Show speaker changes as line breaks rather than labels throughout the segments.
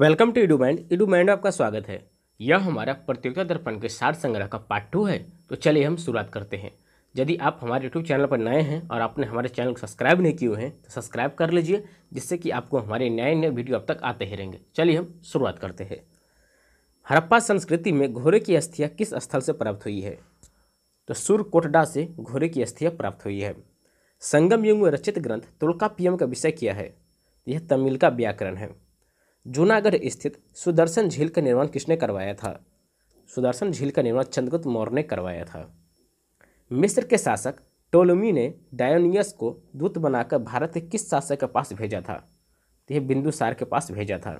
welcome to इडूमैंड इडूमैंड में आपका स्वागत है यह हमारा प्रतियोगिता दर्पण के सार संग्रह का पार्ट टू है तो चलिए हम शुरुआत करते हैं यदि आप हमारे यूट्यूब चैनल पर नए हैं और आपने हमारे चैनल को सब्सक्राइब नहीं किए हैं तो सब्सक्राइब कर लीजिए जिससे कि आपको हमारे नए नए वीडियो अब तक आते ही रहेंगे चलिए हम शुरुआत करते हैं हड़प्पा संस्कृति में घोड़े की अस्थियाँ किस स्थल से प्राप्त हुई है तो सुर कोटडा से घोड़े की अस्थियाँ प्राप्त हुई है संगम युग में रचित ग्रंथ तुलका पीएम का विषय किया है यह तमिल का व्याकरण है जूनागढ़ स्थित सुदर्शन झील का निर्माण किसने करवाया था सुदर्शन झील का निर्माण चंद्रगुप्त मौर्य ने करवाया था मिस्र के शासक टोलमी ने डायोनियस को दूत बनाकर भारत के किस शासक के पास भेजा था तो यह बिंदुसार के पास भेजा था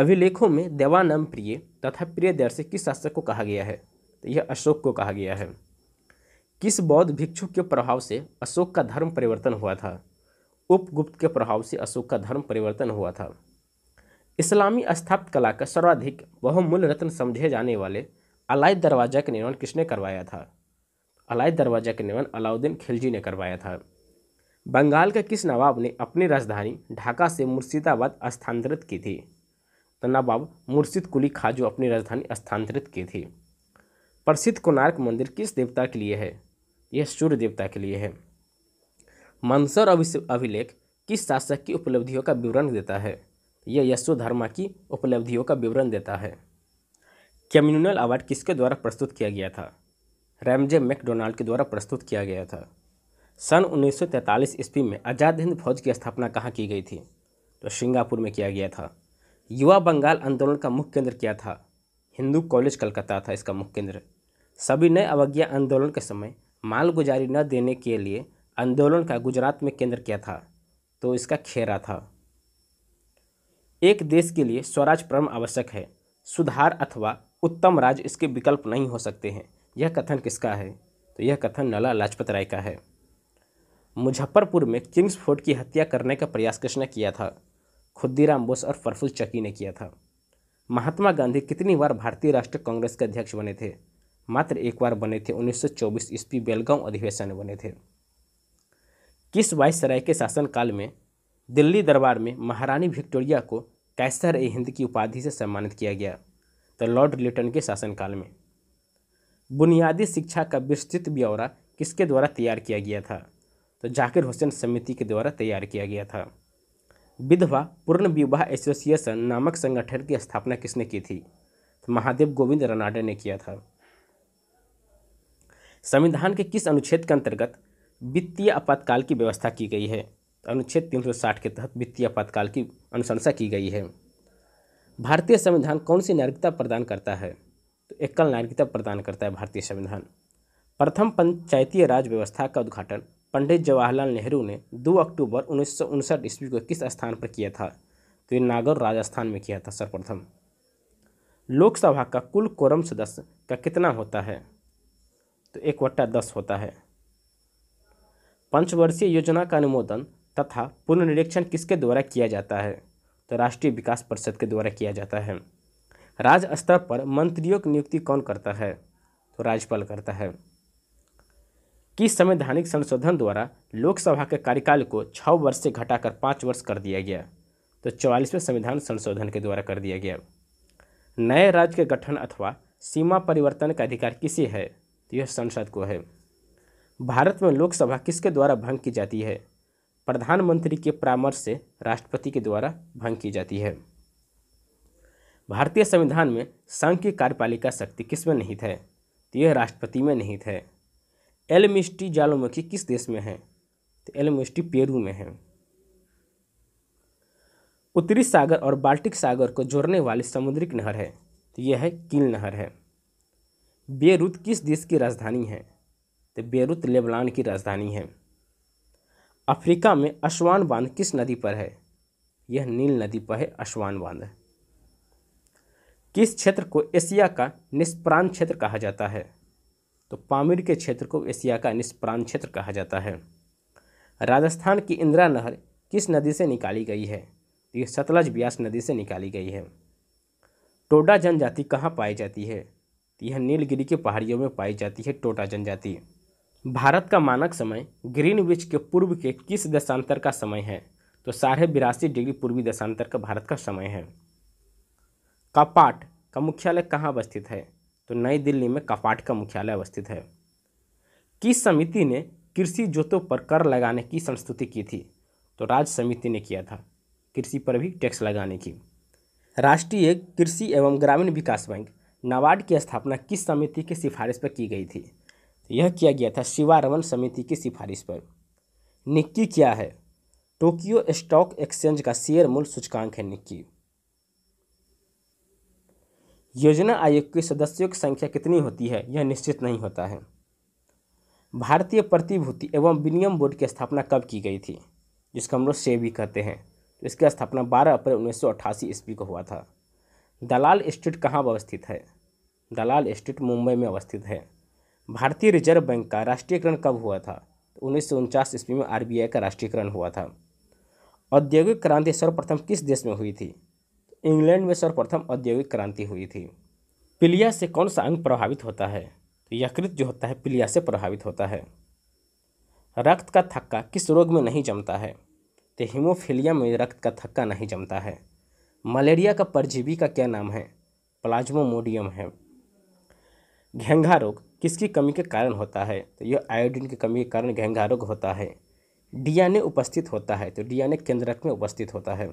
अभिलेखों में देवानम प्रिय तथा प्रिय दर्शी किस शासक को कहा गया है तो यह अशोक को कहा गया है किस बौद्ध भिक्षु के प्रभाव से अशोक का धर्म परिवर्तन हुआ था उपगुप्त के प्रभाव से अशोक का धर्म परिवर्तन हुआ था इस्लामी स्थापित कला का सर्वाधिक बहुमूल्य रत्न समझे जाने वाले अलाई दरवाजा का निर्माण किसने करवाया था अलाई दरवाजा का निर्माण अलाउद्दीन खिलजी ने करवाया था बंगाल के किस नवाब ने अपनी राजधानी ढाका से मुर्शिदाबाद स्थानांतरित की थी तो नवाब मुर्शिद कुली खाजू अपनी राजधानी स्थानांतरित की थी प्रसिद्ध कोणार्क मंदिर किस देवता के लिए है यह सूर्य देवता के लिए है मंसर अभिलेख किस शासक की उपलब्धियों का विवरण देता है यह यशोधर्मा की उपलब्धियों का विवरण देता है कम्युनल अवार्ड किसके द्वारा प्रस्तुत किया गया था रैमजे मैकडोनाल्ड के द्वारा प्रस्तुत किया गया था सन तैंतालीस ईस्वी में आज़ाद हिंद फौज की स्थापना कहाँ की गई थी तो सिंगापुर में किया गया था युवा बंगाल आंदोलन का मुख्य केंद्र क्या था हिंदू कॉलेज कलकत्ता था इसका मुख्य केंद्र सभी नए अवज्ञा आंदोलन के समय मालगुजारी न देने के लिए आंदोलन का गुजरात में केंद्र क्या था तो इसका खेरा था एक देश के लिए स्वराज परम आवश्यक है सुधार अथवा उत्तम राज इसके विकल्प नहीं हो सकते हैं यह कथन किसका है तो यह कथन नला लाजपत राय का है मुजफ्फरपुर में किंग्स फोर्ट की हत्या करने का प्रयास किसने किया था खुद्दीराम बोस और फरफुल चकी ने किया था महात्मा गांधी कितनी बार भारतीय राष्ट्रीय कांग्रेस के अध्यक्ष बने थे मात्र एक बार बने थे 1924 ईस्वी बेलगांव अधिवेशन में बने थे किस वायसराय के शासनकाल में दिल्ली दरबार में महारानी विक्टोरिया को कैसर ए हिंद की उपाधि से सम्मानित किया गया द लॉर्ड लिटन के शासनकाल में बुनियादी शिक्षा का विस्तृत ब्यौरा किसके द्वारा तैयार किया गया था तो जाकिर हुसैन समिति के द्वारा तैयार किया गया था विधवा पूर्ण विवाह एसोसिएशन नामक संगठन की स्थापना किसने की थी तो महादेव गोविंद रनाडे ने किया था संविधान के किस अनुच्छेद के अंतर्गत वित्तीय आपातकाल की व्यवस्था की गई है अनुच्छेद तीन के तहत वित्तीय आपातकाल की अनुशंसा की गई है भारतीय संविधान कौन सी नागरिकता प्रदान करता है तो एकल नागरिकता प्रदान करता है भारतीय संविधान प्रथम पंचायती राज व्यवस्था का उद्घाटन पंडित जवाहरलाल नेहरू ने 2 अक्टूबर उन्नीस ईस्वी को किस स्थान पर किया था तो ये नागौर राजस्थान में किया था सर्वप्रथम लोकसभा का कुल कोरम सदस्य का कितना होता है तो एक वट्टा दस होता है पंचवर्षीय योजना का अनुमोदन तथा पुनर्निरीक्षण किसके द्वारा किया जाता है तो राष्ट्रीय विकास परिषद के द्वारा किया जाता है राज्य स्तर पर मंत्रियों की नियुक्ति कौन करता है तो राज्यपाल करता है किस संवैधानिक संशोधन द्वारा लोकसभा के कार्यकाल को छः वर्ष से घटाकर पाँच वर्ष कर दिया गया तो चौवालीसवें संविधान संशोधन के द्वारा कर दिया गया नए राज्य के गठन अथवा सीमा परिवर्तन का अधिकार किसे है तो यह संसद को है भारत में लोकसभा किसके द्वारा भंग की जाती है प्रधानमंत्री के परामर्श से राष्ट्रपति के द्वारा भंग की जाती है भारतीय संविधान में संघ की कार्यपालिका शक्ति किस में निहित है तो यह राष्ट्रपति में निहित है एलमिस्टी ज्वालामुखी किस देश में है तो एलमिस्टी पेरू में है उत्तरी सागर और बाल्टिक सागर को जोड़ने वाली समुद्रिक नहर है तो यह है कील नहर है बेरूत किस देश की राजधानी है तो बेरूत लेबनान की राजधानी है अफ्रीका में अश्वान बांध किस नदी पर है यह नील नदी पर है अश्वान बांध किस क्षेत्र को एशिया का निष्प्राण क्षेत्र कहा जाता है तो पामिर के क्षेत्र को एशिया का निष्प्राण क्षेत्र कहा जाता है राजस्थान की इंदिरा नहर किस नदी से निकाली गई है तो यह ये सतलज ब्यास नदी से निकाली गई है टोडा जनजाति कहाँ पाई जाती है तो यह नीलगिरी की पहाड़ियों में पाई जाती है टोडा जनजाति भारत का मानक समय ग्रीनविच के पूर्व के किस देशांतर का समय है तो साढ़े बिरासी डिग्री पूर्वी देशांतर का भारत का समय है कपाट का मुख्यालय कहाँ अवस्थित है तो नई दिल्ली में कपाट का मुख्यालय अवस्थित है किस समिति ने कृषि जोतों पर कर लगाने की संस्तुति की थी तो राज्य समिति ने किया था कृषि पर भी टैक्स लगाने की राष्ट्रीय कृषि एवं ग्रामीण विकास बैंक नाबार्ड की स्थापना किस समिति की सिफारिश पर की गई थी यह किया गया था शिवारमन समिति की सिफारिश पर निक्की क्या है टोक्यो स्टॉक एक्सचेंज का शेयर मूल सूचकांक है निक्की योजना आयोग के सदस्यों की संख्या कितनी होती है यह निश्चित नहीं होता है भारतीय प्रतिभूति एवं विनियम बोर्ड की स्थापना कब की गई थी जिसको हम लोग सेबी कहते हैं तो इसकी स्थापना 12 अप्रैल उन्नीस सौ ईस्वी को हुआ था दलाल स्ट्रीट कहाँ अवस्थित है दलाल स्ट्रीट मुंबई में अवस्थित है भारतीय रिजर्व बैंक का राष्ट्रीयकरण कब हुआ था उन्नीस सौ उनचास ईस्वी में आरबीआई का राष्ट्रीयकरण हुआ था औद्योगिक क्रांति सर्वप्रथम किस देश में हुई थी इंग्लैंड में सर्वप्रथम औद्योगिक क्रांति हुई थी पिलिया से कौन सा अंग प्रभावित होता है तो यकृत जो होता है पिलिया से प्रभावित होता है रक्त का थक्का किस रोग में नहीं जमता है तो हीमोफीलिया में रक्त का थक्का नहीं जमता है मलेरिया का परजीवी का क्या नाम है प्लाज्मोमोडियम है घेंघा रोग किसकी कमी के कारण होता है तो यह आयोडीन की कमी के कारण गहंगा रोग होता है डीएनए उपस्थित होता है तो डीएनए केंद्रक में उपस्थित होता है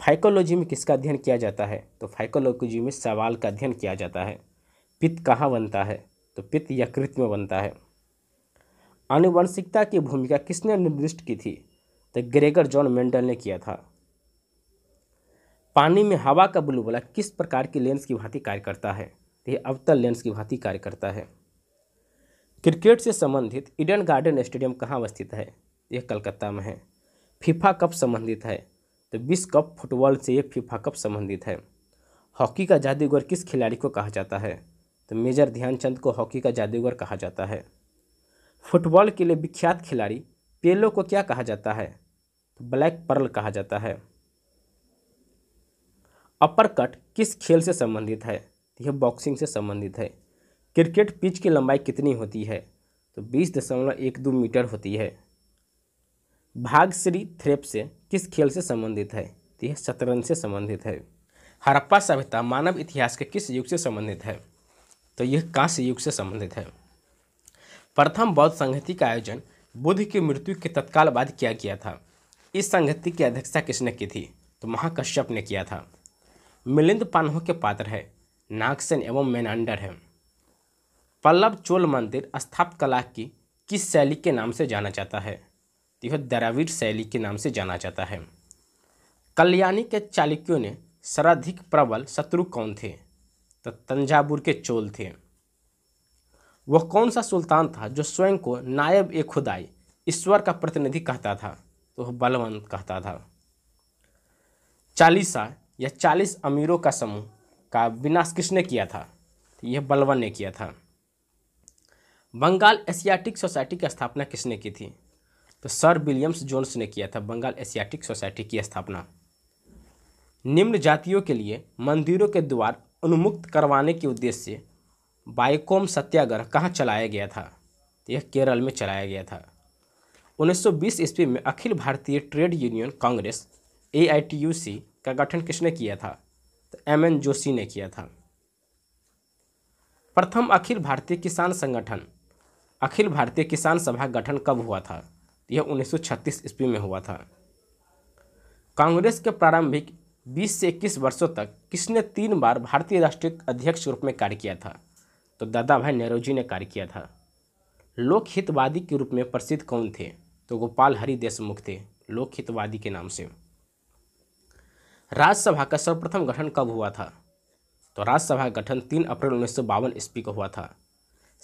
फाइकोलॉजी में किसका अध्ययन किया जाता है तो फाइकोलॉजी में सवाल का अध्ययन किया जाता है पित्त कहाँ बनता है तो पित्त यकृत में बनता है आनुवंशिकता की भूमिका किसने निर्दिष्ट की थी तो ग्रेगर जॉन मेंडल ने किया था पानी में हवा का बुलबुला किस प्रकार की लेंस की भांति कार्य करता है तो यह अवतल लेंस की भांति कार्य करता है क्रिकेट से संबंधित ईडन गार्डन स्टेडियम कहाँ अवस्थित है यह कलकत्ता में है फीफा कप संबंधित है तो विश्व कप फुटबॉल से यह फीफा कप संबंधित है हॉकी का जादूगर किस खिलाड़ी को कहा जाता है तो मेजर ध्यानचंद को हॉकी का जादूगर कहा जाता है फुटबॉल के लिए विख्यात खिलाड़ी पेलो को क्या कहा जाता है तो ब्लैक पर्ल कहा जाता है अपर कट किस खेल से संबंधित है यह बॉक्सिंग से संबंधित है क्रिकेट पिच की लंबाई कितनी होती है तो बीस दशमलव एक दो मीटर होती है भागश्री थ्रेप से किस खेल से संबंधित है तो यह शतरंज से संबंधित है हड़प्पा सभ्यता मानव इतिहास के किस युग से संबंधित है तो यह कांस्य युग से संबंधित है प्रथम बौद्ध संहति का आयोजन बुद्ध की मृत्यु के तत्काल बाद किया गया था इस संहति की अध्यक्षता किसने की थी तो महाकश्यप ने किया था मिलिंद पानहो के पात्र है नागसेन एवं मेनांडर हैं पल्लव चोल मंदिर स्थापित कला की किस शैली के नाम से जाना जाता है तो यह द्राविड़ शैली के नाम से जाना जाता है कल्याणी के चालुक्यों ने सर्वाधिक प्रबल शत्रु कौन थे तो तंजावुर के चोल थे वह कौन सा सुल्तान था जो स्वयं को नायब ए खुदाई ईश्वर का प्रतिनिधि कहता था तो वह बलवंत कहता था चालीसा या चालीस अमीरों का समूह का विनाश किसने किया था यह बलवन ने किया था बंगाल एशियाटिक सोसाइटी की स्थापना किसने की थी तो सर विलियम्स जोन्स ने किया था बंगाल एशियाटिक सोसाइटी की स्थापना निम्न जातियों के लिए मंदिरों के द्वार उन्मुक्त करवाने के उद्देश्य से बाइकोम सत्याग्रह कहाँ चलाया गया था यह केरल में चलाया गया था 1920 ईस्वी में अखिल भारतीय ट्रेड यूनियन कांग्रेस ए का गठन किसने किया था तो एम एन जोशी ने किया था प्रथम अखिल भारतीय किसान संगठन अखिल भारतीय किसान सभा गठन कब हुआ था यह 1936 ईस्वी में हुआ था कांग्रेस के प्रारंभिक 20 से 21 वर्षों तक किसने तीन बार भारतीय राष्ट्रीय अध्यक्ष के रूप में कार्य किया था तो दादा भाई नेहरू जी ने कार्य किया था लोकहितवादी के रूप में प्रसिद्ध कौन थे तो गोपाल हरि देशमुख थे लोकहितवादी के नाम से राज्यसभा का सर्वप्रथम गठन कब हुआ था तो राज्यसभा का गठन तीन अप्रैल उन्नीस सौ ईस्वी को हुआ था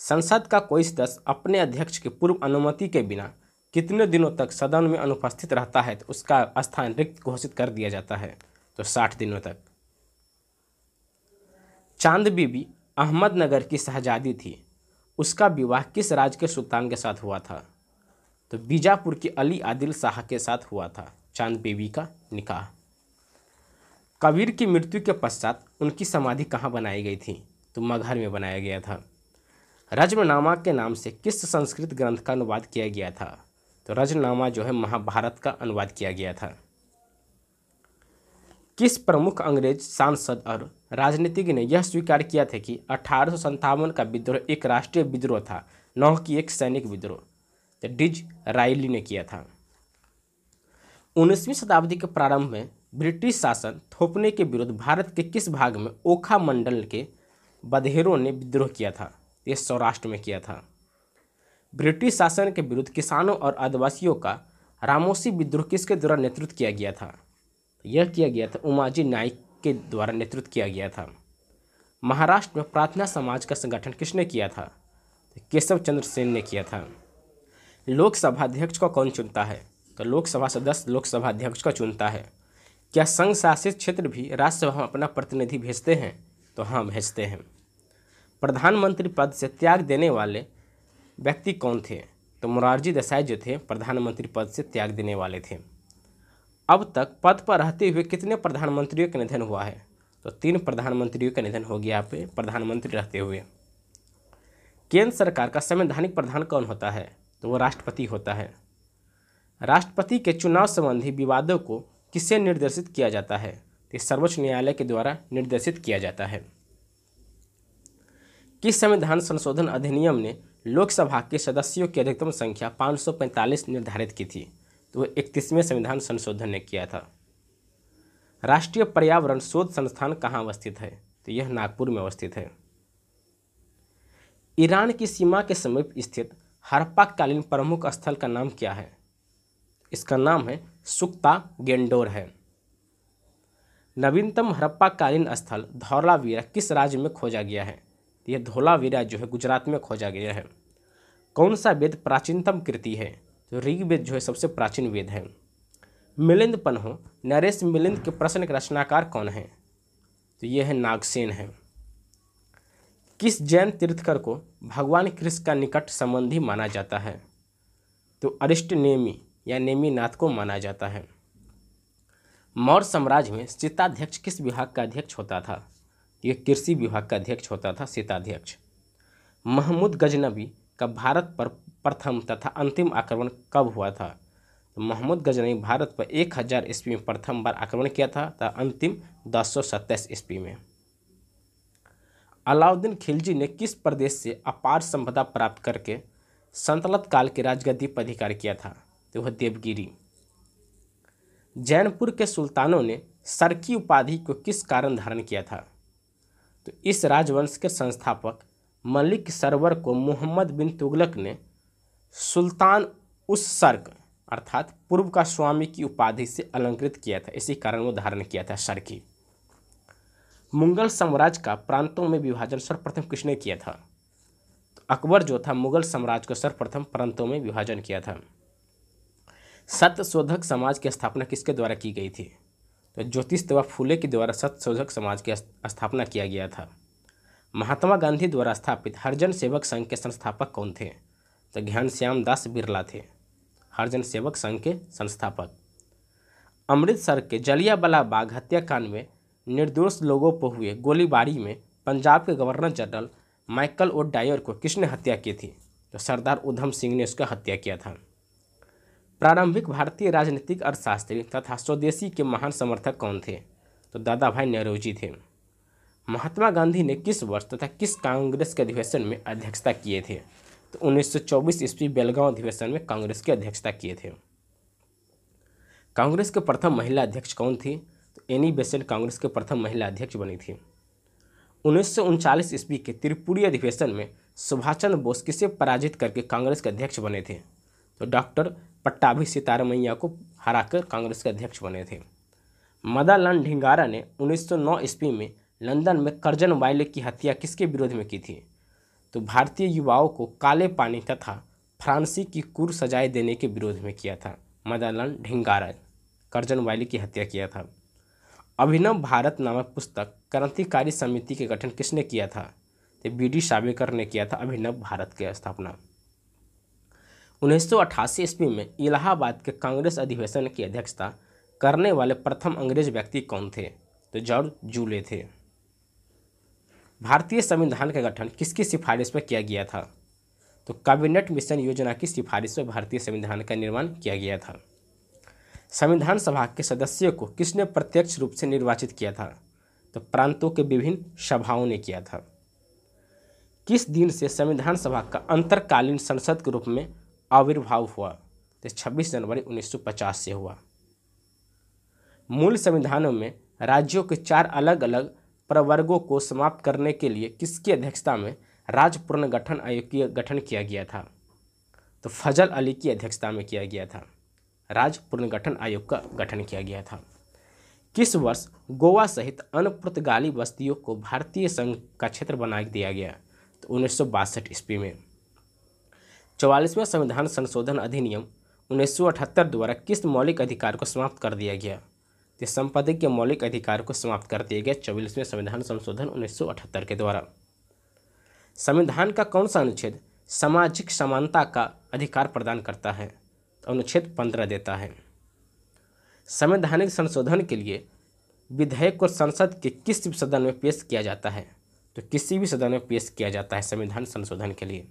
संसद का कोई सदस्य अपने अध्यक्ष की पूर्व अनुमति के बिना कितने दिनों तक सदन में अनुपस्थित रहता है तो उसका स्थान रिक्त घोषित कर दिया जाता है तो साठ दिनों तक चांद बीबी अहमदनगर की शहजादी थी उसका विवाह किस राज्य के सुल्तान के साथ हुआ था तो बीजापुर के अली आदिल शाह के साथ हुआ था चांद बीबी का निकाह कबीर की मृत्यु के पश्चात उनकी समाधि कहाँ बनाई गई थी तो मगहर में बनाया गया था रजनामा के नाम से किस संस्कृत ग्रंथ का अनुवाद किया गया था तो रजनामा जो है महाभारत का अनुवाद किया गया था किस प्रमुख अंग्रेज सांसद और राजनीतिज्ञ ने यह स्वीकार किया था कि अठारह का विद्रोह एक राष्ट्रीय विद्रोह था नौ की एक सैनिक विद्रोह तो डिज राइली ने किया था उन्नीसवीं शताब्दी के प्रारंभ में ब्रिटिश शासन थोपने के विरुद्ध भारत के किस भाग में ओखा मंडल के बधेरों ने विद्रोह किया था ये सौराष्ट्र में किया था ब्रिटिश शासन के विरुद्ध किसानों और आदिवासियों का रामोसी विद्रोह किसके द्वारा नेतृत्व किया गया था यह किया गया था उमाजी नाइक के द्वारा नेतृत्व किया गया था महाराष्ट्र में प्रार्थना समाज का संगठन किसने किया था केशव चंद्र सेन ने किया था लोकसभा अध्यक्ष को कौन चुनता है तो लोकसभा सदस्य लोकसभा अध्यक्ष का चुनता है क्या संघ शासित क्षेत्र भी राज्यसभा में अपना प्रतिनिधि भेजते हैं तो हाँ भेजते हैं प्रधानमंत्री पद से त्याग देने वाले व्यक्ति कौन थे तो मुरारजी देसाई जो थे प्रधानमंत्री पद से त्याग देने वाले थे अब तक पद पर रहते हुए कितने प्रधानमंत्रियों का निधन हुआ है तो तीन प्रधानमंत्रियों का निधन हो गया आप प्रधानमंत्री रहते हुए केंद्र सरकार का संवैधानिक प्रधान कौन होता है तो वो राष्ट्रपति होता है राष्ट्रपति के चुनाव संबंधी विवादों को किससे निर्देशित किया जाता है तो सर्वोच्च न्यायालय के द्वारा निर्देशित किया जाता है किस संविधान संशोधन अधिनियम ने लोकसभा के सदस्यों की अधिकतम संख्या 545 निर्धारित की थी तो वह इकतीसवें संविधान संशोधन ने किया था राष्ट्रीय पर्यावरण शोध संस्थान कहाँ अवस्थित है तो यह नागपुर में अवस्थित है ईरान की सीमा के समीप स्थित हरपाकालीन प्रमुख स्थल का नाम क्या है इसका नाम है सुक्ता गेंडोर है नवीनतम हड़प्पा कालीन स्थल धौलावीरा किस राज्य में खोजा गया है यह धौलावीरा जो है गुजरात में खोजा गया है कौन सा वेद प्राचीनतम कृति है तो ऋग्वेद जो है सबसे प्राचीन वेद है मिलिंद पन्हो नरेश मिलिंद के प्रश्न के रचनाकार कौन है तो यह है नागसेन है किस जैन तीर्थकर को भगवान कृष्ण का निकट संबंधी माना जाता है तो अरिष्ट नेमी या नेमीनाथ को माना जाता है मौर्य साम्राज्य में सीताध्यक्ष किस विभाग का अध्यक्ष होता था यह कृषि विभाग का अध्यक्ष होता था सीताध्यक्ष महमूद गजनबी का भारत पर प्रथम तथा अंतिम आक्रमण कब हुआ था तो महमूद गजनबी भारत पर एक हज़ार ईस्वी में प्रथम बार आक्रमण किया था तथा अंतिम दस सौ सत्ताईस ईस्वी में अलाउद्दीन खिलजी ने किस प्रदेश से अपार संपदा प्राप्त करके संतलत काल के राजगद्दी पर अधिकार किया था तो वह देवगिरी जैनपुर के सुल्तानों ने सरकी उपाधि को किस कारण धारण किया था तो इस राजवंश के संस्थापक मलिक सरवर को मोहम्मद बिन तुगलक ने सुल्तान उस सर्क अर्थात पूर्व का स्वामी की उपाधि से अलंकृत किया था इसी कारण वो धारण किया था सरकी मुगल साम्राज्य का प्रांतों में विभाजन सर्वप्रथम किसने किया था तो अकबर जो था मुगल साम्राज्य को सर्वप्रथम प्रांतों में विभाजन किया था सत्यशोधक समाज की स्थापना किसके द्वारा की गई थी तो ज्योतिष देवा फूले के द्वारा सत्यशोधक समाज की स्थापना किया गया था महात्मा गांधी द्वारा स्थापित हरजन सेवक संघ के संस्थापक कौन थे तो श्याम दास बिरला थे हरजन सेवक संघ के संस्थापक अमृतसर के जलियावाला बाग हत्याकांड में निर्दोष लोगों पर हुए गोलीबारी में पंजाब के governor general Michael O'Dwyer को किसने हत्या की थी तो सरदार उधम सिंह ने उसका हत्या किया था प्रारंभिक भारतीय राजनीतिक अर्थशास्त्री तथा स्वदेशी के महान समर्थक कौन थे तो दादा भाई नेहरू जी थे महात्मा गांधी ने किस वर्ष तथा किस कांग्रेस के अधिवेशन में अध्यक्षता किए थे तो 1924 ईस्वी बेलगांव अधिवेशन में कांग्रेस की अध्यक्षता किए थे कांग्रेस के प्रथम महिला अध्यक्ष कौन थी तो एनी बेसेंट कांग्रेस के प्रथम महिला अध्यक्ष बनी थी उन्नीस ईस्वी के त्रिपुरी अधिवेशन में सुभाष चंद्र बोस किसे पराजित करके कांग्रेस के अध्यक्ष बने थे तो डॉक्टर पट्टाभी सीतारमैया को हराकर कांग्रेस के अध्यक्ष बने थे मदालन ढिंगारा ने 1909 ईस्वी में लंदन में करजन वायले की हत्या किसके विरोध में की थी तो भारतीय युवाओं को काले पानी तथा फ्रांसी की कुर सजाए देने के विरोध में किया था मदालन ढिंगारा करजन वायले की हत्या किया था अभिनव भारत नामक पुस्तक क्रांतिकारी समिति के गठन किसने किया था तो बी डी सावेकर ने किया था अभिनव भारत की स्थापना उन्नीस सौ ईस्वी में इलाहाबाद के कांग्रेस अधिवेशन की अध्यक्षता करने वाले प्रथम अंग्रेज व्यक्ति कौन थे तो जॉर्ज जूले थे भारतीय संविधान का गठन किसकी सिफारिश पर किया गया था तो कैबिनेट मिशन योजना की सिफारिश पर भारतीय संविधान का निर्माण किया गया था संविधान सभा के सदस्यों को किसने प्रत्यक्ष रूप से निर्वाचित किया था तो प्रांतों के विभिन्न सभाओं ने किया था किस दिन से संविधान सभा का अंतरकालीन संसद के रूप में आविर्भाव हुआ तो 26 जनवरी 1950 से हुआ मूल संविधानों में राज्यों के चार अलग अलग प्रवर्गों को समाप्त करने के लिए किसकी अध्यक्षता में राज्य पुनर्गठन आयोग की गठन किया गया था तो फजल अली की अध्यक्षता में किया गया था राज्य पुनर्गठन आयोग का गठन किया गया था किस वर्ष गोवा सहित अन्य पुर्तगाली बस्तियों को भारतीय संघ का क्षेत्र बना दिया गया तो उन्नीस ईस्वी में चौवालीसवें संविधान संशोधन अधिनियम उन्नीस द्वारा किस मौलिक अधिकार को समाप्त कर दिया गया तो संपादक के मौलिक अधिकार को समाप्त कर दिया गया चौबीसवें संविधान संशोधन उन्नीस के द्वारा संविधान का कौन सा अनुच्छेद सामाजिक समानता का अधिकार प्रदान करता है तो अनुच्छेद पंद्रह देता है संवैधानिक संशोधन के लिए विधेयक को संसद के किस सदन में पेश किया जाता है तो किसी भी सदन में पेश किया जाता है संविधान संशोधन के लिए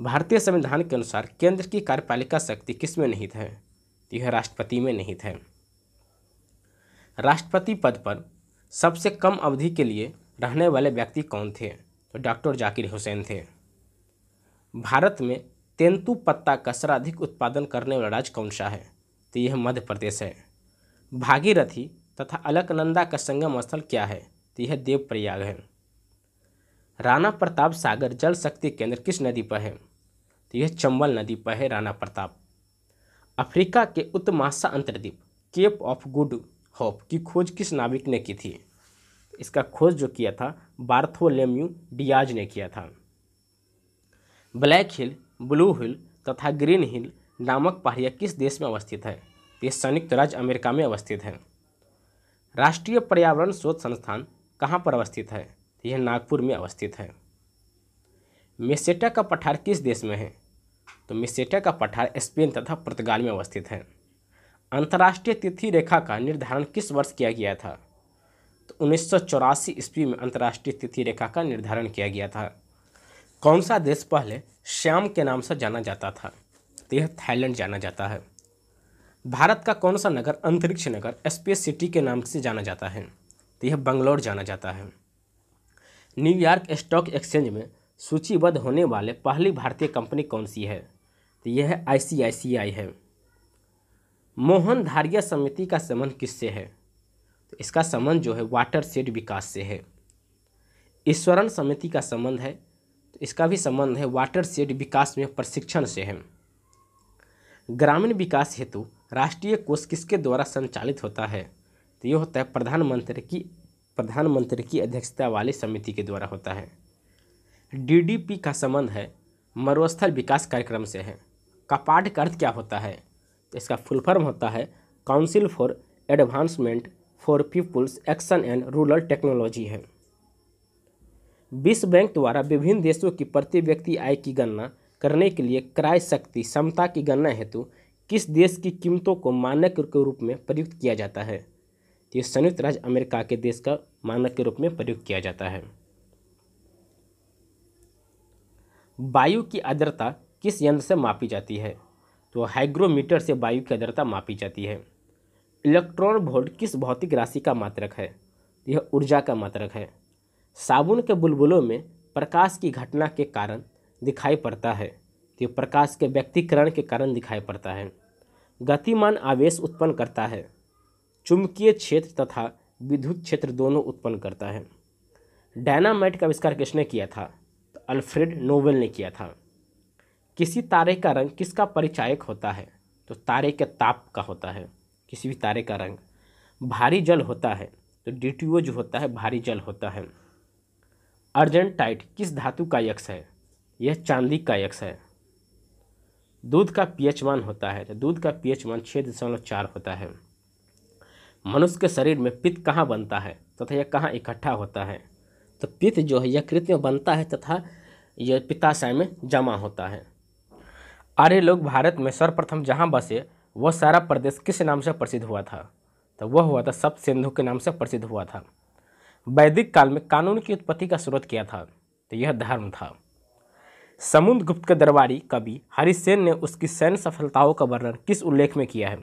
भारतीय संविधान के अनुसार केंद्र की कार्यपालिका शक्ति किस में निहित है तो यह राष्ट्रपति में निहित है राष्ट्रपति पद पर सबसे कम अवधि के लिए रहने वाले व्यक्ति कौन थे तो डॉक्टर जाकिर हुसैन थे भारत में तेंतु पत्ता का सर्वाधिक उत्पादन करने वाला राज्य कौन सा है तो यह मध्य प्रदेश है भागीरथी तथा अलकनंदा का संगम स्थल क्या है तो यह देवप्रयाग है राणा प्रताप सागर जल शक्ति केंद्र किस नदी पर है तो यह चंबल नदी पर है राणा प्रताप अफ्रीका के उत्तमाशा अंतर्द्वीप केप ऑफ गुड होप की खोज किस नाविक ने की थी इसका खोज जो किया था बार्थोलेम्यू डियाज ने किया था ब्लैक हिल ब्लू हिल तथा ग्रीन हिल नामक पहाड़िया किस देश में अवस्थित है तो ये संयुक्त राज्य अमेरिका में अवस्थित है राष्ट्रीय पर्यावरण शोध संस्थान कहाँ पर अवस्थित है यह नागपुर में अवस्थित है मेसेटा का पठार किस देश में है तो मेसेटा का पठार स्पेन तथा पुर्तगाल में अवस्थित है अंतर्राष्ट्रीय तिथि रेखा का निर्धारण किस वर्ष किया गया था तो उन्नीस सौ ईस्वी में अंतर्राष्ट्रीय तिथि रेखा का निर्धारण किया गया था कौन सा देश पहले श्याम के नाम से जाना जाता था तो यह थाईलैंड जाना जाता है भारत का कौन सा नगर अंतरिक्ष नगर स्पेस सिटी के नाम से जाना जाता है तो यह बंगलौर जाना जाता है न्यूयॉर्क स्टॉक एक्सचेंज में सूचीबद्ध होने वाले पहली भारतीय कंपनी कौन सी है तो यह है आईसीआईसीआई है मोहन धारिया समिति का संबंध किससे है तो इसका संबंध जो है वाटर सेड विकास से है ईश्वरन समिति का संबंध है तो इसका भी संबंध है वाटर सेड विकास में प्रशिक्षण से है ग्रामीण विकास हेतु राष्ट्रीय कोष किसके द्वारा संचालित होता है तो यह होता है प्रधानमंत्री की प्रधानमंत्री की अध्यक्षता वाली समिति के द्वारा होता है डीडीपी का संबंध है मरुस्थल विकास कार्यक्रम से है कपाट का अर्थ क्या होता है तो इसका फुल फॉर्म होता है council for advancement for people's action and rural technology है विश्व बैंक द्वारा विभिन्न देशों की प्रति व्यक्ति आय की गणना करने के लिए क्रय शक्ति क्षमता की गणना हेतु किस देश की कीमतों को मानक के रूप में प्रयुक्त किया जाता है तो ये संयुक्त राज्य अमेरिका के देश का मानक के रूप में प्रयोग किया जाता है वायु की आर्द्रता किस यंत्र से मापी जाती है तो हाइग्रोमीटर से वायु की आर्द्रता मापी जाती है इलेक्ट्रॉन वोल्ट किस भौतिक राशि का मात्रक है तो यह ऊर्जा का मात्रक है साबुन के बुलबुलों में प्रकाश की घटना के कारण दिखाई पड़ता है तो प्रकाश के व्यक्तिकरण के कारण दिखाई पड़ता है गतिमान आवेश उत्पन्न करता है चुंबकीय क्षेत्र तथा विद्युत क्षेत्र दोनों उत्पन्न करता है डायनामाइट का आविष्कार किसने किया था तो अल्फ्रेड नोबेल ने किया था किसी तारे का रंग किसका परिचायक होता है तो तारे के ताप का होता है किसी भी तारे का रंग भारी जल होता है तो डी जो होता है भारी जल होता है अर्जेंटाइट किस धातु का यक्ष है यह चांदी का यक्ष है दूध का पीएच मान होता है तो दूध का पीएच मान छः दशमलव चार होता है मनुष्य के शरीर में पित्त कहाँ बनता है तथा यह कहाँ इकट्ठा होता है तो पित्त जो है यह कृत्य में बनता है तथा यह पिताशय में जमा होता है आर्य लोग भारत में सर्वप्रथम जहाँ बसे वह सारा प्रदेश किस नाम से प्रसिद्ध हुआ था तो वह हुआ था सप्त सिंधु के नाम से प्रसिद्ध हुआ था वैदिक काल में कानून की उत्पत्ति का स्रोत किया था तो यह धर्म था समुद्र गुप्त के दरबारी कवि हरिसेन ने उसकी सैन्य सफलताओं का वर्णन किस उल्लेख में किया है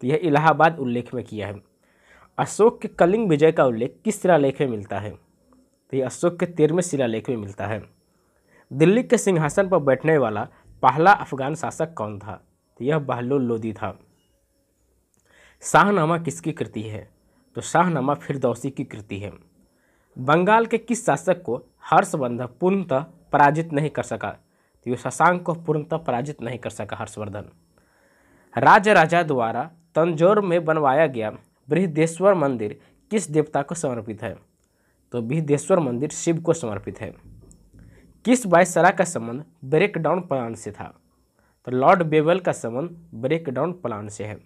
तो यह इलाहाबाद उल्लेख में किया है अशोक के कलिंग विजय का उल्लेख किस शिलालेख में मिलता है तो ये अशोक के तेरहवें शिलालेख में मिलता है दिल्ली के सिंहासन पर बैठने वाला पहला अफगान शासक कौन था तो यह बहलोल लोदी था शाहनामा किसकी कृति है तो शाहनामा फिरदौसी की कृति है बंगाल के किस शासक को हर्षवर्धन पूर्णतः पराजित नहीं कर सका तो यह शशांक को पूर्णतः पराजित नहीं कर सका हर्षवर्धन राजा राजा द्वारा तंजोर में बनवाया गया बृहदेश्वर मंदिर किस देवता को समर्पित है तो बृहदेश्वर मंदिर शिव को समर्पित है किस वायसरा का संबंध ब्रेकडाउन प्लान से था तो लॉर्ड बेवल का संबंध ब्रेकडाउन प्लान से है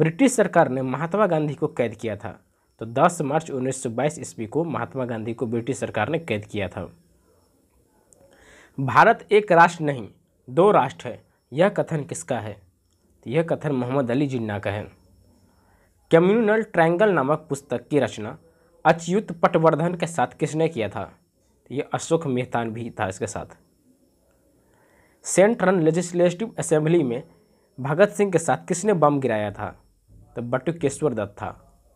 ब्रिटिश सरकार ने महात्मा गांधी को कैद किया था तो 10 मार्च 1922 ईस्वी को महात्मा गांधी को ब्रिटिश सरकार ने कैद किया था भारत एक राष्ट्र नहीं दो राष्ट्र है यह कथन किसका है तो यह कथन मोहम्मद अली जिन्ना का है कम्युनल ट्रायंगल नामक पुस्तक की रचना अच्युत पटवर्धन के साथ किसने किया था ये अशोक मेहतान भी था इसके साथ सेंट्रल लेजिस्लेटिव असेंबली में भगत सिंह के साथ किसने बम गिराया था तो बटुकेश्वर दत्त था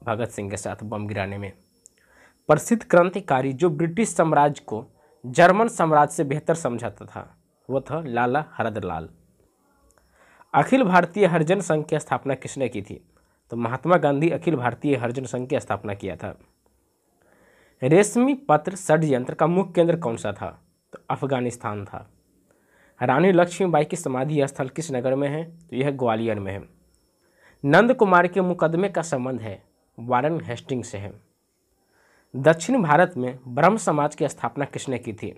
भगत सिंह के साथ बम गिराने में प्रसिद्ध क्रांतिकारी जो ब्रिटिश साम्राज्य को जर्मन साम्राज्य से बेहतर समझाता था वो था लाला हरदलाल अखिल भारतीय हरिजन संघ की स्थापना किसने की थी तो महात्मा गांधी अखिल भारतीय हरिजन संघ की स्थापना किया था रेशमी पत्र षडयंत्र का मुख्य केंद्र कौन सा था तो अफगानिस्तान था रानी लक्ष्मीबाई की समाधि स्थल किस नगर में है तो यह ग्वालियर में है नंद कुमार के मुकदमे का संबंध है वारन हेस्टिंग से है दक्षिण भारत में ब्रह्म समाज की स्थापना किसने की थी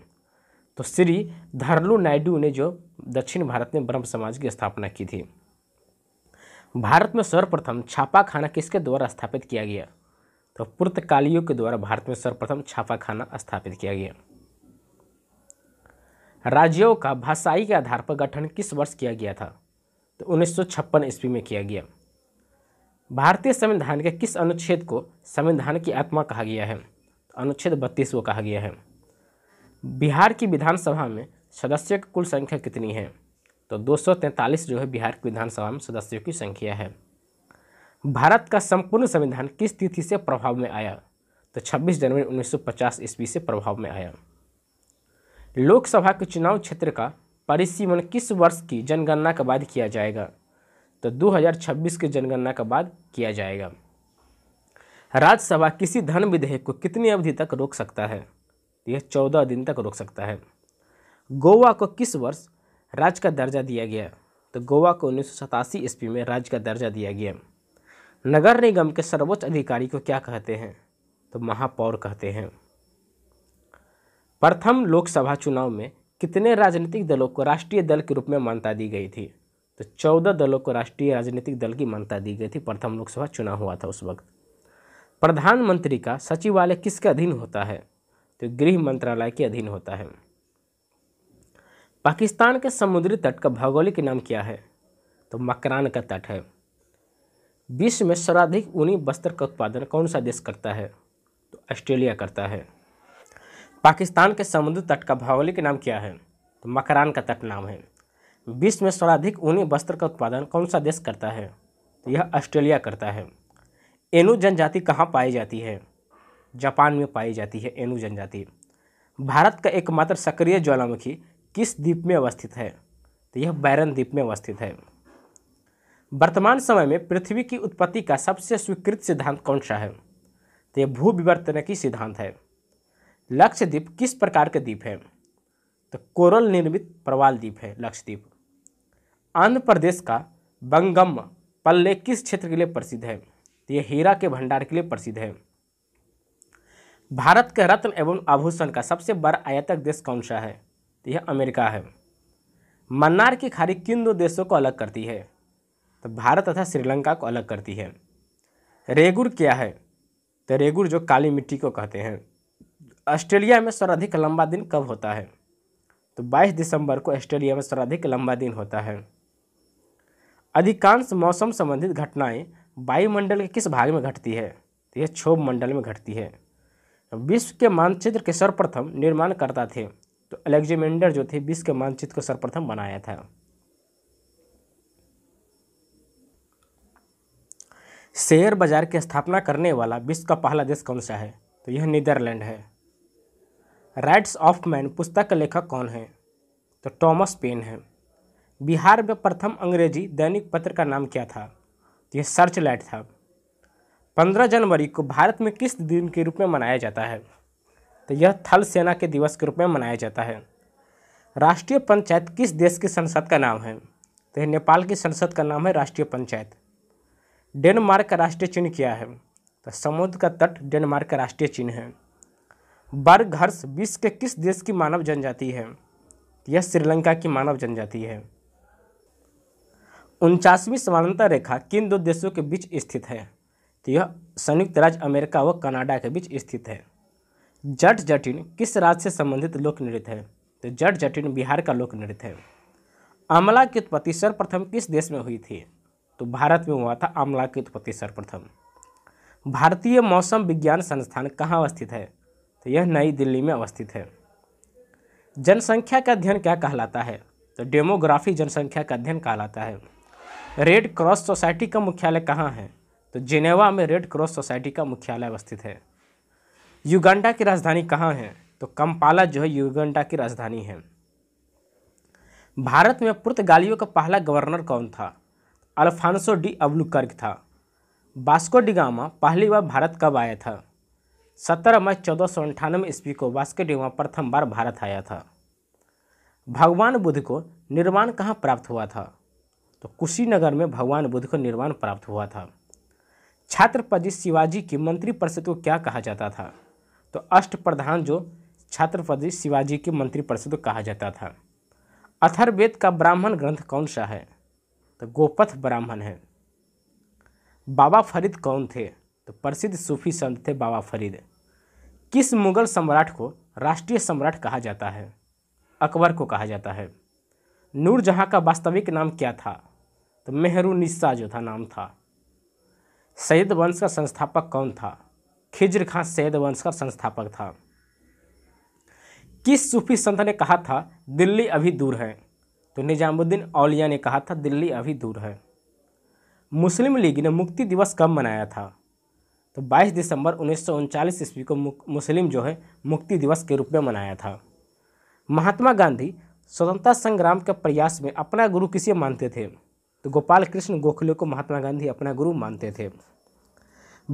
तो श्री धरलू नायडू ने जो दक्षिण भारत में ब्रह्म समाज की स्थापना की थी भारत में सर्वप्रथम छापाखाना किसके द्वारा स्थापित किया गया तो पुर्तकालियों के द्वारा भारत में सर्वप्रथम छापाखाना स्थापित किया गया राज्यों का भाषाई के आधार पर गठन किस वर्ष किया गया था तो उन्नीस सौ ईस्वी में किया गया भारतीय संविधान के किस अनुच्छेद को संविधान की आत्मा कहा गया है तो अनुच्छेद बत्तीस को कहा गया है बिहार की विधानसभा में सदस्यों की कुल संख्या कितनी है तो 243 जो है बिहार की विधानसभा में सदस्यों की संख्या है भारत का संपूर्ण संविधान किस तिथि से प्रभाव में आया तो 26 जनवरी 1950 ईस्वी से प्रभाव में आया लोकसभा के चुनाव क्षेत्र का परिसीमन किस वर्ष की जनगणना के बाद किया जाएगा तो 2026 के जनगणना के बाद किया जाएगा राज्यसभा किसी धन विधेयक को कितनी अवधि तक रोक सकता है तो यह चौदह दिन तक रोक सकता है गोवा को किस वर्ष राज्य का दर्जा दिया गया तो गोवा को उन्नीस सौ ईस्वी में राज्य का दर्जा दिया गया नगर निगम के सर्वोच्च अधिकारी को क्या कहते हैं तो महापौर कहते हैं प्रथम लोकसभा चुनाव में कितने राजनीतिक दलों को राष्ट्रीय दल के रूप में मान्यता दी गई थी तो चौदह दलों को राष्ट्रीय राजनीतिक दल की मान्यता दी गई थी प्रथम लोकसभा चुनाव हुआ था उस वक्त प्रधानमंत्री का सचिवालय किसके अधीन होता है तो गृह मंत्रालय के अधीन होता है पाकिस्तान के समुद्री तट का भौगोलिक नाम क्या है तो मकरान का तट है विश्व में सर्वाधिक ऊनी वस्त्र का उत्पादन कौन सा देश करता है तो ऑस्ट्रेलिया करता है पाकिस्तान के समुद्री तट का भौगोलिक नाम क्या है तो मकरान का तट नाम है विश्व में सर्वाधिक ऊनी वस्त्र का उत्पादन कौन सा देश करता है तो यह ऑस्ट्रेलिया करता है एनु जनजाति कहाँ पाई जाती है जापान में पाई जाती है एनु जनजाति भारत का एकमात्र सक्रिय ज्वालामुखी किस द्वीप में अवस्थित है तो यह बैरन द्वीप में अवस्थित है वर्तमान समय में पृथ्वी की उत्पत्ति का सबसे स्वीकृत सिद्धांत कौन सा है तो यह भू विवर्तनकी सिद्धांत है लक्षद्वीप किस प्रकार के द्वीप है तो कोरल निर्मित प्रवाल द्वीप है लक्षद्वीप आंध्र प्रदेश का बंगम पल्ले किस क्षेत्र के लिए प्रसिद्ध है तो यह हीरा के भंडार के लिए प्रसिद्ध है भारत के रत्न एवं आभूषण का सबसे बड़ा आयातक देश कौन सा है तो यह अमेरिका है मन्नार की खाड़ी किन दो देशों को अलग करती है तो भारत तथा श्रीलंका को अलग करती है रेगुर क्या है तो रेगुर जो काली मिट्टी को कहते हैं ऑस्ट्रेलिया में सर्वाधिक लंबा दिन कब होता है तो 22 दिसंबर को ऑस्ट्रेलिया में सर्वाधिक लंबा दिन होता है अधिकांश मौसम संबंधित घटनाएं वायुमंडल के किस भाग में घटती है तो यह क्षोभ मंडल में घटती है विश्व के मानचित्र के सर्वप्रथम निर्माणकर्ता थे तो अलेक्जेमेंडर जो थे विश्व के मानचित्र को सर्वप्रथम बनाया था शेयर बाजार की स्थापना करने वाला विश्व का पहला देश कौन सा है तो यह नीदरलैंड है राइट्स ऑफ मैन पुस्तक का लेखक कौन है तो टॉमस पेन है बिहार में प्रथम अंग्रेजी दैनिक पत्र का नाम क्या था तो यह सर्च लाइट था पंद्रह जनवरी को भारत में किस दिन के रूप में मनाया जाता है तो यह थल सेना के दिवस के रूप में मनाया जाता है राष्ट्रीय पंचायत किस देश की संसद का नाम है तो नेपाल की संसद का नाम है राष्ट्रीय पंचायत डेनमार्क का राष्ट्रीय चिन्ह क्या है तो समुद्र का तट डेनमार्क का राष्ट्रीय चिन्ह है बर्गहर्स विश्व के किस देश की मानव जनजाति है तो यह श्रीलंका की मानव जनजाति है उनचासवीं समानता रेखा किन दो देशों के बीच स्थित है तो यह संयुक्त राज्य अमेरिका व कनाडा के बीच स्थित है जट जटिन किस राज्य से संबंधित लोक नृत्य है तो जट जटिन बिहार का लोक नृत्य है आमला की उत्पत्ति सर्वप्रथम किस देश में हुई थी तो भारत में हुआ था आमला की उत्पत्ति सर्वप्रथम भारतीय मौसम विज्ञान संस्थान कहाँ अवस्थित है तो यह नई दिल्ली में अवस्थित है जनसंख्या का अध्ययन क्या कहलाता है तो डेमोग्राफी जनसंख्या का अध्ययन कहलाता है रेड क्रॉस सोसाइटी का मुख्यालय कहाँ है तो जिनेवा में रेड क्रॉस सोसाइटी का मुख्यालय अवस्थित है युगांडा की राजधानी कहाँ है तो कंपाला जो है युगांडा की राजधानी है भारत में पुर्तगालियों का पहला गवर्नर कौन था अल्फांसो डी अब्लुकर्ग था बास्को डिगामा पहली बार भारत कब आया था सत्रह मई चौदह सौ अंठानवे ईस्वी को बास्को डिगामा प्रथम बार भारत आया था भगवान बुद्ध को निर्माण कहाँ प्राप्त हुआ था तो कुशीनगर में भगवान बुद्ध को निर्माण प्राप्त हुआ था छात्रपति शिवाजी की मंत्रिपरिषद को क्या कहा जाता था तो अष्ट प्रधान जो छात्रपति शिवाजी के मंत्रिपरिषद कहा जाता था अथर्वेद का ब्राह्मण ग्रंथ कौन सा है तो गोपथ ब्राह्मण है बाबा फरीद कौन थे तो प्रसिद्ध सूफी संत थे बाबा फरीद किस मुगल सम्राट को राष्ट्रीय सम्राट कहा जाता है अकबर को कहा जाता है नूरजहाँ का वास्तविक नाम क्या था तो मेहरू निस्सा जो था नाम था सैयद वंश का संस्थापक कौन था खिज्र खां सैद वंश का संस्थापक था किस सूफी संत ने कहा था दिल्ली अभी दूर है तो निजामुद्दीन औलिया ने कहा था दिल्ली अभी दूर है मुस्लिम लीग ने मुक्ति दिवस कब मनाया था तो 22 दिसंबर उन्नीस ईस्वी को मुस्लिम जो है मुक्ति दिवस के रूप में मनाया था महात्मा गांधी स्वतंत्रता संग्राम के प्रयास में अपना गुरु किसे मानते थे तो गोपाल कृष्ण गोखले को महात्मा गांधी अपना गुरु मानते थे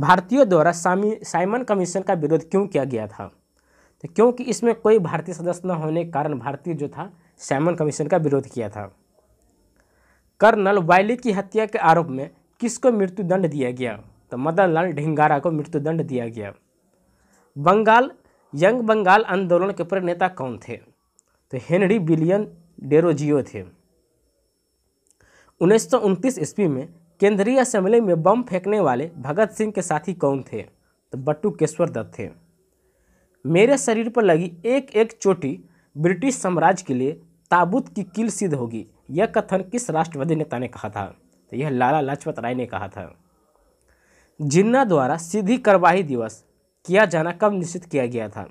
भारतीयों द्वारा साइमन कमीशन का विरोध क्यों किया गया था तो क्योंकि इसमें कोई भारतीय सदस्य न होने के कारण भारतीय जो था साइमन कमीशन का विरोध किया था कर्नल वाइली की हत्या के आरोप में किसको मृत्युदंड दिया गया तो मदन लाल ढिंगारा को मृत्युदंड दिया गया बंगाल यंग बंगाल आंदोलन के प्रमुख नेता कौन थे तो हेनरी विलियन डेरोजियो थे उन्नीस सौ ईस्वी में केंद्रीय असेंबली में बम फेंकने वाले भगत सिंह के साथी कौन थे तो बट्टू केश्वर दत्त थे मेरे शरीर पर लगी एक एक चोटी ब्रिटिश साम्राज्य के लिए ताबूत की किल सिद्ध होगी यह कथन किस राष्ट्रवादी नेता ने कहा था तो यह लाला लाजपत राय ने कहा था जिन्ना द्वारा सीधी कार्रवाई दिवस किया जाना कब निश्चित किया गया था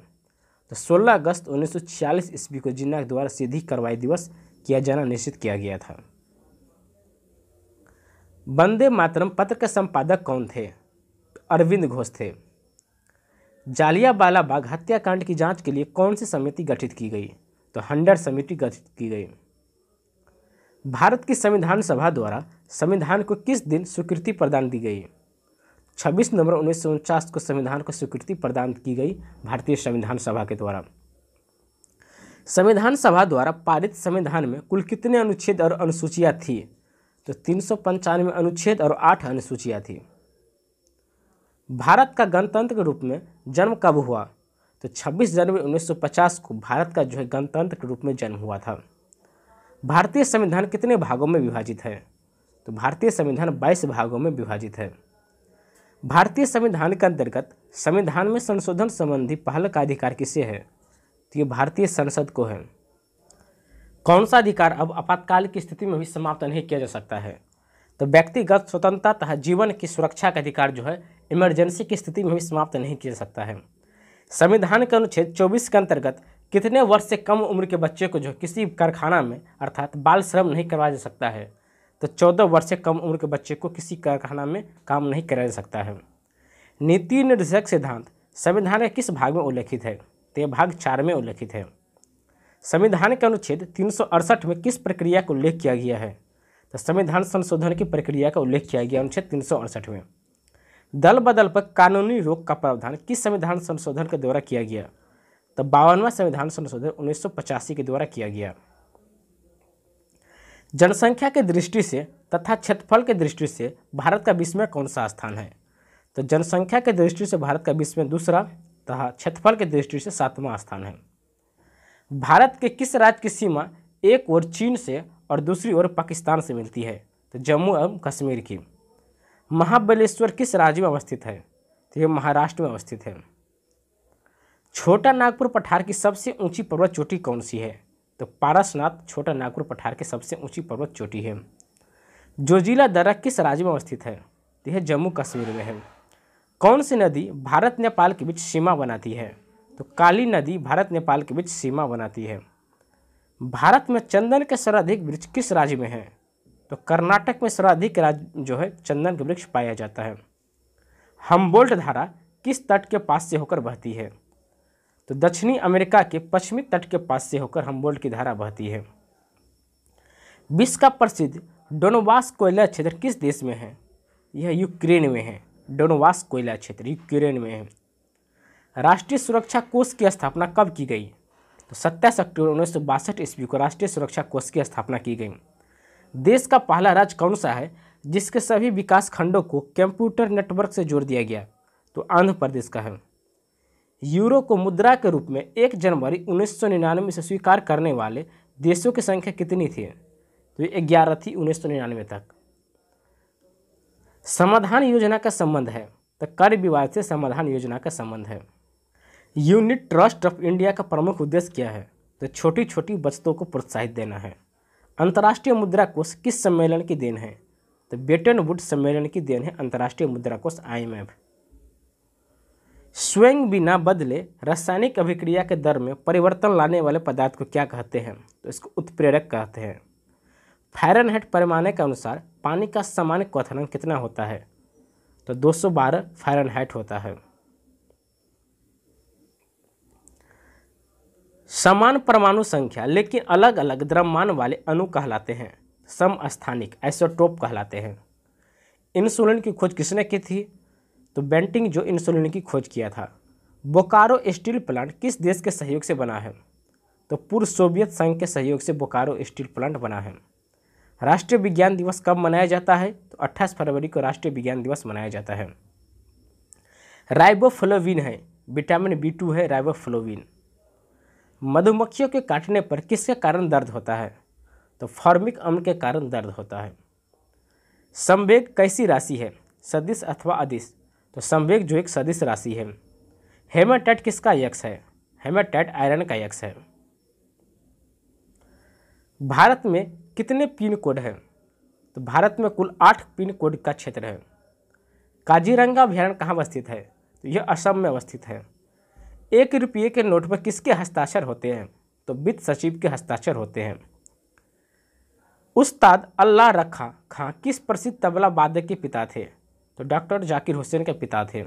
तो 16 अगस्त 1946 ईस्वी को जिन्ना द्वारा सीधी कार्रवाई दिवस किया जाना निश्चित किया गया था वंदे मातरम पत्र के संपादक कौन थे अरविंद घोष थे जालियावाला बाग हत्याकांड की जांच के लिए कौन सी समिति गठित की गई तो हंडर समिति गठित की गई भारत की संविधान सभा द्वारा संविधान को किस दिन स्वीकृति प्रदान दी गई 26 नवंबर उन्नीस को संविधान को स्वीकृति प्रदान की गई भारतीय संविधान सभा के द्वारा संविधान सभा द्वारा पारित संविधान में कुल कितने अनुच्छेद और अनुसूचियाँ थी तो तीन सौ पंचानवे अनुच्छेद और आठ अनुसूचियाँ थी भारत का गणतंत्र के रूप में जन्म कब हुआ तो 26 जनवरी 1950 को भारत का जो है गणतंत्र के रूप में जन्म हुआ था भारतीय संविधान कितने भागों में विभाजित है तो भारतीय संविधान 22 भागों में विभाजित है भारतीय संविधान के अंतर्गत संविधान में संशोधन संबंधी पहल का अधिकार किसे है तो ये भारतीय संसद को है कौन सा अधिकार अब आपातकाल की स्थिति में भी समाप्त नहीं किया जा सकता है तो व्यक्तिगत स्वतंत्रता तथा जीवन की सुरक्षा का अधिकार जो है इमरजेंसी की स्थिति में भी समाप्त नहीं किया जा सकता है संविधान के अनुच्छेद 24 के अंतर्गत कितने वर्ष से कम उम्र के बच्चे को जो किसी कारखाना में अर्थात बाल श्रम नहीं करवाया जा सकता है तो चौदह वर्ष से कम उम्र के बच्चे को किसी कारखाना में काम नहीं कराया जा सकता है नीति निर्देशक सिद्धांत संविधान के किस भाग में उल्लेखित है तो यह भाग चार में उल्लेखित है संविधान के अनुच्छेद तीन में किस प्रक्रिया का उल्लेख किया गया है तो संविधान संशोधन की प्रक्रिया का उल्लेख किया गया अनुच्छेद तीन में दल बदल पर कानूनी रोक का प्रावधान किस संविधान संशोधन के द्वारा किया गया तो बावनवा संविधान संशोधन उन्नीस के द्वारा किया गया जनसंख्या के दृष्टि से तथा क्षेत्रफल के दृष्टि से भारत का विश्व में कौन सा स्थान है तो जनसंख्या के दृष्टि से भारत का विश्व में दूसरा तथा क्षेत्रफल के दृष्टि से सातवां स्थान है भारत के किस राज्य की सीमा एक ओर चीन से और दूसरी ओर पाकिस्तान से मिलती है तो जम्मू एवं कश्मीर की महाबलेश्वर किस राज्य में अवस्थित है तो ये महाराष्ट्र में अवस्थित है छोटा नागपुर पठार की सबसे ऊंची पर्वत चोटी कौन सी है तो पारसनाथ छोटा नागपुर पठार की सबसे ऊंची पर्वत चोटी है जोजिला दर्रा किस राज्य में अवस्थित है तो यह जम्मू कश्मीर में है कौन सी नदी भारत नेपाल के बीच सीमा बनाती है तो काली नदी भारत नेपाल के बीच सीमा बनाती है भारत में चंदन के सर्वाधिक वृक्ष किस राज्य में हैं तो कर्नाटक में सर्वाधिक राज्य जो है चंदन के वृक्ष पाया जाता है हम्बोल्ट धारा किस तट के पास से होकर बहती है तो दक्षिणी अमेरिका के पश्चिमी तट के पास से होकर हम्बोल्ट की धारा बहती है विश्व का प्रसिद्ध डोनोवास कोयला क्षेत्र किस देश में है यह यूक्रेन में है डोनोवास कोयला क्षेत्र यूक्रेन में है राष्ट्रीय सुरक्षा कोष की स्थापना कब की गई तो सत्ताईस अक्टूबर उन्नीस सौ बासठ ईस्वी को राष्ट्रीय सुरक्षा कोष की स्थापना की गई देश का पहला राज्य कौन सा है जिसके सभी विकास खंडों को कंप्यूटर नेटवर्क से जोड़ दिया गया तो आंध्र प्रदेश का है यूरो को मुद्रा के रूप में एक जनवरी उन्नीस सौ निन्यानवे से स्वीकार करने वाले देशों की संख्या कितनी थी तो ग्यारह थी उन्नीस सौ निन्यानवे तक समाधान योजना का संबंध है तो कर विवाद से समाधान योजना का संबंध है यूनिट ट्रस्ट ऑफ इंडिया का प्रमुख उद्देश्य क्या है तो छोटी छोटी बचतों को प्रोत्साहित देना है अंतर्राष्ट्रीय मुद्रा कोष किस सम्मेलन की देन है तो बेटन वुड सम्मेलन की देन है अंतर्राष्ट्रीय मुद्रा कोष आईएमएफ स्वयं बिना बदले रासायनिक अभिक्रिया के दर में परिवर्तन लाने वाले पदार्थ को क्या कहते हैं तो इसको उत्प्रेरक कहते हैं फायरनहेट पैमाने के अनुसार पानी का सामान्य क्वथनांक कितना होता है तो 212 सौ होता है समान परमाणु संख्या लेकिन अलग अलग द्रव्यमान वाले अणु कहलाते हैं समस्थानिक आइसोटोप कहलाते हैं इंसुलिन की खोज किसने की थी तो बेंटिंग जो इंसुलिन की खोज किया था बोकारो स्टील प्लांट किस देश के सहयोग से बना है तो पूर्व सोवियत संघ के सहयोग से बोकारो स्टील प्लांट बना है राष्ट्रीय विज्ञान दिवस कब मनाया जाता है तो 28 फरवरी को राष्ट्रीय विज्ञान दिवस मनाया जाता है राइबोफ्लोविन है विटामिन बी टू है राइबोफ्लोविन मधुमक्खियों के काटने पर किसके कारण दर्द होता है तो फॉर्मिक अम्ल के कारण दर्द होता है संवेग कैसी राशि है सदिश अथवा अदिश तो संवेग जो एक सदिश राशि है हेमाटाइट किसका यक्ष है हेमाटाइट आयरन का यक्ष है भारत में कितने पिन कोड हैं तो भारत में कुल आठ पिन कोड का क्षेत्र है काजीरंगा अभ्यारण्य कहाँ अवस्थित है तो यह असम में अवस्थित है एक रुपये के नोट पर किसके हस्ताक्षर होते हैं तो वित्त सचिव के हस्ताक्षर होते हैं उस्ताद अल्लाह रखा खां किस प्रसिद्ध तबला वादक के पिता थे तो डॉक्टर जाकिर हुसैन के पिता थे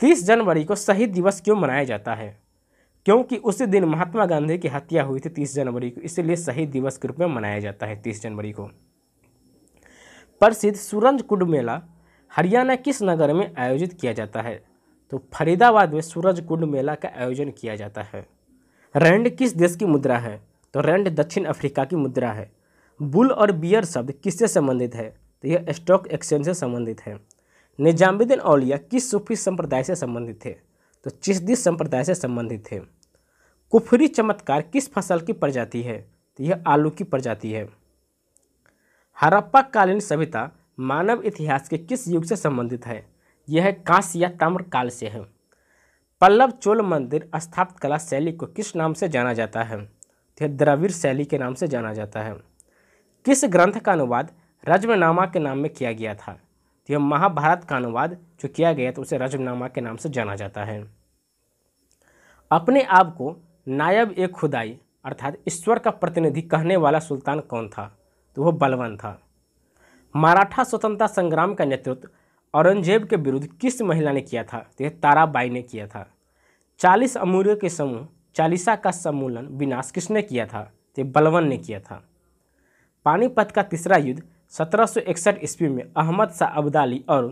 तीस जनवरी को शहीद दिवस क्यों मनाया जाता है क्योंकि उसी दिन महात्मा गांधी की हत्या हुई थी तीस जनवरी को इसलिए शहीद दिवस के रूप में मनाया जाता है तीस जनवरी को प्रसिद्ध सूरज कुंड मेला हरियाणा किस नगर में आयोजित किया जाता है तो फरीदाबाद में सूरज कुंड मेला का आयोजन किया जाता है रैंड किस देश की मुद्रा है तो रैंड दक्षिण अफ्रीका की मुद्रा है बुल और बियर शब्द किससे संबंधित है तो यह स्टॉक एक्सचेंज से संबंधित है निजामुद्दीन औलिया किस सूफी संप्रदाय से संबंधित थे तो चिश्दी संप्रदाय से संबंधित थे कुफरी चमत्कार किस फसल की प्रजाति है तो यह आलू की प्रजाति है हरप्पा कालीन सभ्यता मानव इतिहास के किस युग से संबंधित है यह कांस या ताम्र काल से है पल्लव चोल मंदिर स्थापित कला शैली को किस नाम से जाना जाता है तो द्रविड़ शैली के नाम से जाना जाता है किस ग्रंथ का अनुवाद रजमनामा के नाम में किया गया था तो यह महाभारत का अनुवाद जो किया गया तो उसे रजमनामा के नाम से जाना जाता है अपने आप को नायब ए खुदाई अर्थात ईश्वर का प्रतिनिधि कहने वाला सुल्तान कौन था तो वह बलवन था मराठा स्वतंत्रता संग्राम का नेतृत्व औरंगजेब के विरुद्ध किस महिला ने किया था तो यह ताराबाई ने किया था चालीस अमूर्यों के समूह चालीसा का सम्मूलन विनाश किसने किया था तो बलवन ने किया था पानीपत का तीसरा युद्ध 1761 ईस्वी में अहमद शाह अब्दाली और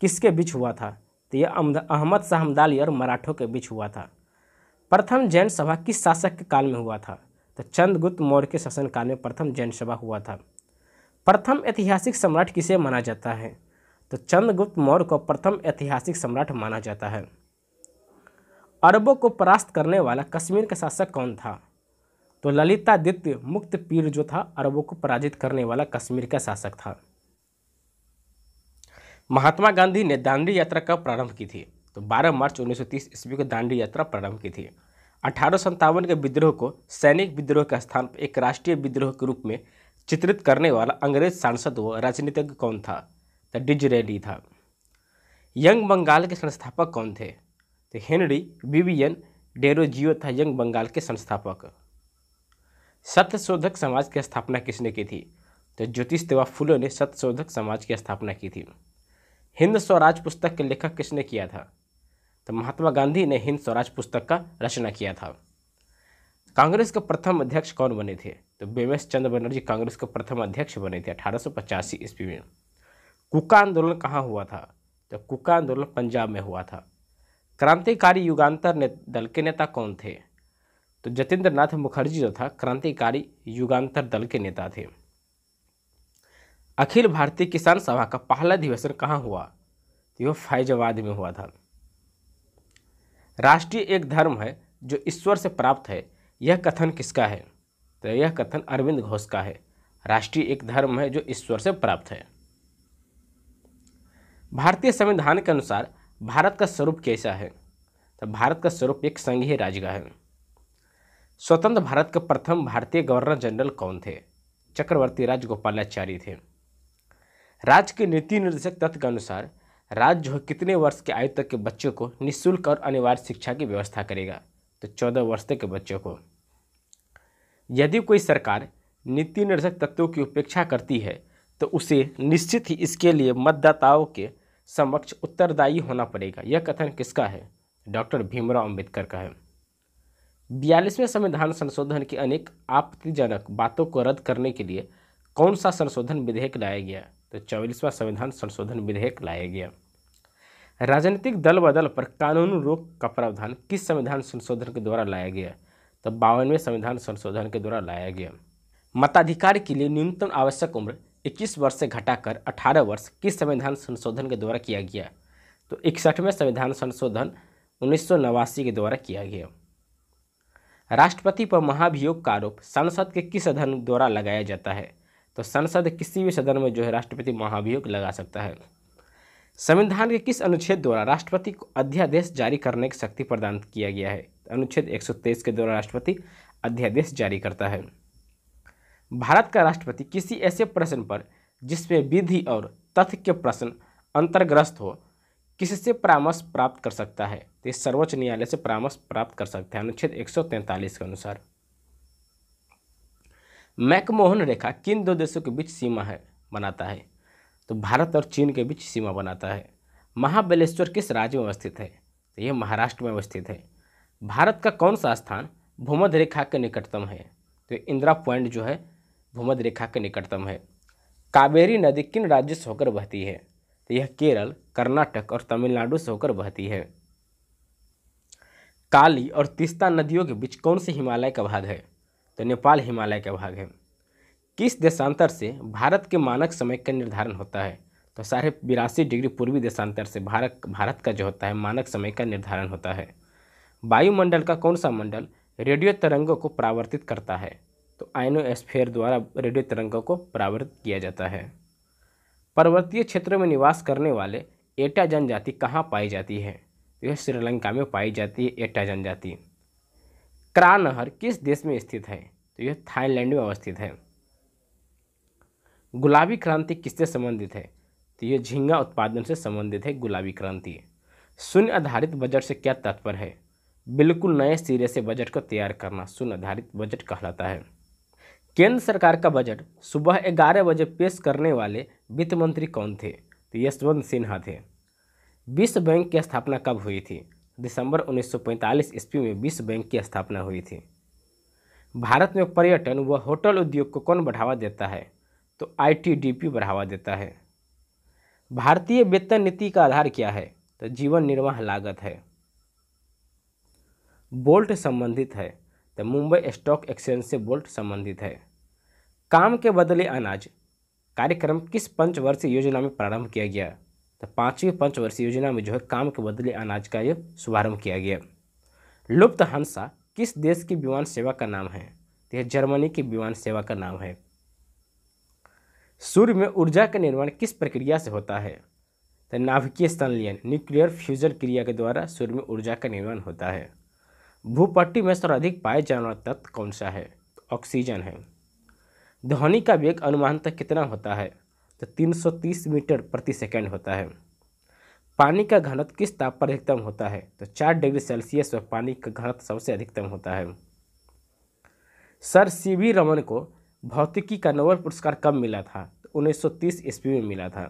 किसके बीच हुआ था तो यह अहमद शाह अब्दाली और मराठों के बीच हुआ था प्रथम जैन सभा किस शासक के काल में हुआ था तो चंद्रगुप्त मौर्य के शासनकाल में प्रथम जैन सभा हुआ था प्रथम ऐतिहासिक सम्राट किसे माना जाता है तो चंद्रगुप्त मौर्य को प्रथम ऐतिहासिक सम्राट माना जाता है अरबों को परास्त करने वाला कश्मीर का शासक कौन था तो ललितादित्य मुक्त पीर जो था अरबों को पराजित करने वाला कश्मीर का शासक था महात्मा गांधी ने दांडी यात्रा कब प्रारंभ की थी तो 12 मार्च 1930 ईस्वी को दांडी यात्रा प्रारंभ की थी अठारह के विद्रोह को सैनिक विद्रोह के स्थान पर एक राष्ट्रीय विद्रोह के रूप में चित्रित करने वाला अंग्रेज सांसद व राजनीतिज्ञ कौन था द डिजरेली था यंग बंगाल के संस्थापक कौन थे तो हेनरी विवियन डेरोजियो था यंग बंगाल के संस्थापक सत्यशोधक समाज की स्थापना किसने की थी तो ज्योतिष देवा फुलो ने सत्यशोधक समाज की स्थापना की थी हिंद स्वराज पुस्तक के लेखक किसने किया था तो महात्मा गांधी ने हिंद स्वराज पुस्तक का रचना किया था कांग्रेस के प्रथम अध्यक्ष कौन बने थे तो बेमेश चंद्र बनर्जी कांग्रेस के प्रथम अध्यक्ष बने थे अठारह ईस्वी में कुका आंदोलन कहाँ हुआ था तो कुका आंदोलन पंजाब में हुआ था क्रांतिकारी युगांतर ने दल के नेता कौन थे तो जतेंद्र नाथ मुखर्जी जो था क्रांतिकारी युगांतर दल के नेता थे अखिल भारतीय किसान सभा का पहला अधिवेशन कहाँ हुआ तो यह फैजाबाद में हुआ था राष्ट्रीय एक धर्म है जो ईश्वर से प्राप्त है यह कथन किसका है तो यह कथन अरविंद घोष का है राष्ट्रीय एक धर्म है जो ईश्वर से प्राप्त है भारतीय संविधान के अनुसार भारत का स्वरूप कैसा है तो भारत का स्वरूप एक संघीय राज्य का है स्वतंत्र भारत के प्रथम भारतीय गवर्नर जनरल कौन थे चक्रवर्ती राजगोपालाचारी थे राज्य के नीति निर्देशक तत्व के अनुसार राज्य जो कितने वर्ष के आयु तक के बच्चों को निःशुल्क और अनिवार्य शिक्षा की व्यवस्था करेगा तो चौदह वर्ष तक के बच्चों को यदि कोई सरकार नीति निर्देशक तत्वों की उपेक्षा करती है तो उसे निश्चित ही इसके लिए मतदाताओं के समक्ष उत्तरदायी होना पड़ेगा यह कथन किसका है डॉक्टर भीमराव अंबेडकर का है बयालीसवें संविधान संशोधन की अनेक आपत्तिजनक बातों को रद्द करने के लिए कौन सा संशोधन विधेयक लाया गया तो चौवालीसवां संविधान संशोधन विधेयक लाया गया राजनीतिक दल बदल पर कानून रोक का प्रावधान किस संविधान संशोधन के द्वारा लाया गया तो बावनवें संविधान संशोधन के द्वारा लाया गया मताधिकार के लिए न्यूनतम आवश्यक उम्र 21 वर्ष से घटाकर 18 वर्ष किस संविधान संशोधन के द्वारा किया गया तो इकसठवें संविधान संशोधन उन्नीस के द्वारा किया गया राष्ट्रपति पर महाभियोग का आरोप संसद के किस सदन द्वारा लगाया जाता है तो संसद किसी भी सदन में जो है राष्ट्रपति महाभियोग लगा सकता है संविधान के किस अनुच्छेद द्वारा राष्ट्रपति को अध्यादेश जारी करने की शक्ति प्रदान किया गया है अनुच्छेद एक के द्वारा राष्ट्रपति अध्यादेश जारी करता है भारत का राष्ट्रपति किसी ऐसे प्रश्न पर जिसमें विधि और तथ्य के प्रश्न अंतर्ग्रस्त हो किससे परामर्श प्राप्त कर सकता है तो सर्वोच्च न्यायालय से परामर्श प्राप्त कर सकता है अनुच्छेद 143 के अनुसार मैकमोहन रेखा किन दो देशों के बीच सीमा है बनाता है तो भारत और चीन के बीच सीमा बनाता है महाबलेश्वर किस राज्य में अवस्थित है तो यह महाराष्ट्र में अवस्थित है भारत का कौन सा स्थान भूमध्य रेखा के निकटतम है तो इंदिरा पॉइंट जो है भूमध्य रेखा के निकटतम है कावेरी नदी किन राज्यों से होकर बहती है तो यह केरल कर्नाटक और तमिलनाडु से होकर बहती है काली और तीस्ता नदियों के बीच कौन से हिमालय का भाग है तो नेपाल हिमालय का भाग है किस देशांतर से भारत के मानक समय का निर्धारण होता है तो साढ़े बिरासी डिग्री पूर्वी देशांतर से भारत भारत का जो होता है मानक समय का निर्धारण होता है वायुमंडल का कौन सा मंडल रेडियो तरंगों को परावर्तित करता है तो आइनोस्फेयर द्वारा रेडियो तरंगों को परावर्तित किया जाता है पर्वतीय क्षेत्रों में निवास करने वाले एटा जनजाति कहाँ पाई जाती है तो यह श्रीलंका में पाई जाती है एटा जनजाति क्रा नहर किस देश में स्थित है तो यह थाईलैंड में अवस्थित है गुलाबी क्रांति किससे संबंधित है तो यह झींगा उत्पादन से संबंधित है गुलाबी क्रांति शून्य आधारित बजट से क्या तत्पर है बिल्कुल नए सिरे से बजट को तैयार करना शून्य आधारित बजट कहलाता है केंद्र सरकार का बजट सुबह ग्यारह बजे पेश करने वाले वित्त मंत्री कौन थे तो यशवंत सिन्हा थे विश्व बैंक की स्थापना कब हुई थी दिसंबर 1945 ईस्वी में विश्व बैंक की स्थापना हुई थी भारत में पर्यटन व होटल उद्योग को कौन बढ़ावा देता है तो आईटीडीपी बढ़ावा देता है भारतीय वेतन नीति का आधार क्या है तो जीवन निर्वाह लागत है बोल्ट संबंधित है तो मुंबई स्टॉक एक्सचेंज से बोल्ट संबंधित है काम के बदले अनाज कार्यक्रम किस पंचवर्षीय योजना में प्रारंभ किया गया तो पांचवी पंचवर्षीय योजना में जो है काम के बदले अनाज का यह शुभारंभ किया गया लुप्त हंसा किस देश की विमान सेवा का नाम है तो यह जर्मनी की विमान सेवा का नाम है सूर्य में ऊर्जा का निर्माण किस प्रक्रिया से होता है तो नाभिकीय संलयन न्यूक्लियर फ्यूजन क्रिया के द्वारा सूर्य में ऊर्जा का निर्माण होता है भूपट्टी में सर्वाधिक पाए जाने वाला तत्व कौन सा है ऑक्सीजन है ध्वनि का वेग तक कितना होता है तो 330 मीटर प्रति सेकंड होता है पानी का घनत्व किस ताप पर अधिकतम होता है तो चार डिग्री सेल्सियस पर पानी का घनत्व सबसे अधिकतम होता है सर सी वी रमन को भौतिकी का नोबल पुरस्कार कब मिला था तो 1930 ईस्वी में मिला था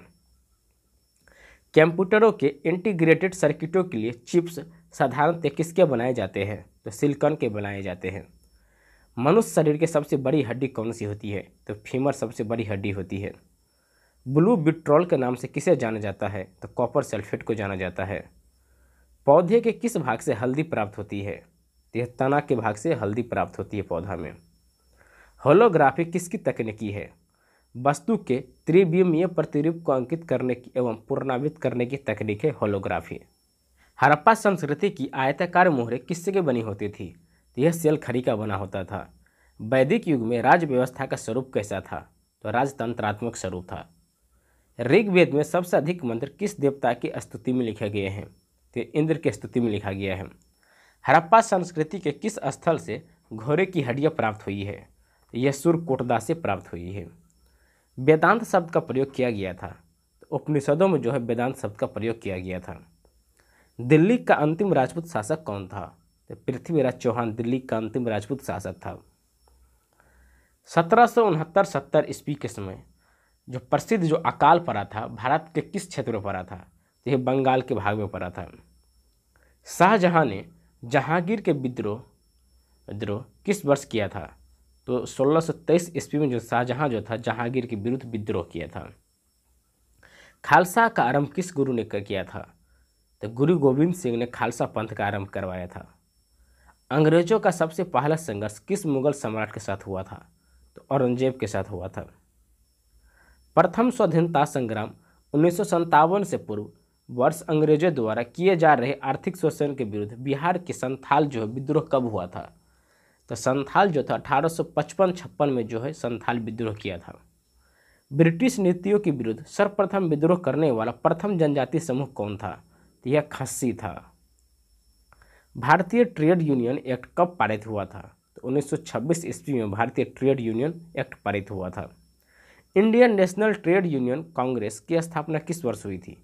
कंप्यूटरों के इंटीग्रेटेड सर्किटों के लिए चिप्स साधारणतः किसके बनाए जाते हैं तो सिलकन के बनाए जाते हैं मनुष्य शरीर के सबसे बड़ी हड्डी कौन सी होती है तो फीमर सबसे बड़ी हड्डी होती है ब्लू बिट्रोल के नाम से किसे जाना जाता है तो कॉपर सल्फेट को जाना जाता है पौधे के किस भाग से हल्दी प्राप्त होती है तो यह तना के भाग से हल्दी प्राप्त होती है पौधा में होलोग्राफी किसकी तकनीकी है वस्तु के त्रिविमीय प्रतिरूप को अंकित करने की एवं पुनरावित करने की तकनीक है होलोग्राफी हरप्पा संस्कृति की आयताकार मोहरे किससे की बनी होती थी तो यह सेल का बना होता था वैदिक युग में राज व्यवस्था का स्वरूप कैसा था तो राजतंत्रात्मक स्वरूप था ऋग्वेद में सबसे अधिक मंत्र किस देवता की स्तुति में लिखे गए हैं तो इंद्र की स्तुति में लिखा गया है हरप्पा संस्कृति के किस स्थल से घोड़े की हड्डियाँ प्राप्त हुई है तो यह यह कोटदा से प्राप्त हुई है वेदांत शब्द का प्रयोग किया गया था तो उपनिषदों में जो है वेदांत शब्द का प्रयोग किया गया था दिल्ली का अंतिम राजपूत शासक कौन था तो पृथ्वीराज चौहान दिल्ली का अंतिम राजपूत शासक था सत्रह सौ उनहत्तर सत्तर ईस्वी के समय जो प्रसिद्ध जो अकाल पड़ा था भारत के किस क्षेत्र में पड़ा था तो यह बंगाल के भाग में पड़ा था शाहजहाँ ने जहांगीर के विद्रोह विद्रोह किस वर्ष किया था तो सोलह सौ तेईस ईस्वी में जो शाहजहाँ जो था जहांगीर के विरुद्ध विद्रोह किया था खालसा का आरंभ किस गुरु ने किया था तो गुरु गोविंद सिंह ने खालसा पंथ का आरंभ करवाया था अंग्रेजों का सबसे पहला संघर्ष किस मुगल सम्राट के साथ हुआ था तो औरंगजेब के साथ हुआ था प्रथम स्वाधीनता संग्राम उन्नीस से पूर्व वर्ष अंग्रेजों द्वारा किए जा रहे आर्थिक शोषण के विरुद्ध बिहार के संथाल जो है विद्रोह कब हुआ था तो संथाल जो था अठारह सौ में जो है संथाल विद्रोह किया था ब्रिटिश नीतियों के विरुद्ध सर्वप्रथम विद्रोह करने वाला प्रथम जनजाति समूह कौन था यह खस्सी था भारतीय ट्रेड यूनियन एक्ट कब पारित हुआ था तो 1926 ईस्वी में भारतीय ट्रेड यूनियन एक्ट पारित हुआ था Indian National Trade Union Congress की स्थापना किस वर्ष हुई थी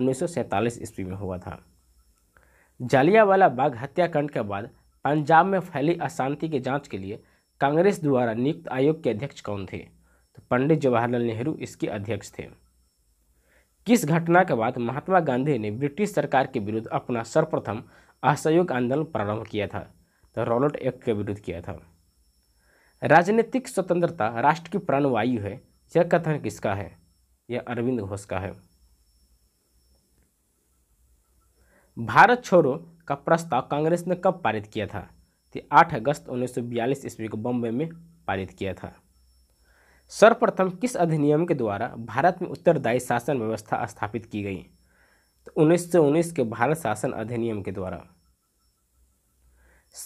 1947 ईस्वी में हुआ था जालियावाला बाग हत्याकांड के बाद पंजाब में फैली अशांति की जांच के लिए कांग्रेस द्वारा नियुक्त आयोग के अध्यक्ष कौन थे तो पंडित जवाहरलाल नेहरू इसके अध्यक्ष थे किस घटना के बाद महात्मा गांधी ने ब्रिटिश सरकार के विरुद्ध अपना सर्वप्रथम असहयोग आंदोलन प्रारंभ किया था तो रॉलट एक्ट के विरुद्ध किया था राजनीतिक स्वतंत्रता राष्ट्र की प्राणवायु है यह कथन किसका है यह अरविंद घोष का है भारत छोड़ो का प्रस्ताव कांग्रेस ने कब पारित किया था तो 8 अगस्त 1942 ईस्वी को बम्बे में पारित किया था सर्वप्रथम किस अधिनियम के द्वारा भारत में उत्तरदायी शासन व्यवस्था स्थापित की गई तो उन्नीस के भारत शासन अधिनियम के द्वारा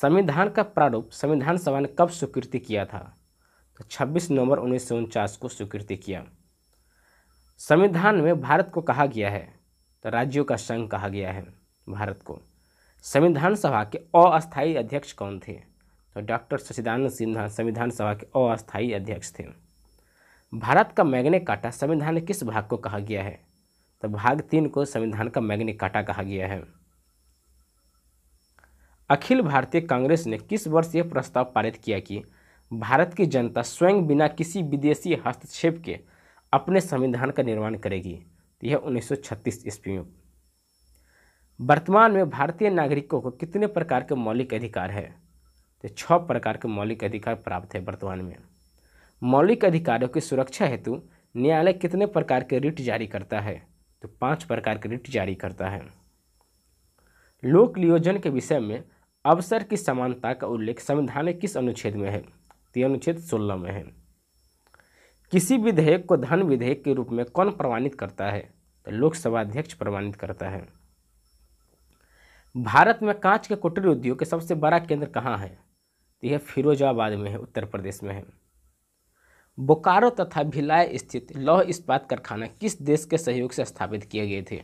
संविधान का प्रारूप संविधान सभा ने कब स्वीकृति किया था तो 26 नवंबर उन्नीस को स्वीकृति किया संविधान में भारत को कहा गया है तो राज्यों का संघ कहा गया है भारत को संविधान सभा के अस्थायी अध्यक्ष कौन थे तो डॉक्टर सचिदानंद सिन्हा संविधान सभा के अस्थायी अध्यक्ष थे भारत का मैग्ने काटा संविधान किस भाग को कहा गया है तो भाग तीन को संविधान का मैग्ने काटा कहा गया है अखिल भारतीय कांग्रेस ने किस वर्ष यह प्रस्ताव पारित किया कि भारत की जनता स्वयं बिना किसी विदेशी हस्तक्षेप के अपने संविधान का निर्माण करेगी तो यह उन्नीस ईस्वी में वर्तमान में भारतीय नागरिकों को कितने प्रकार के मौलिक अधिकार है तो छः प्रकार के मौलिक अधिकार प्राप्त है वर्तमान में मौलिक अधिकारों की सुरक्षा हेतु न्यायालय कितने प्रकार के रिट जारी करता है तो पांच प्रकार के रिट जारी करता है लोक नियोजन के विषय में अवसर की समानता का उल्लेख संविधान के किस अनुच्छेद में है तो अनुच्छेद सोलह में है किसी विधेयक को धन विधेयक के रूप में कौन प्रमाणित करता है तो लोकसभा अध्यक्ष प्रमाणित करता है भारत में कांच के कुटीर उद्योग के सबसे बड़ा केंद्र कहाँ है तो यह फिरोजाबाद में है उत्तर प्रदेश में है बोकारो तथा भिलाय स्थित लौह इस्पात कारखाना किस देश के सहयोग से स्थापित किए गए थे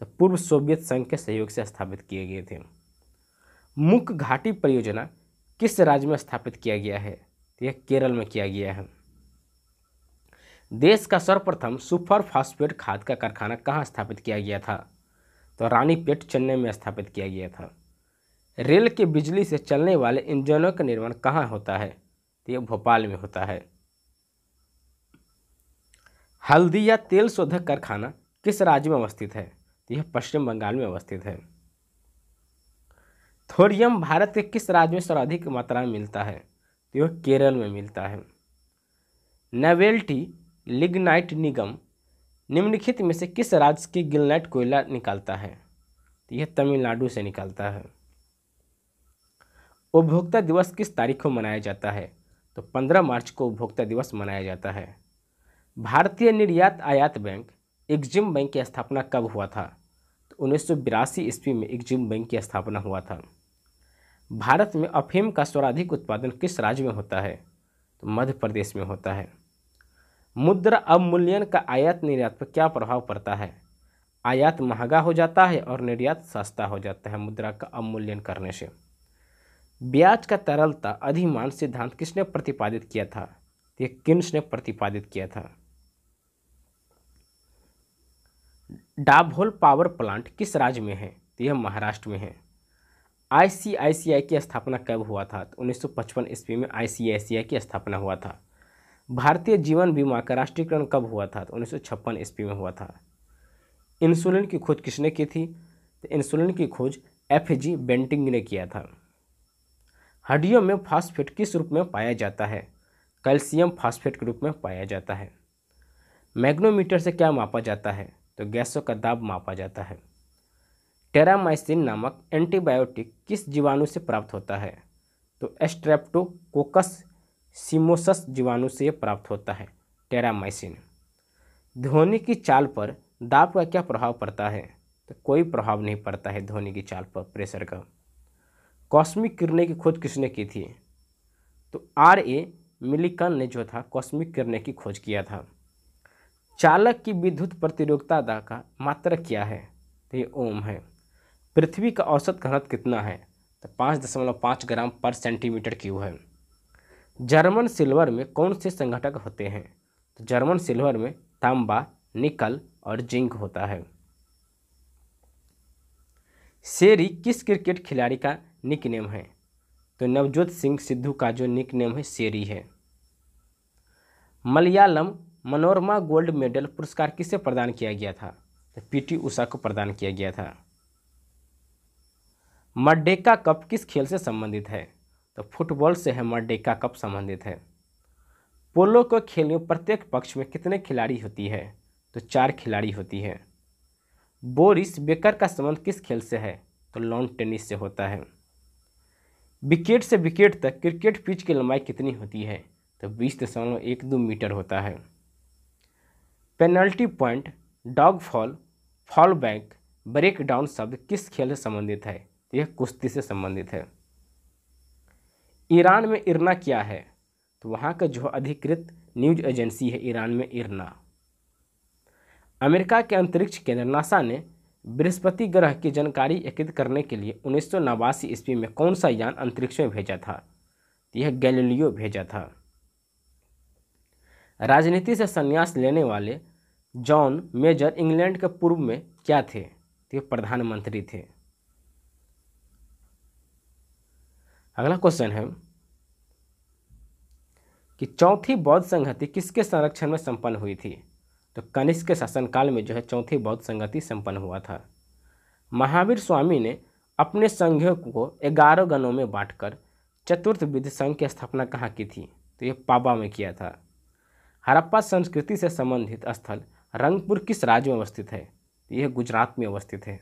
तो पूर्व सोवियत संघ के सहयोग से स्थापित किए गए थे मुख्य घाटी परियोजना किस राज्य में स्थापित किया गया है तो यह केरल में किया गया है देश का सर्वप्रथम सुपर फास्फेट खाद का कारखाना कहाँ स्थापित किया गया था तो रानीपेट चेन्नई में स्थापित किया गया था रेल के बिजली से चलने वाले इंजनों का निर्माण कहाँ होता है तो यह भोपाल में होता है हल्दी या तेल शोधक कारखाना किस राज्य में अवस्थित है यह पश्चिम बंगाल में अवस्थित है थोरियम भारत के किस राज्य में सर्वाधिक मात्रा में मिलता है तो यह केरल में मिलता है नवेल्टी लिग्नाइट निगम निम्नलिखित में से किस राज्य की गिलनाइट कोयला निकालता है तो यह तमिलनाडु से निकालता है उपभोक्ता दिवस किस तारीख को मनाया जाता है तो 15 मार्च को उपभोक्ता दिवस मनाया जाता है भारतीय निर्यात आयात बैंक एग्जिम बैंक की स्थापना कब हुआ था तो उन्नीस ईस्वी में एग्जिम बैंक की स्थापना हुआ था भारत में अफीम का सर्वाधिक उत्पादन किस राज्य में होता है तो मध्य प्रदेश में होता है मुद्रा अवमूल्यन का आयात निर्यात पर क्या प्रभाव पड़ता है आयात महंगा हो जाता है और निर्यात सस्ता हो जाता है मुद्रा का अवमूल्यन करने से ब्याज का तरलता अधिमान सिद्धांत किसने प्रतिपादित किया था तो ये किन्स ने प्रतिपादित किया था डाभोल पावर प्लांट किस राज्य में है तो यह महाराष्ट्र में है आईसीआईसीआई की स्थापना कब हुआ था तो उन्नीस सौ पचपन ईस्वी में आईसीआईसीआई की स्थापना हुआ था भारतीय जीवन बीमा का राष्ट्रीयकरण कब हुआ था तो उन्नीस सौ छप्पन ईस्वी में हुआ था इंसुलिन की खोज किसने की थी तो इंसुलिन की खोज एफ जी बेंटिंग ने किया था हड्डियों में फास्फेट किस रूप में पाया जाता है कैल्शियम फास्फेट के रूप में पाया जाता है मैग्नोमीटर से क्या मापा जाता है तो गैसों का दाब मापा जाता है टेरामाइसिन नामक एंटीबायोटिक किस जीवाणु से प्राप्त होता है तो एस्ट्रेप्टोकोकस सिमोसस जीवाणु से प्राप्त होता है टेरामाइसिन ध्वनि की चाल पर दाब का क्या प्रभाव पड़ता है तो कोई प्रभाव नहीं पड़ता है ध्वनि की चाल पर प्रेशर का कॉस्मिक किरणें की खोज किसने की थी तो आर ए मिलिकन ने जो था कॉस्मिक किरणें की खोज किया था चालक की विद्युत प्रतिरोधकता दा का मात्र क्या है तो ये ओम है पृथ्वी का औसत घनत्व कितना है तो पाँच दशमलव पाँच ग्राम पर सेंटीमीटर क्यूब है जर्मन सिल्वर में कौन से संगठक होते हैं तो जर्मन सिल्वर में तांबा निकल और जिंक होता है शेरी किस क्रिकेट खिलाड़ी का नेम है तो नवजोत सिंह सिद्धू का जो नेम है शेरी है मलयालम मनोरमा गोल्ड मेडल पुरस्कार किसे प्रदान किया गया था तो पीटी उषा को प्रदान किया गया था मड्डेका कप किस खेल से संबंधित है तो फुटबॉल से है मड्डेका कप संबंधित है पोलो को खेल में प्रत्येक पक्ष में कितने खिलाड़ी होती है तो चार खिलाड़ी होती है बोरिस बेकर का संबंध किस खेल से है तो लॉन टेनिस से होता है विकेट से विकेट तक क्रिकेट पिच की लंबाई कितनी होती है तो बीस दशमलव एक दो मीटर होता है penalty point dog fall fall bank break down शब्द किस खेल से संबंधित है तो यह कुश्ती से संबंधित है ईरान में इरना क्या है तो वहाँ का जो अधिकृत न्यूज एजेंसी है ईरान में इरना अमेरिका के अंतरिक्ष केंद्र नासा ने बृहस्पति ग्रह की जानकारी एकत्र करने के लिए उन्नीस ईस्वी में कौन सा यान अंतरिक्ष में भेजा था तो यह गैलीलियो भेजा था राजनीति से संन्यास लेने वाले जॉन मेजर इंग्लैंड के पूर्व में क्या थे तो प्रधानमंत्री थे अगला क्वेश्चन है कि चौथी बौद्ध संगति किसके संरक्षण में संपन्न हुई थी तो कनिष्क के शासनकाल में जो है चौथी बौद्ध संगति संपन्न हुआ था महावीर स्वामी ने अपने संघों को ग्यारह गणों में बांटकर चतुर्थ विधि संघ की स्थापना कहाँ की थी तो ये पाबा में किया था हरप्पा संस्कृति से संबंधित स्थल रंगपुर किस राज्य में अवस्थित है यह गुजरात में अवस्थित है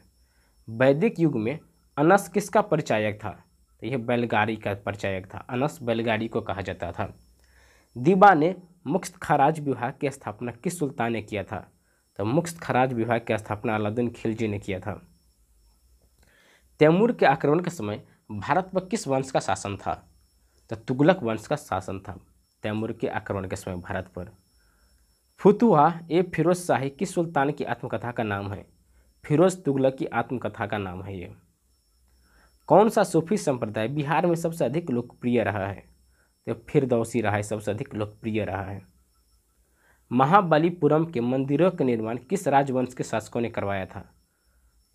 वैदिक युग में अनस किसका परिचायक था यह बैलगाड़ी का परिचायक था अनस बैलगाड़ी को कहा जाता था दीबा ने मुख्त खराज विभाग की स्थापना किस सुल्तान ने किया था तो मुख्त खराज विभाग की स्थापना अलाउद्दीन खिलजी ने किया था तैमूर के आक्रमण के समय भारत पर किस वंश का शासन था तो तुगलक वंश का शासन था तैमूर के आक्रमण के समय भारत पर फुतुहा ए फिरोज शाही किस सुल्तान की आत्मकथा का नाम है फिरोज तुगलक की आत्मकथा का नाम है ये कौन सा सूफी संप्रदाय बिहार में सबसे अधिक लोकप्रिय रहा है तो फिरदौसी रहा है सबसे अधिक लोकप्रिय रहा है महाबलीपुरम के मंदिरों का निर्माण किस राजवंश के शासकों ने करवाया था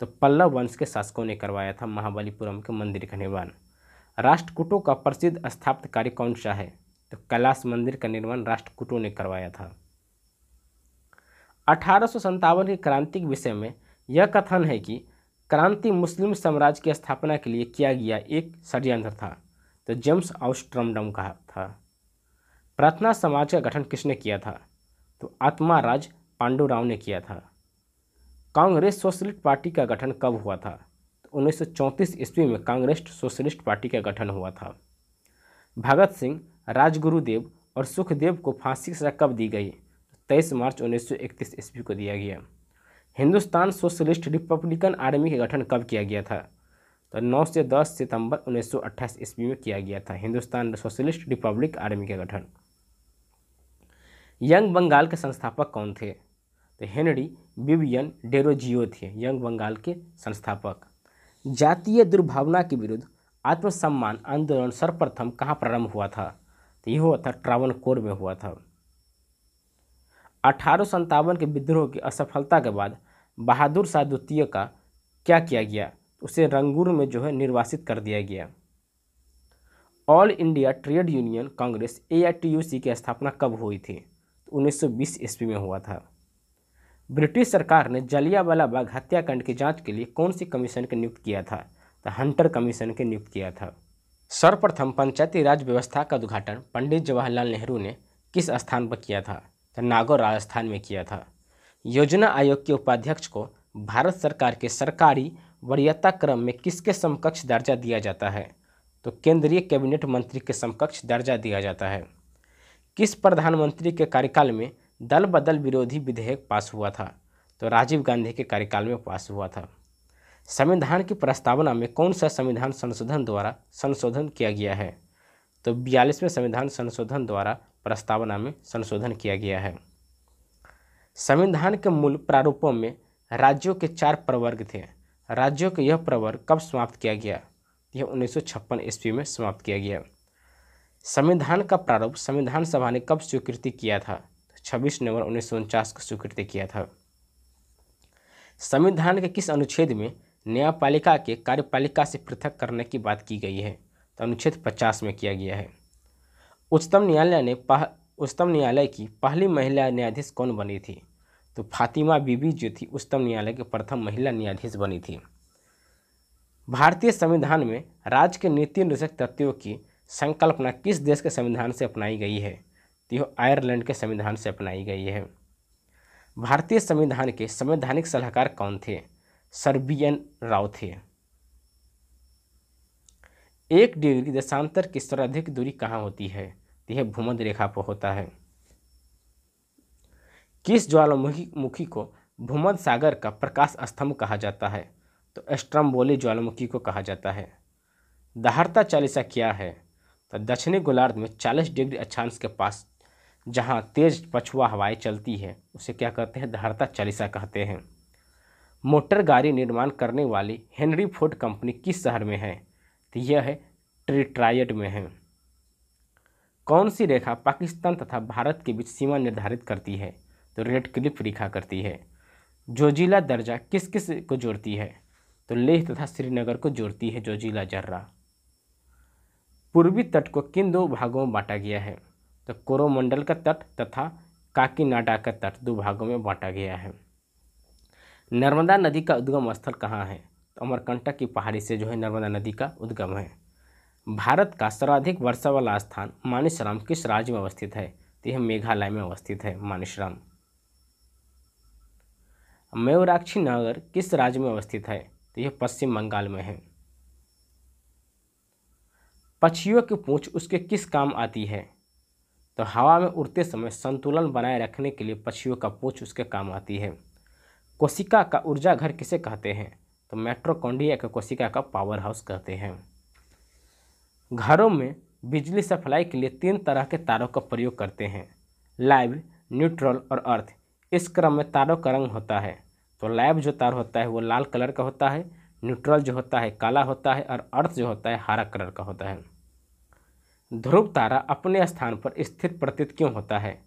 तो पल्लव वंश के शासकों ने करवाया था महाबलीपुरम के मंदिर का निर्माण राष्ट्रकूटों का प्रसिद्ध स्थापित कार्य कौन सा है तो कैलाश मंदिर का निर्माण राष्ट्रकूटों ने करवाया था अठारह की क्रांति के विषय में यह कथन है कि क्रांति मुस्लिम साम्राज्य की स्थापना के लिए किया गया एक षड्यंत्र था तो जेम्स आउस्ट्रमडम का था प्रार्थना समाज का गठन किसने किया था तो आत्मा राज पांडुराव ने किया था कांग्रेस सोशलिस्ट पार्टी का गठन कब हुआ था तो 1934 ईस्वी में कांग्रेस सोशलिस्ट पार्टी का गठन हुआ था भगत सिंह राजगुरुदेव और सुखदेव को फांसी की सजा कब दी गई तेईस मार्च 1931 ईस्वी को दिया गया हिंदुस्तान सोशलिस्ट रिपब्लिकन आर्मी का गठन कब किया गया था तो 9 से 10 सितंबर 1928 ईस्वी में किया गया था हिंदुस्तान सोशलिस्ट रिपब्लिक आर्मी का गठन यंग बंगाल के संस्थापक कौन थे तो हेनरी विवियन डेरोजियो थे यंग बंगाल के संस्थापक जातीय दुर्भावना के विरुद्ध आत्मसम्मान आंदोलन सर्वप्रथम कहाँ प्रारंभ हुआ था तो ये हुआ था कोर में हुआ था अठारह के विद्रोह की असफलता के बाद बहादुर शाह द्वितीय का क्या किया गया उसे रंगूर में जो है निर्वासित कर दिया गया All India Trade Union Congress ए की स्थापना कब हुई थी तो 1920 ईस्वी में हुआ था ब्रिटिश सरकार ने जलियावाला बाग हत्याकांड की जांच के लिए कौन सी कमीशन के नियुक्त किया था तो हंटर कमीशन के नियुक्त किया था सर्वप्रथम पंचायती राज व्यवस्था का उद्घाटन पंडित जवाहरलाल नेहरू ने किस स्थान पर किया था तो नागौर राजस्थान में किया था योजना आयोग के उपाध्यक्ष को भारत सरकार के सरकारी वरीयता क्रम में किसके समकक्ष दर्जा दिया जाता है तो केंद्रीय कैबिनेट मंत्री के समकक्ष दर्जा दिया जाता है किस प्रधानमंत्री के कार्यकाल में दल बदल विरोधी विधेयक पास हुआ था तो राजीव गांधी के कार्यकाल में पास हुआ था संविधान की प्रस्तावना में कौन सा संविधान संशोधन द्वारा संशोधन किया गया है तो बयालीसवें संविधान संशोधन द्वारा प्रस्तावना में संशोधन किया गया है संविधान के मूल प्रारूपों में राज्यों के चार प्रवर्ग थे राज्यों के यह प्रवर्ग कब समाप्त किया गया यह उन्नीस ईस्वी में समाप्त किया गया संविधान का प्रारूप संविधान सभा ने कब स्वीकृति किया था तो छब्बीस नवंबर उन्नीस को स्वीकृति किया था संविधान के किस अनुच्छेद में न्यायपालिका के कार्यपालिका से पृथक करने की बात की गई है तो अनुच्छेद पचास में किया गया है उच्चतम न्यायालय ने उच्चतम न्यायालय की पहली महिला न्यायाधीश कौन बनी थी तो फातिमा बीबी जो थी उच्चतम न्यायालय की प्रथम महिला न्यायाधीश बनी थी भारतीय संविधान में राज्य के नीति निर्देशक तत्वों की संकल्पना किस देश के संविधान से अपनाई गई है तो यह आयरलैंड के संविधान से अपनाई गई है भारतीय संविधान के संवैधानिक सलाहकार कौन थे सर्बियन राव थे एक डिग्री देशांतर की सर्वाधिक दूरी कहाँ होती है यह भूमध्य रेखा पर होता है किस ज्वालामुखी मुखी को भूमध सागर का प्रकाश स्तंभ कहा जाता है तो एस्ट्रम्बोली ज्वालामुखी को कहा जाता है दहरता चालीसा क्या है तो दक्षिणी गोलार्ध में 40 डिग्री अक्षांश के पास जहाँ तेज पछुआ हवाएं चलती है उसे क्या कहते हैं दहरता चालीसा कहते हैं मोटर गाड़ी निर्माण करने वाली हेनरी फोर्ड कंपनी किस शहर में है तो यह है ट्रिट्रायड में है कौन सी रेखा पाकिस्तान तथा भारत के बीच सीमा निर्धारित करती है तो रेड क्लिफ रेखा करती है जोजिला दर्जा किस किस को जोड़ती है तो लेह तथा श्रीनगर को जोड़ती है जोजिला जर्रा पूर्वी तट को किन दो भागों में बांटा गया है तो कोरोमंडल का तट तथा काकीनाडा का तट दो भागों में बांटा गया है नर्मदा नदी का उद्गम स्थल कहाँ है तो अमरकंटक की पहाड़ी से जो है नर्मदा नदी का उद्गम है भारत का सर्वाधिक वर्षा वाला स्थान मानिसराम किस राज्य में अवस्थित है तो यह मेघालय में अवस्थित है मानिसराम मयूराक्षी नगर किस राज्य में अवस्थित है तो यह पश्चिम बंगाल में है पक्षियों की पूंछ उसके किस काम आती है तो हवा में उड़ते समय संतुलन बनाए रखने के लिए पक्षियों का पूंछ उसके काम आती है कोशिका का ऊर्जा घर किसे कहते हैं तो मेट्रोकोंडिया के कोशिका का पावर हाउस कहते हैं घरों में बिजली सप्लाई के लिए तीन तरह के तारों का प्रयोग करते हैं लाइव न्यूट्रल और अर्थ इस क्रम में तारों का रंग होता है तो लाइव जो तार होता है वो लाल कलर का होता है न्यूट्रल जो होता है काला होता है और अर्थ जो होता है हरा कलर का होता है ध्रुव तारा अपने स्थान पर स्थित प्रतीत क्यों होता है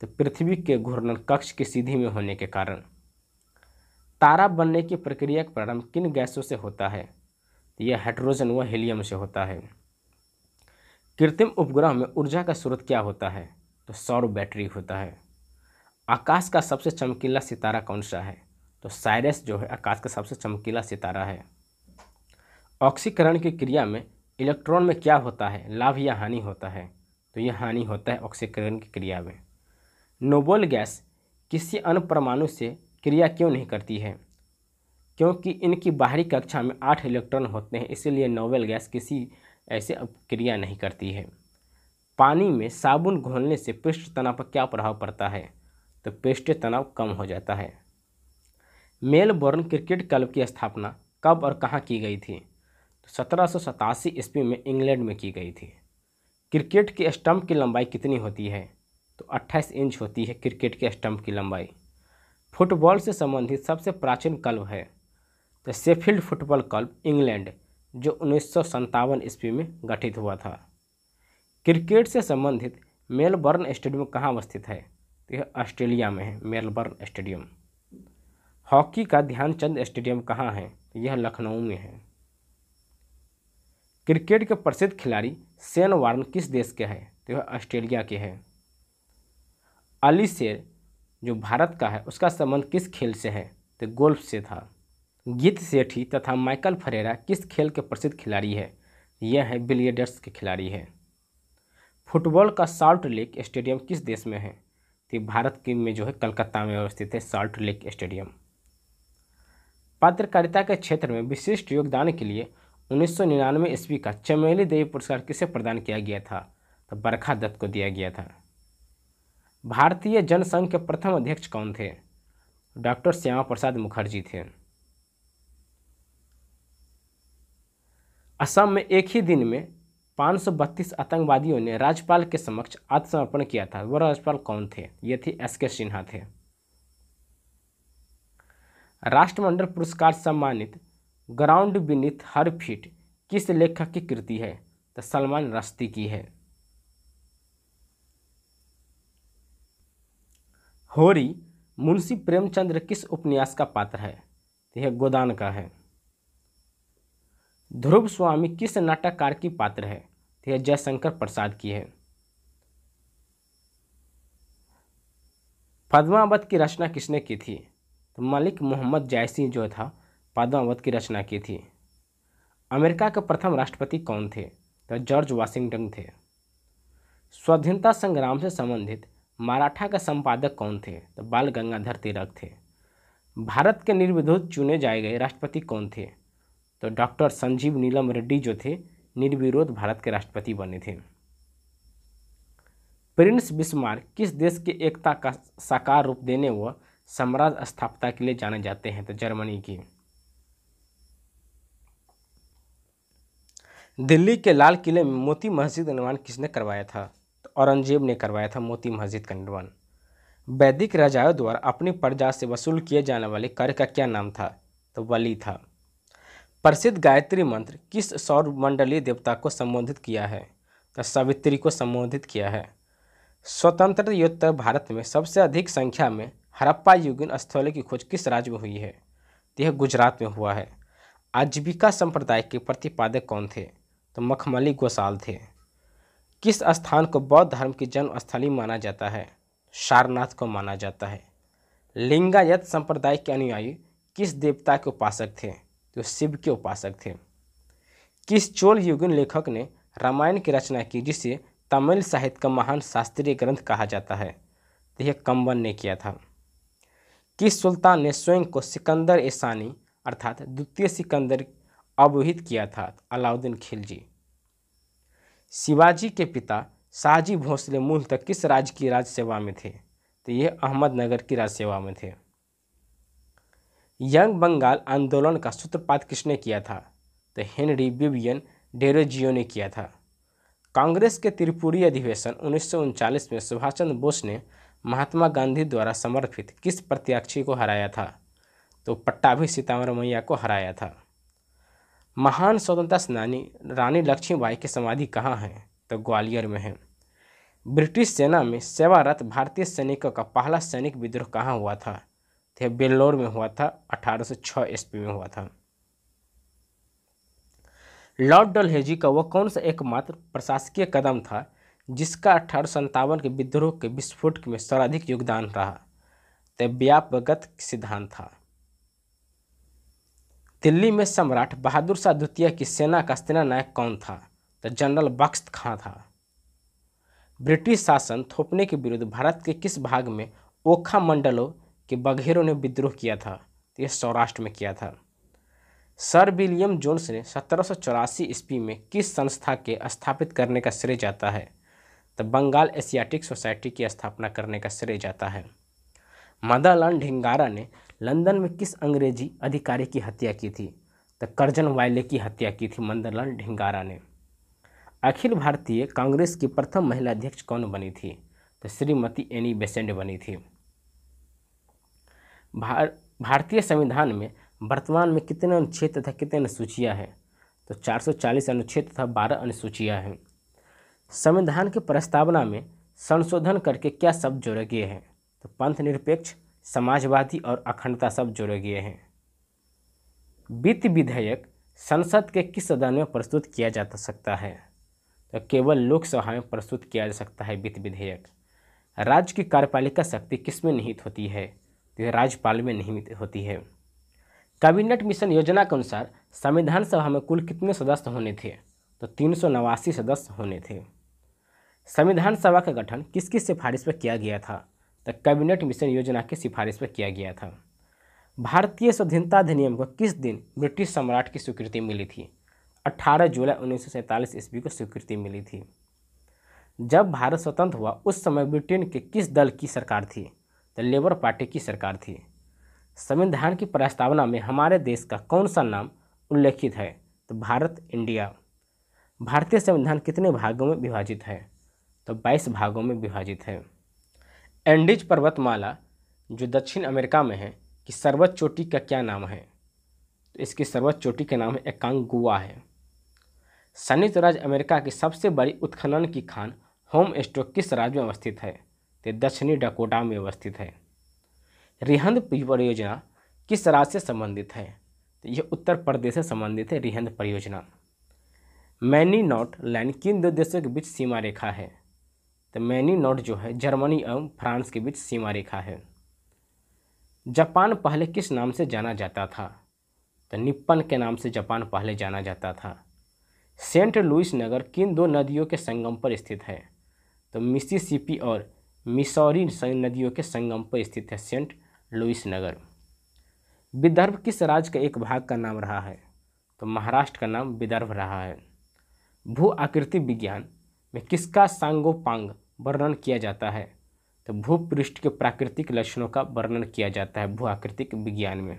तो पृथ्वी के घूर्णन कक्ष की सीधी में होने के कारण तारा बनने की प्रक्रिया का प्रारंभ किन गैसों से होता है तो यह हाइड्रोजन व हीलियम से होता है कृत्रिम उपग्रह में ऊर्जा का स्रोत क्या होता है तो सौर बैटरी होता है आकाश का सबसे चमकीला सितारा कौन सा है तो साइरस जो है आकाश का सबसे चमकीला सितारा है ऑक्सीकरण की क्रिया में इलेक्ट्रॉन में क्या होता है लाभ या हानि होता है तो यह हानि होता है ऑक्सीकरण की क्रिया में नोबल गैस किसी अन्य परमाणु से क्रिया क्यों नहीं करती है क्योंकि इनकी बाहरी कक्षा में आठ इलेक्ट्रॉन होते हैं इसीलिए नोबेल गैस किसी ऐसे क्रिया नहीं करती है पानी में साबुन घोलने से पृष्ठ तनाव पर क्या प्रभाव पड़ता है तो पृष्ठ तनाव कम हो जाता है मेलबोर्न क्रिकेट क्लब की स्थापना कब और कहाँ की गई थी तो सत्रह ईस्वी में इंग्लैंड में की गई थी क्रिकेट के स्टंप की लंबाई कितनी होती है तो 28 इंच होती है क्रिकेट के स्टंप की लंबाई फुटबॉल से संबंधित सबसे प्राचीन क्लब है तो सेफील्ड फुटबॉल क्लब इंग्लैंड जो उन्नीस ईस्वी में गठित हुआ था क्रिकेट से संबंधित मेलबर्न स्टेडियम कहाँ अवस्थित है तो यह ऑस्ट्रेलिया में है मेलबर्न स्टेडियम हॉकी का ध्यानचंद स्टेडियम कहाँ है यह लखनऊ में है क्रिकेट के प्रसिद्ध खिलाड़ी सेन वार्न किस देश के हैं तो यह ऑस्ट्रेलिया के हैं अली शेर जो भारत का है उसका संबंध किस खेल से है तो गोल्फ से था गीत सेठी तथा माइकल फरेरा किस खेल के प्रसिद्ध खिलाड़ी है यह है बिलियडर्स के खिलाड़ी है फुटबॉल का साल्ट लेक स्टेडियम किस देश में है तो भारत के में जो है कलकत्ता में अवस्थित है साल्ट लेक स्टेडियम पत्रकारिता के क्षेत्र में विशिष्ट योगदान के लिए उन्नीस सौ ईस्वी का चमेली देवी पुरस्कार किसे प्रदान किया गया था तो बरखा दत्त को दिया गया था भारतीय जनसंघ के प्रथम अध्यक्ष कौन थे डॉक्टर श्यामा प्रसाद मुखर्जी थे असम में एक ही दिन में बत्तीस आतंकवादियों ने राज्यपाल के समक्ष आत्मसमर्पण किया था वह राज्यपाल कौन थे ये थे एस के सिन्हा थे राष्ट्रमंडल पुरस्कार सम्मानित ग्राउंड बिनित हर फीट किस लेखक की कृति है तो सलमान रस्ती की है होरी मुंशी प्रेमचंद्र किस उपन्यास का पात्र है यह गोदान का है ध्रुव स्वामी किस नाटककार की पात्र है यह जयशंकर प्रसाद की है पद्मावत की रचना किसने की थी तो मलिक मोहम्मद जायसी जो था पद्मावत की रचना की थी अमेरिका के प्रथम राष्ट्रपति कौन थे तो जॉर्ज वाशिंगटन थे स्वाधीनता संग्राम से संबंधित मराठा का संपादक कौन थे तो बाल गंगाधर तिलक थे भारत के निर्विरोध चुने जाए गए राष्ट्रपति कौन थे तो डॉक्टर संजीव नीलम रेड्डी जो थे निर्विरोध भारत के राष्ट्रपति बने थे प्रिंस बिस्मार किस देश की एकता का साकार रूप देने व साम्राज्य स्थापना के लिए जाने जाते हैं तो जर्मनी की दिल्ली के लाल किले में मोती मस्जिद निर्माण किसने करवाया था तो औरंगजेब ने करवाया था मोती मस्जिद का निर्माण वैदिक राजाओं द्वारा अपनी प्रजा से वसूल किए जाने वाले कर का क्या नाम था तो वली था प्रसिद्ध गायत्री मंत्र किस सौर मंडलीय देवता को संबोधित किया है तो सावित्री को संबोधित किया है स्वतंत्र युद्ध भारत में सबसे अधिक संख्या में हरप्पा युगीन स्थलों की खोज किस राज्य में हुई है तो यह गुजरात में हुआ है आजीविका संप्रदाय के प्रतिपादक कौन थे तो मखमली गोसाल थे किस स्थान को बौद्ध धर्म की जन्मस्थली माना जाता है सारनाथ को माना जाता है लिंगायत संप्रदाय के अनुयायी किस देवता के उपासक थे तो शिव के उपासक थे किस चोल युगिन लेखक ने रामायण की रचना की जिसे तमिल साहित्य का महान शास्त्रीय ग्रंथ कहा जाता है तो यह कंबन ने किया था किस सुल्तान ने स्वयं को सिकंदर एसानी अर्थात द्वितीय सिकंदर अवहित किया था अलाउद्दीन खिलजी शिवाजी के पिता शाहजी भोसले मूल तक किस राज्य की राज सेवा में थे तो ये अहमदनगर की राज सेवा में थे यंग बंगाल आंदोलन का सूत्रपात किसने किया था तो हेनरी विवियन डेरोजियो ने किया था कांग्रेस के त्रिपुरी अधिवेशन उन्नीस में सुभाष चंद्र बोस ने महात्मा गांधी द्वारा समर्पित किस प्रत्याशी को हराया था तो पट्टाभी सीतामर मैया को हराया था महान स्वतंत्रता सेनानी रानी लक्ष्मीबाई की समाधि कहाँ है तो ग्वालियर में है ब्रिटिश सेना में सेवारत भारतीय सैनिकों का पहला सैनिक विद्रोह कहाँ हुआ था तो यह बेल्लोर में हुआ था 1806 सौ में हुआ था लॉर्ड डलहेजी का वह कौन सा एकमात्र प्रशासकीय कदम था जिसका अठारह के विद्रोह के विस्फोट में सर्वाधिक योगदान रहा तो व्यापगत सिद्धांत था दिल्ली में सम्राट बहादुर शाह द्वितीय की सेना का सेनानायक कौन था तो जनरल बख्त खां था ब्रिटिश शासन थोपने के विरुद्ध भारत के किस भाग में ओखा मंडलों के बघेरों ने विद्रोह किया था तो यह सौराष्ट्र में किया था सर विलियम जोन्स ने सत्रह ईस्वी में किस संस्था के स्थापित करने का श्रेय जाता है तो बंगाल एशियाटिक सोसाइटी की स्थापना करने का श्रेय जाता है मदालन ढिंगारा ने लंदन में किस अंग्रेजी अधिकारी की हत्या की थी तो करजन वायले की हत्या की थी मंदरलाल ढिंगारा ने अखिल भारतीय कांग्रेस की प्रथम महिला अध्यक्ष कौन बनी थी तो श्रीमती एनी बेसेंड बनी थी भार, भारतीय संविधान में वर्तमान में कितने अनुच्छेद तथा कितने अनुसूचियाँ हैं तो 440 अनुच्छेद तथा 12 अनुसूचियाँ हैं संविधान की प्रस्तावना में संशोधन करके क्या शब्द जोड़े गए हैं तो पंथ निरपेक्ष समाजवादी और अखंडता सब जोड़े गए हैं वित्त विधेयक संसद के किस सदन में प्रस्तुत किया जा सकता है तो केवल लोकसभा में प्रस्तुत किया जा सकता है वित्त विधेयक राज्य की कार्यपालिका शक्ति किस में निहित होती है तो राज्यपाल में निहित होती है कैबिनेट मिशन योजना के अनुसार संविधान सभा में कुल कितने सदस्य होने थे तो तीन सदस्य होने थे संविधान सभा का गठन किसकी सिफारिश पर किया गया था द कैबिनेट मिशन योजना की सिफारिश पर किया गया था भारतीय स्वाधीनता अधिनियम को किस दिन ब्रिटिश सम्राट की स्वीकृति मिली थी 18 जुलाई उन्नीस ईस्वी को स्वीकृति मिली थी जब भारत स्वतंत्र हुआ उस समय ब्रिटेन के किस दल की सरकार थी द लेबर पार्टी की सरकार थी संविधान की प्रस्तावना में हमारे देश का कौन सा नाम उल्लेखित है तो भारत इंडिया भारतीय संविधान कितने भागों में विभाजित है तो 22 भागों में विभाजित है एंडिज पर्वतमाला जो दक्षिण अमेरिका में है कि सर्वोच्च चोटी का क्या नाम है तो इसकी सर्वोच्च चोटी का नाम है एकांगुआ है संयुक्त राज्य अमेरिका की सबसे बड़ी उत्खनन की खान होम स्टोक किस राज्य में अवस्थित है तो दक्षिणी डकोटा में अवस्थित है रिहंद परियोजना किस राज्य से संबंधित है तो यह उत्तर प्रदेश से संबंधित है रिहंद परियोजना मैनी नॉट लैंड किन दो देशों के बीच सीमा रेखा है तो मैनी नॉट जो है जर्मनी एवं फ्रांस के बीच सीमा रेखा है जापान पहले किस नाम से जाना जाता था तो निप्पन के नाम से जापान पहले जाना जाता था सेंट लुइस नगर किन दो नदियों के संगम पर स्थित है तो मिसिसिपी और मिसौरी नदियों के संगम पर स्थित है सेंट लुइस नगर विदर्भ किस राज्य का एक भाग का नाम रहा है तो महाराष्ट्र का नाम विदर्भ रहा है भू आकृति विज्ञान में किसका सांगोपांग वर्णन किया जाता है तो भूपृष्ठ के प्राकृतिक लक्षणों का वर्णन किया जाता है भूआकृतिक विज्ञान में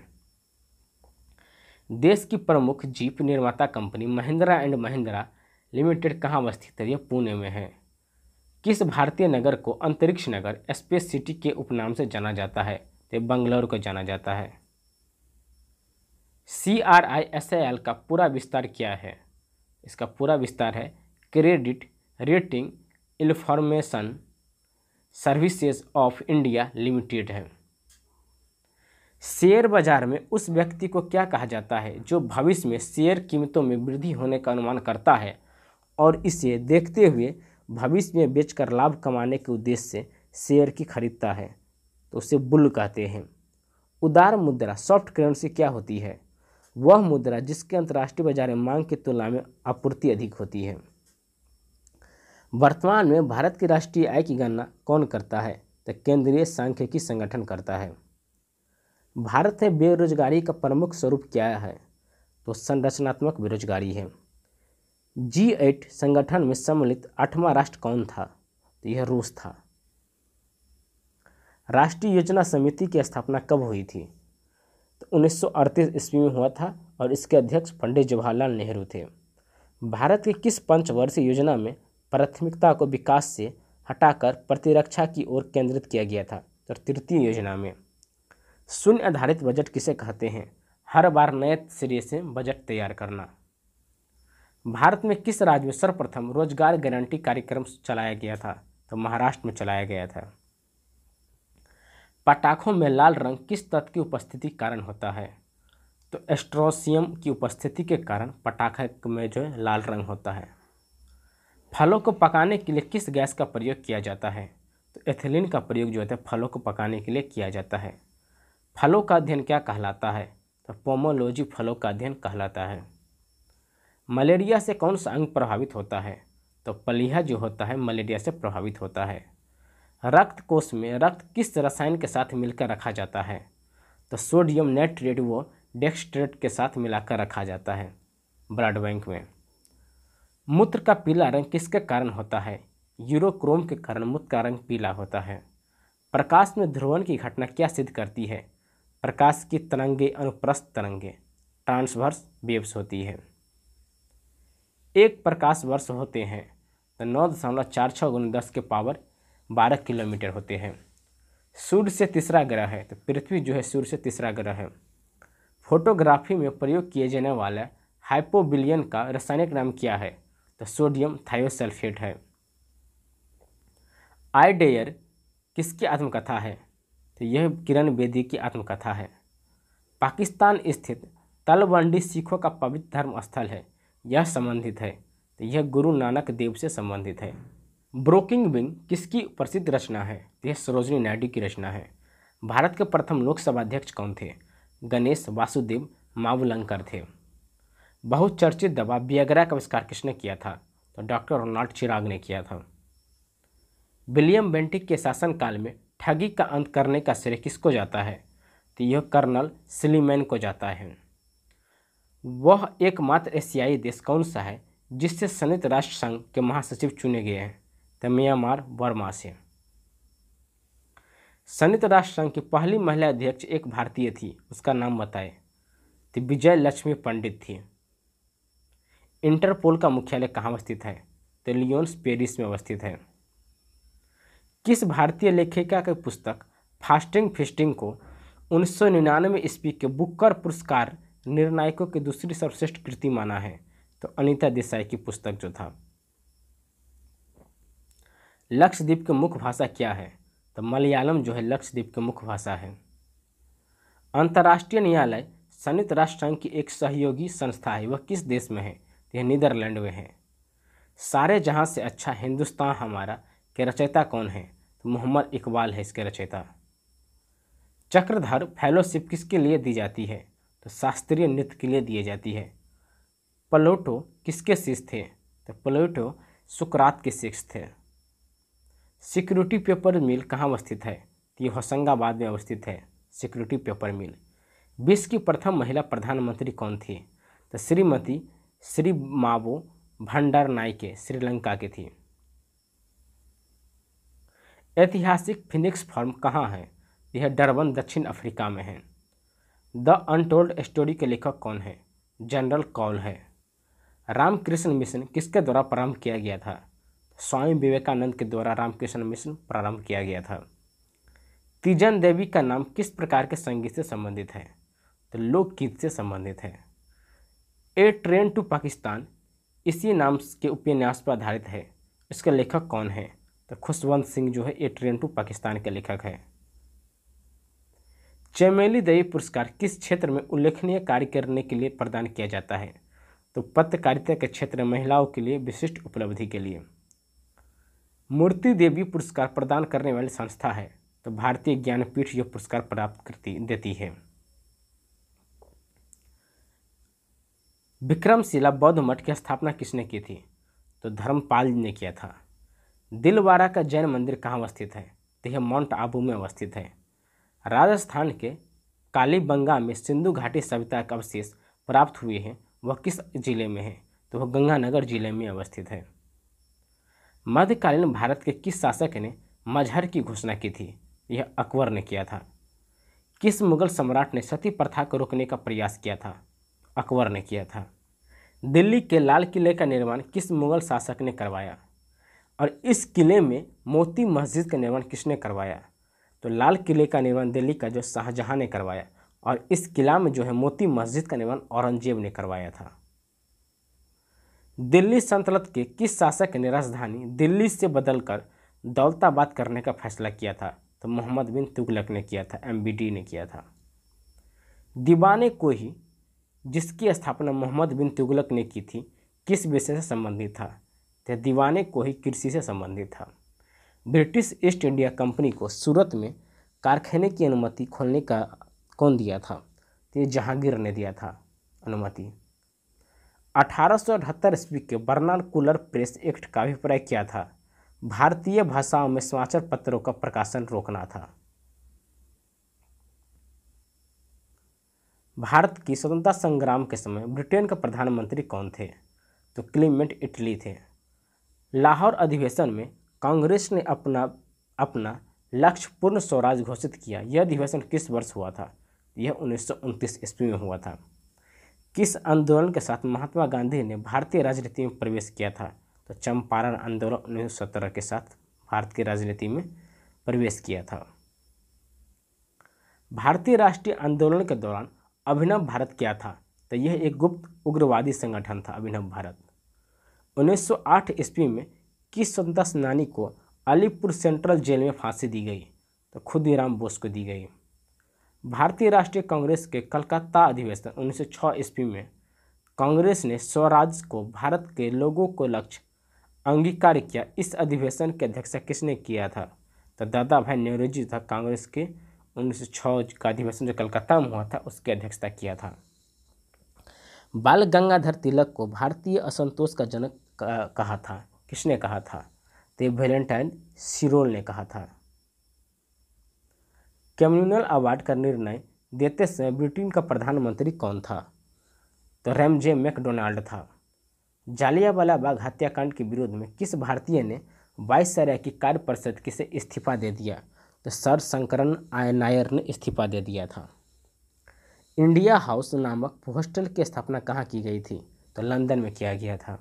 देश की प्रमुख जीप निर्माता company Mahindra and Mahindra limited कहाँ अवस्थित है यह पुणे में है किस भारतीय नगर को अंतरिक्ष नगर स्पेस सिटी के उपनाम से जाना जाता है तो बंगलौर को जाना जाता है C R I S L का पूरा विस्तार क्या है इसका पूरा विस्तार है credit rating information services of India limited है शेयर बाजार में उस व्यक्ति को क्या कहा जाता है जो भविष्य में शेयर कीमतों में वृद्धि होने का अनुमान करता है और इसे देखते हुए भविष्य में बेचकर लाभ कमाने के उद्देश्य से शेयर की खरीदता है तो उसे बुल कहते हैं उदार मुद्रा सॉफ्ट करेंसी क्या होती है वह मुद्रा जिसके अंतर्राष्ट्रीय बाजार में मांग की तुलना में आपूर्ति अधिक होती है वर्तमान में भारत की राष्ट्रीय आय की गणना कौन करता है तो केंद्रीय सांख्यिकी संगठन करता है भारत में बेरोजगारी का प्रमुख स्वरूप क्या है तो संरचनात्मक बेरोजगारी है जी एट संगठन में सम्मिलित आठवां राष्ट्र कौन था तो यह रूस था राष्ट्रीय योजना समिति की स्थापना कब हुई थी तो 1938 ईस्वी में हुआ था और इसके अध्यक्ष पंडित जवाहरलाल नेहरू थे भारत के किस पंचवर्षीय योजना में प्राथमिकता को विकास से हटाकर प्रतिरक्षा की ओर केंद्रित किया गया था और तृतीय योजना में शून्य आधारित बजट किसे कहते हैं हर बार नए सिरे से बजट तैयार करना भारत में किस राज्य में सर्वप्रथम रोजगार गारंटी कार्यक्रम चलाया गया था तो महाराष्ट्र में चलाया गया था पटाखों में लाल रंग किस तत्व की उपस्थिति कारण होता है तो एस्ट्रोसियम की उपस्थिति के कारण पटाखे में जो है लाल रंग होता है फलों को पकाने के लिए किस गैस का प्रयोग किया जाता है तो एथिलीन का प्रयोग जो होता है फलों को पकाने के लिए किया जाता है फलों का अध्ययन क्या कहलाता है तो पोमोलॉजी फलों का अध्ययन कहलाता है मलेरिया से कौन सा अंग प्रभावित होता है तो पलिया जो होता है मलेरिया से प्रभावित होता है रक्त कोष में रक्त किस रसायन के साथ मिलकर रखा जाता है तो सोडियम नाइट्रेट व डेक्सट्रेट के साथ मिलाकर रखा जाता है ब्लड बैंक में मूत्र का पीला रंग किसके कारण होता है यूरोक्रोम के कारण मूत्र का रंग पीला होता है प्रकाश में ध्रुवन की घटना क्या सिद्ध करती है प्रकाश की तरंगे अनुप्रस्थ तरंगे ट्रांसवर्स वेव्स होती है एक प्रकाश वर्ष होते हैं तो नौ दशमलव चार छः गुण दस के पावर बारह किलोमीटर होते हैं सूर्य से तीसरा ग्रह है तो पृथ्वी जो है सूर्य से तीसरा ग्रह है फोटोग्राफी में प्रयोग किए जाने वाला हाइपोबिलियन का रासायनिक नाम क्या है तो सोडियम थायोसल्फेट है आई डेयर किसकी आत्मकथा है तो यह किरण बेदी की आत्मकथा है पाकिस्तान स्थित तलवंडी सिखों का पवित्र धर्म स्थल है यह संबंधित है तो यह गुरु नानक देव से संबंधित है ब्रोकिंग विंग किसकी प्रसिद्ध रचना है तो यह सरोजनी नायडू की रचना है भारत के प्रथम लोकसभा अध्यक्ष कौन थे गणेश वासुदेव मावलंकर थे बहुचर्चित दवा बियाग्रा का आविष्कार किसने किया था तो डॉक्टर रोनाल्ड चिराग ने किया था विलियम बेंटिक के शासनकाल में ठगी का अंत करने का श्रेय किसको जाता है तो यह कर्नल सिलीमैन को जाता है वह एकमात्र एशियाई देश कौन सा है जिससे संयुक्त राष्ट्र संघ के महासचिव चुने गए हैं तो म्यांमार वर्मा से संयुक्त राष्ट्र संघ की पहली महिला अध्यक्ष एक भारतीय थी उसका नाम बताए तो विजय लक्ष्मी पंडित थी इंटरपोल का मुख्यालय कहाँ अवस्थित है तो लियोन्स पेरिस में अवस्थित है किस भारतीय लेखिका के पुस्तक फास्टिंग फिस्टिंग को उन्नीस सौ निन्यानवे ईस्वी के बुकर पुरस्कार निर्णायकों की दूसरी सर्वश्रेष्ठ कृति माना है तो अनिता देसाई की पुस्तक जो था लक्षद्वीप की मुख्य भाषा क्या है तो मलयालम जो है लक्षद्वीप की मुख्य भाषा है अंतर्राष्ट्रीय न्यायालय संयुक्त राष्ट्र संघ की एक सहयोगी संस्था है वह किस देश में है तो यह नीदरलैंड में है सारे जहाँ से अच्छा हिंदुस्तान हमारा के रचयिता कौन है तो मोहम्मद इकबाल है इसके रचयिता चक्रधर फेलोशिप किसके लिए दी जाती है तो शास्त्रीय नृत्य के लिए दी जाती है प्लेटो किसके शिष्य थे तो प्लेटो सुकरात के शिष्य थे सिक्योरिटी पेपर मिल कहाँ अवस्थित है तो ये होशंगाबाद में अवस्थित है सिक्योरिटी पेपर मिल विश्व की प्रथम महिला प्रधानमंत्री कौन थी तो श्रीमती श्री मावो भंडार नाइके श्रीलंका की थी ऐतिहासिक फिनिक्स फार्म कहाँ है यह डरबन दक्षिण अफ्रीका में है द अनटोल्ड स्टोरी के लेखक कौन है जनरल कौल है रामकृष्ण मिशन किसके द्वारा प्रारंभ किया गया था स्वामी विवेकानंद के द्वारा रामकृष्ण मिशन प्रारंभ किया गया था तीजन देवी का नाम किस प्रकार के संगीत से संबंधित है तो लोकगीत से संबंधित है ए ट्रेन टू पाकिस्तान इसी नाम के उपन्यास पर आधारित है इसका लेखक कौन है तो खुशवंत सिंह जो है ए ट्रेन टू पाकिस्तान के लेखक है चमेली देवी पुरस्कार किस क्षेत्र में उल्लेखनीय कार्य करने के लिए प्रदान किया जाता है तो पत्रकारिता के क्षेत्र में महिलाओं के लिए विशिष्ट उपलब्धि के लिए मूर्ति देवी पुरस्कार प्रदान करने वाली संस्था है तो भारतीय ज्ञानपीठ यह पुरस्कार प्राप्त करती देती है विक्रमशिला बौद्ध मठ की स्थापना किसने की थी तो धर्मपाल ने किया था दिलवारा का जैन मंदिर कहाँ अवस्थित है तो यह माउंट आबू में अवस्थित है राजस्थान के कालीबंगा में सिंधु घाटी सभ्यता के अवशेष प्राप्त हुए हैं वह किस जिले में है तो वह गंगानगर जिले में अवस्थित है मध्यकालीन भारत के किस शासक ने मजहर की घोषणा की थी यह अकबर ने किया था किस मुगल सम्राट ने सती प्रथा को रोकने का प्रयास किया था अकबर ने किया था दिल्ली के लाल किले का निर्माण किस मुगल शासक ने करवाया और इस किले में मोती मस्जिद का निर्माण किसने करवाया तो लाल किले का निर्माण दिल्ली का जो शाहजहाँ ने करवाया और इस किला में जो है मोती मस्जिद का निर्माण औरंगजेब ने करवाया था दिल्ली संतलत के किस शासक ने राजधानी दिल्ली से बदलकर दौलताबाद करने का फैसला किया था तो मोहम्मद बिन तुगलक ने किया था एमबीडी ने किया था दीवाने को ही जिसकी स्थापना मोहम्मद बिन तुगलक ने की थी किस विषय से संबंधित था तो दीवाने को ही कृषि से संबंधित था ब्रिटिश ईस्ट इंडिया कंपनी को सूरत में कारखाने की अनुमति खोलने का कौन दिया था तो ये जहांगीर ने दिया था अनुमति अठारह सौ ईस्वी के कूलर प्रेस एक्ट का अभिप्राय क्या था भारतीय भाषाओं में समाचार पत्रों का प्रकाशन रोकना था भारत की स्वतंत्रता संग्राम के समय ब्रिटेन के प्रधानमंत्री कौन थे तो क्लीमेंट इटली थे लाहौर अधिवेशन में कांग्रेस ने अपना अपना लक्ष्य पूर्ण स्वराज घोषित किया यह अधिवेशन किस वर्ष हुआ था यह उन्नीस ईस्वी में हुआ था किस आंदोलन के साथ महात्मा गांधी ने भारतीय राजनीति में प्रवेश किया था तो चंपारण आंदोलन उन्नीस के साथ भारत की राजनीति में प्रवेश किया था भारतीय राष्ट्रीय आंदोलन के दौरान अभिनव भारत क्या था तो यह एक गुप्त उग्रवादी संगठन था अभिनव भारत 1908 ईस्वी में किस स्वतंत्रता सेनानी को अलीपुर सेंट्रल जेल में फांसी दी गई तो खुदीराम बोस को दी गई भारतीय राष्ट्रीय कांग्रेस के कलकत्ता अधिवेशन उन्नीस ईस्वी में कांग्रेस ने स्वराज को भारत के लोगों को लक्ष्य अंगीकार किया इस अधिवेशन के अध्यक्षता किसने किया था तो दादा भाई नेहरू जी था कांग्रेस के 1906 का अधिवेशन जो कलकत्ता में हुआ था उसकी अध्यक्षता किया था बाल गंगाधर तिलक को भारतीय असंतोष का जनक कहा था किसने कहा था तो वेलेंटाइन सिरोल ने कहा था कम्युनल अवार्ड का निर्णय देते समय ब्रिटेन का प्रधानमंत्री कौन था तो रेमजे मैकडोनाल्ड था जालियावाला बाग हत्याकांड के विरोध में किस भारतीय ने बाईस सराय की कार्य परिषद से इस्तीफा दे दिया तो सर शंकरन नायर ने इस्तीफा दे दिया था इंडिया हाउस नामक हॉस्टल की स्थापना कहाँ की गई थी तो लंदन में किया गया था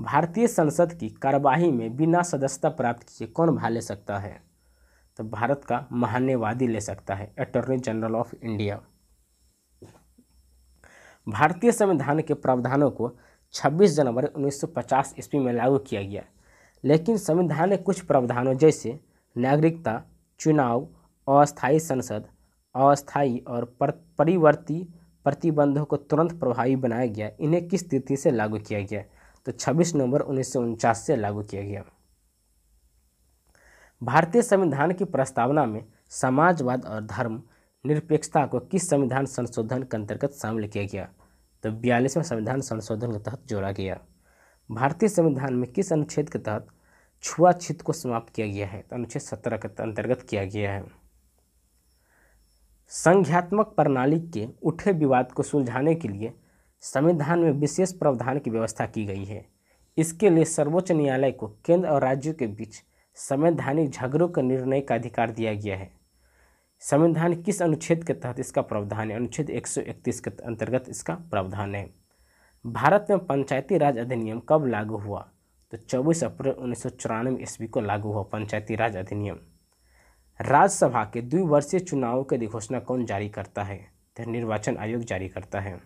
भारतीय संसद की कार्यवाही में बिना सदस्यता प्राप्त किए कौन भाग ले सकता है तो भारत का महान्यवादी ले सकता है अटॉर्नी जनरल ऑफ इंडिया भारतीय संविधान के प्रावधानों को 26 जनवरी 1950 ईस्वी में लागू किया गया लेकिन संविधान ने कुछ प्रावधानों जैसे नागरिकता चुनाव अस्थायी संसद अस्थायी और पर, परिवर्ती प्रतिबंधों को तुरंत प्रभावी बनाया गया इन्हें किस तिथि से लागू किया गया तो 26 नवंबर उन्नीस से लागू किया गया भारतीय संविधान की प्रस्तावना में समाजवाद और धर्म निरपेक्षता को किस संविधान संशोधन के अंतर्गत शामिल किया गया तो बयालीसवें संविधान संशोधन के तहत जोड़ा गया भारतीय संविधान में किस अनुच्छेद के तहत छुआछित को समाप्त किया गया है तो अनुच्छेद सत्रह के अंतर्गत किया गया है संज्ञात्मक प्रणाली के उठे विवाद को सुलझाने के लिए संविधान में विशेष प्रावधान की व्यवस्था की गई है इसके लिए सर्वोच्च न्यायालय को केंद्र और राज्यों के बीच संवैधानिक झगड़ों के निर्णय का अधिकार दिया गया है संविधान किस अनुच्छेद के तहत इसका प्रावधान है अनुच्छेद 131 के अंतर्गत इसका प्रावधान है भारत में पंचायती राज अधिनियम कब लागू हुआ तो 24 अप्रैल उन्नीस सौ ईस्वी को लागू हुआ पंचायती राज अधिनियम राज्यसभा के द्विवर्षीय चुनावों की अधिघोषणा कौन जारी करता है तो निर्वाचन आयोग जारी करता है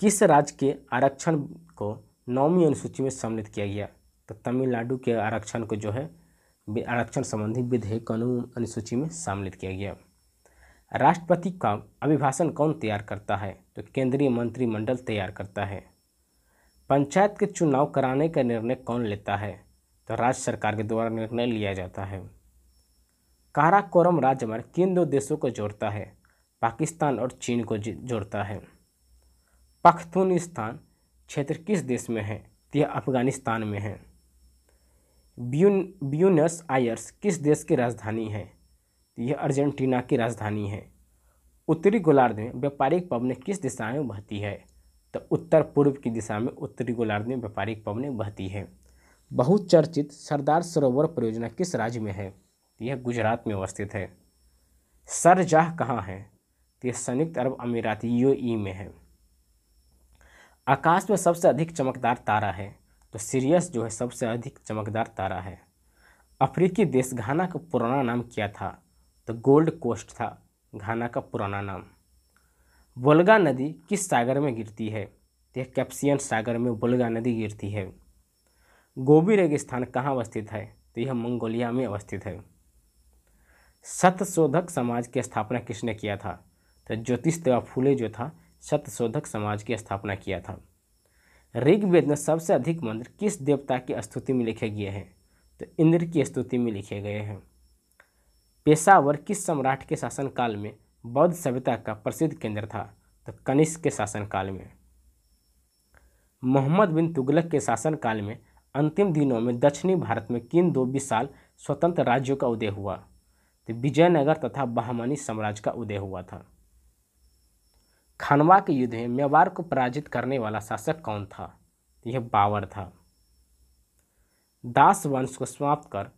किस राज्य के आरक्षण को नौवीं अनुसूची में सम्मिलित किया गया तो तमिलनाडु के आरक्षण को जो है आरक्षण संबंधी विधेयक कानून अनुसूची में सम्मिलित किया गया राष्ट्रपति का अभिभाषण कौन तैयार करता है तो केंद्रीय मंत्रिमंडल तैयार करता है पंचायत के चुनाव कराने का निर्णय कौन लेता है तो राज्य सरकार के द्वारा निर्णय लिया जाता है काराकोरम राजमार्ग किन दो देशों को जोड़ता है पाकिस्तान और चीन को जोड़ता है पख्तूनिस्तान क्षेत्र किस देश में है तो यह अफगानिस्तान में है ब्यून ब्यूनस आयर्स किस देश की राजधानी है तो यह अर्जेंटीना की राजधानी है उत्तरी गोलार्ध में व्यापारिक पब ने किस दिशा में बहती है तो उत्तर पूर्व की दिशा में उत्तरी गोलार्ध में व्यापारिक पवने बहती है बहुत चर्चित सरदार सरोवर परियोजना किस राज्य में है तो यह गुजरात में अवस्थित है सरजाह कहाँ है तो यह संयुक्त अरब अमीराती यू में है आकाश में सबसे अधिक चमकदार तारा है तो सीरियस जो है सबसे अधिक चमकदार तारा है अफ्रीकी देश घाना का पुराना नाम क्या था तो गोल्ड कोस्ट था घाना का पुराना नाम वल्गा नदी किस सागर में गिरती है तो यह कैप्सियन सागर में वल्गा नदी गिरती है गोबी रेगिस्तान कहाँ अवस्थित है तो यह मंगोलिया में अवस्थित है सतशोधक समाज की स्थापना किसने किया था तो ज्योतिष देवा फूले जो था सतशोधक समाज की स्थापना किया था ऋग्वेद में सबसे अधिक मंत्र किस देवता की स्तुति में लिखे गए हैं तो इंद्र की स्तुति में लिखे गए हैं पेशावर किस सम्राट के शासनकाल में बौद्ध सभ्यता का प्रसिद्ध केंद्र था तो कनिष्क के शासनकाल में मोहम्मद बिन तुगलक के शासनकाल में अंतिम दिनों में दक्षिणी भारत में किन दो विशाल स्वतंत्र राज्यों का उदय हुआ तो विजयनगर तथा बहमानी साम्राज्य का उदय हुआ था खानवा के युद्ध में मेवार को पराजित करने वाला शासक कौन था तो यह बावर था दास वंश को समाप्त कर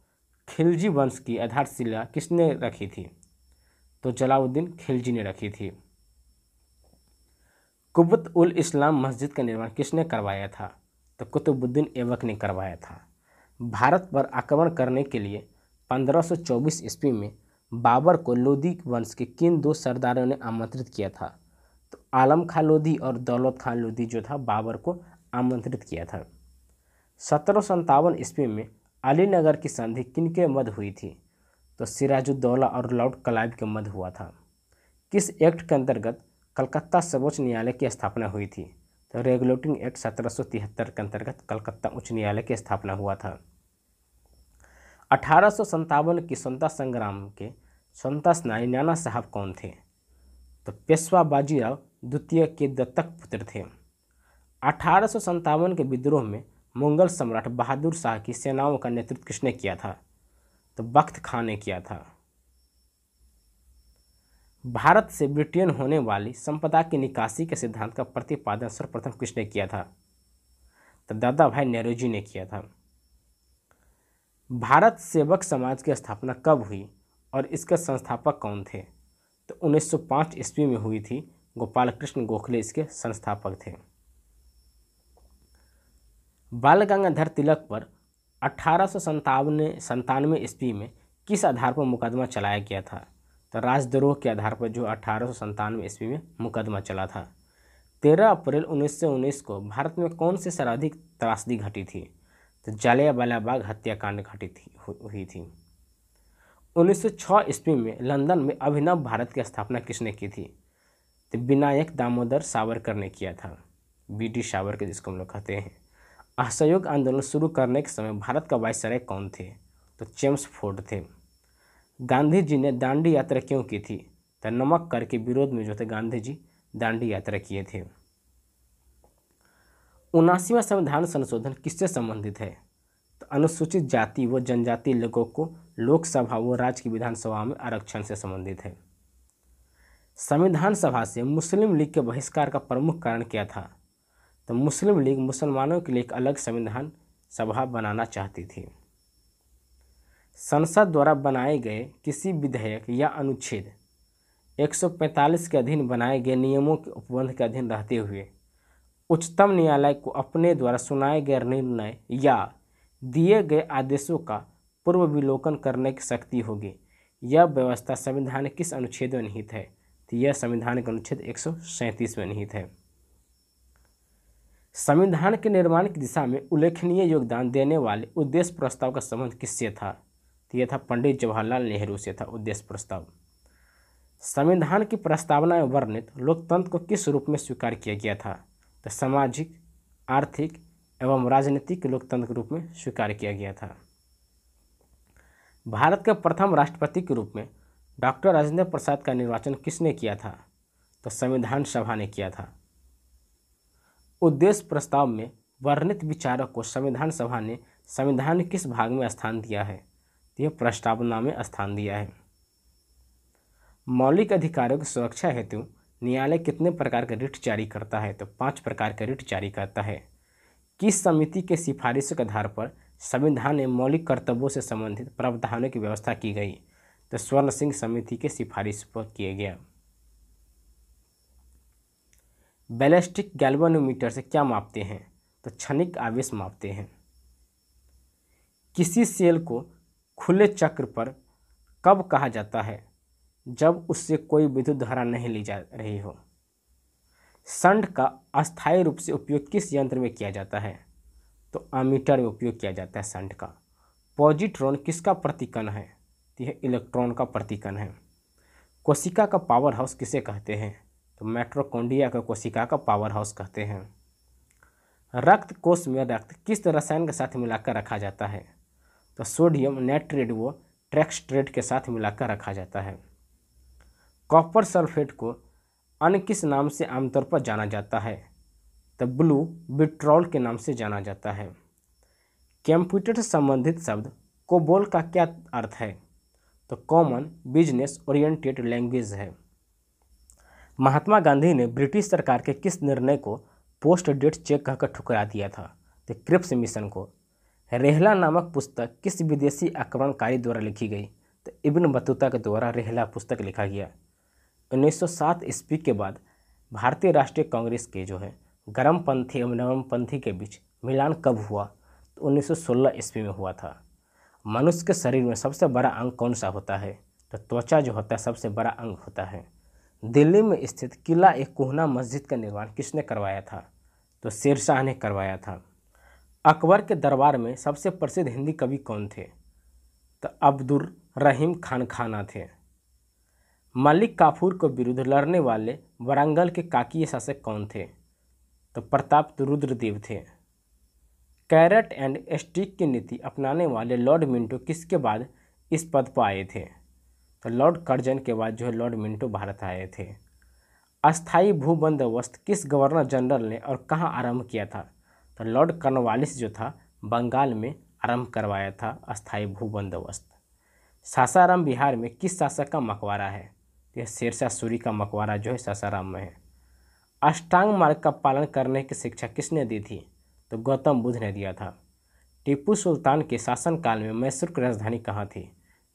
खिलजी वंश की आधारशिला किसने रखी थी तो जलाउद्दीन खिलजी ने रखी थी कुबत उल इस्लाम मस्जिद का निर्माण किसने करवाया था तो कुतुबुद्दीन ऐबक ने करवाया था भारत पर आक्रमण करने के लिए 1524 ईस्वी में बाबर को लोधी वंश के किन दो सरदारों ने आमंत्रित किया था तो आलम खां लोधी और दौलत खान लोधी जो था बाबर को आमंत्रित किया था सत्रह सौ ईस्वी में अलीनगर की संधि किनके मध्य हुई थी तो सिराजुद्दौला और लॉर्ड क्लाइव के मध्य हुआ था किस एक्ट के अंतर्गत कलकत्ता सर्वोच्च न्यायालय की स्थापना हुई थी तो रेगुलेटिंग एक्ट सत्रह के अंतर्गत कलकत्ता उच्च न्यायालय की स्थापना हुआ था अठारह की स्वतंत्रता संग्राम के स्वतंत्रता स्नायी नाना साहब कौन थे तो पेशवा बाजीराव द्वितीय के दत्तक पुत्र थे अठारह के विद्रोह में मुगल सम्राट बहादुर शाह की सेनाओं का नेतृत्व किसने किया था तो वक्त खान ने किया था भारत से ब्रिटेन होने वाली संपदा की निकासी के सिद्धांत का प्रतिपादन सर्वप्रथम किसने किया था तो दादा भाई नेहरू जी ने किया था भारत सेवक समाज की स्थापना कब हुई और इसके संस्थापक कौन थे तो 1905 ईस्वी में हुई थी गोपाल कृष्ण गोखले इसके संस्थापक थे बाल गंगाधर तिलक पर अट्ठारह सौ संतानवे ईस्वी में किस आधार पर मुकदमा चलाया गया था तो राजद्रोह के आधार पर जो अट्ठारह सौ संतानवे ईस्वी में मुकदमा चला था तेरह अप्रैल उन्नीस सौ उन्नीस को भारत में कौन सी सर्वाधिक त्रासदी घटी थी तो जालियावाला बाग हत्याकांड घटी थी हुई थी 1906 ईस्वी में लंदन में अभिनव भारत की स्थापना किसने की थी तो विनायक दामोदर सावरकर ने किया था बी डी सावरकर जिसको हम लोग कहते हैं असहयोग आंदोलन शुरू करने के समय भारत का वायसराय कौन थे तो चेम्स फोर्ड थे गांधी जी ने दांडी यात्रा क्यों की थी तो नमक कर के विरोध में जो थे गांधी जी दांडी यात्रा किए थे उनासीवा संविधान संशोधन किससे संबंधित है तो अनुसूचित जाति व जनजाति लोगों को लोकसभा व राज्य की विधानसभा में आरक्षण से संबंधित है संविधान सभा से मुस्लिम लीग के बहिष्कार का प्रमुख कारण क्या था तो मुस्लिम लीग मुसलमानों के लिए एक अलग संविधान सभा बनाना चाहती थी संसद द्वारा बनाए गए किसी विधेयक या अनुच्छेद 145 के अधीन बनाए गए नियमों के उपबंध के अधीन रहते हुए उच्चतम न्यायालय को अपने द्वारा सुनाए गए निर्णय या दिए गए आदेशों का पूर्व विलोकन करने की शक्ति होगी यह व्यवस्था संविधान किस अनुच्छेद में निहित है तो यह संविधान के अनुच्छेद एक में निहित है संविधान के निर्माण की दिशा में उल्लेखनीय योगदान देने वाले उद्देश्य प्रस्ताव का संबंध किससे था तो यह था पंडित जवाहरलाल नेहरू से था उद्देश्य प्रस्ताव संविधान की प्रस्तावना में वर्णित लोकतंत्र को किस रूप में स्वीकार किया गया था तो सामाजिक आर्थिक एवं राजनीतिक लोकतंत्र के रूप में स्वीकार किया गया था भारत के प्रथम राष्ट्रपति के रूप में डॉक्टर राजेंद्र प्रसाद का निर्वाचन किसने किया था तो संविधान सभा ने किया था उद्देश्य प्रस्ताव में वर्णित विचारक को संविधान सभा ने संविधान किस भाग में स्थान दिया है तो यह प्रस्तावना में स्थान दिया है मौलिक अधिकारों की सुरक्षा हेतु न्यायालय कितने प्रकार का रिट जारी करता है तो पांच प्रकार का रिट जारी करता है किस समिति के सिफारिशों के आधार पर संविधान में मौलिक कर्तव्यों से संबंधित प्रावधानों की व्यवस्था की गई तो स्वर्ण सिंह समिति के सिफारिश पर किया गया बैलिस्टिक गैल्वानोमीटर से क्या मापते हैं तो क्षणिक आवेश मापते हैं किसी सेल को खुले चक्र पर कब कहा जाता है जब उससे कोई विद्युत धारा नहीं ली जा रही हो संड का अस्थायी रूप से उपयोग किस यंत्र में किया जाता है तो अमीटर में उपयोग किया जाता है संड का पॉजिट्रॉन किसका प्रतिकन है तो यह इलेक्ट्रॉन का प्रतिकन है कोशिका का पावर हाउस किसे कहते हैं तो मेट्रोकोंडिया का कोशिका का पावर हाउस कहते हैं रक्त कोष में रक्त किस रसायन के साथ मिलाकर रखा जाता है तो सोडियम नाइट्रेट वो ट्रेक्सट्रेट के साथ मिलाकर रखा जाता है कॉपर सल्फेट को अन्य किस नाम से आमतौर पर जाना जाता है तो ब्लू बिट्रॉल के नाम से जाना जाता है कंप्यूटर से संबंधित शब्द कोबोल का क्या अर्थ है तो कॉमन बिजनेस ओरिएंटेड लैंग्वेज है महात्मा गांधी ने ब्रिटिश सरकार के किस निर्णय को पोस्ट डेट चेक कहकर ठुकरा दिया था द क्रिप्स मिशन को रेहला नामक पुस्तक किस विदेशी आक्रमणकारी द्वारा लिखी गई तो इब्न बतूता के द्वारा रेहला पुस्तक लिखा गया 1907 ईस्वी के बाद भारतीय राष्ट्रीय कांग्रेस के जो है गर्मपंथी एवं नवम पंथी के बीच मिलान कब हुआ तो 1916 ईस्वी में हुआ था मनुष्य के शरीर में सबसे बड़ा अंग कौन सा होता है तो त्वचा जो होता है सबसे बड़ा अंग होता है दिल्ली में स्थित किला एक कोहना मस्जिद का निर्माण किसने करवाया था तो शेरशाह ने करवाया था अकबर के दरबार में सबसे प्रसिद्ध हिंदी कवि कौन थे तो अब्दुल रहीम खान खाना थे मलिक काफूर के विरुद्ध लड़ने वाले वरंगल के काकीय शासक कौन थे तो प्रताप रुद्रदेव थे कैरेट एंड स्टिक की नीति अपनाने वाले लॉर्ड मिंटो किसके बाद इस पद पर आए थे तो लॉर्ड कर्जन के बाद जो है लॉर्ड मिंटो भारत आए थे अस्थाई भू बंदोबस्त किस गवर्नर जनरल ने और कहाँ आरंभ किया था तो लॉर्ड कर्नवालिस जो था बंगाल में आरंभ करवाया था अस्थाई भू बंदोबस्त सासाराम बिहार में किस शासक का मकबरा है यह शेरशाह सूरी का मकबरा जो है सासाराम में है अष्टांग मार्ग का पालन करने की शिक्षा किसने दी थी तो गौतम बुद्ध ने दिया था टीपू सुल्तान के शासनकाल में मैसूर की राजधानी कहाँ थी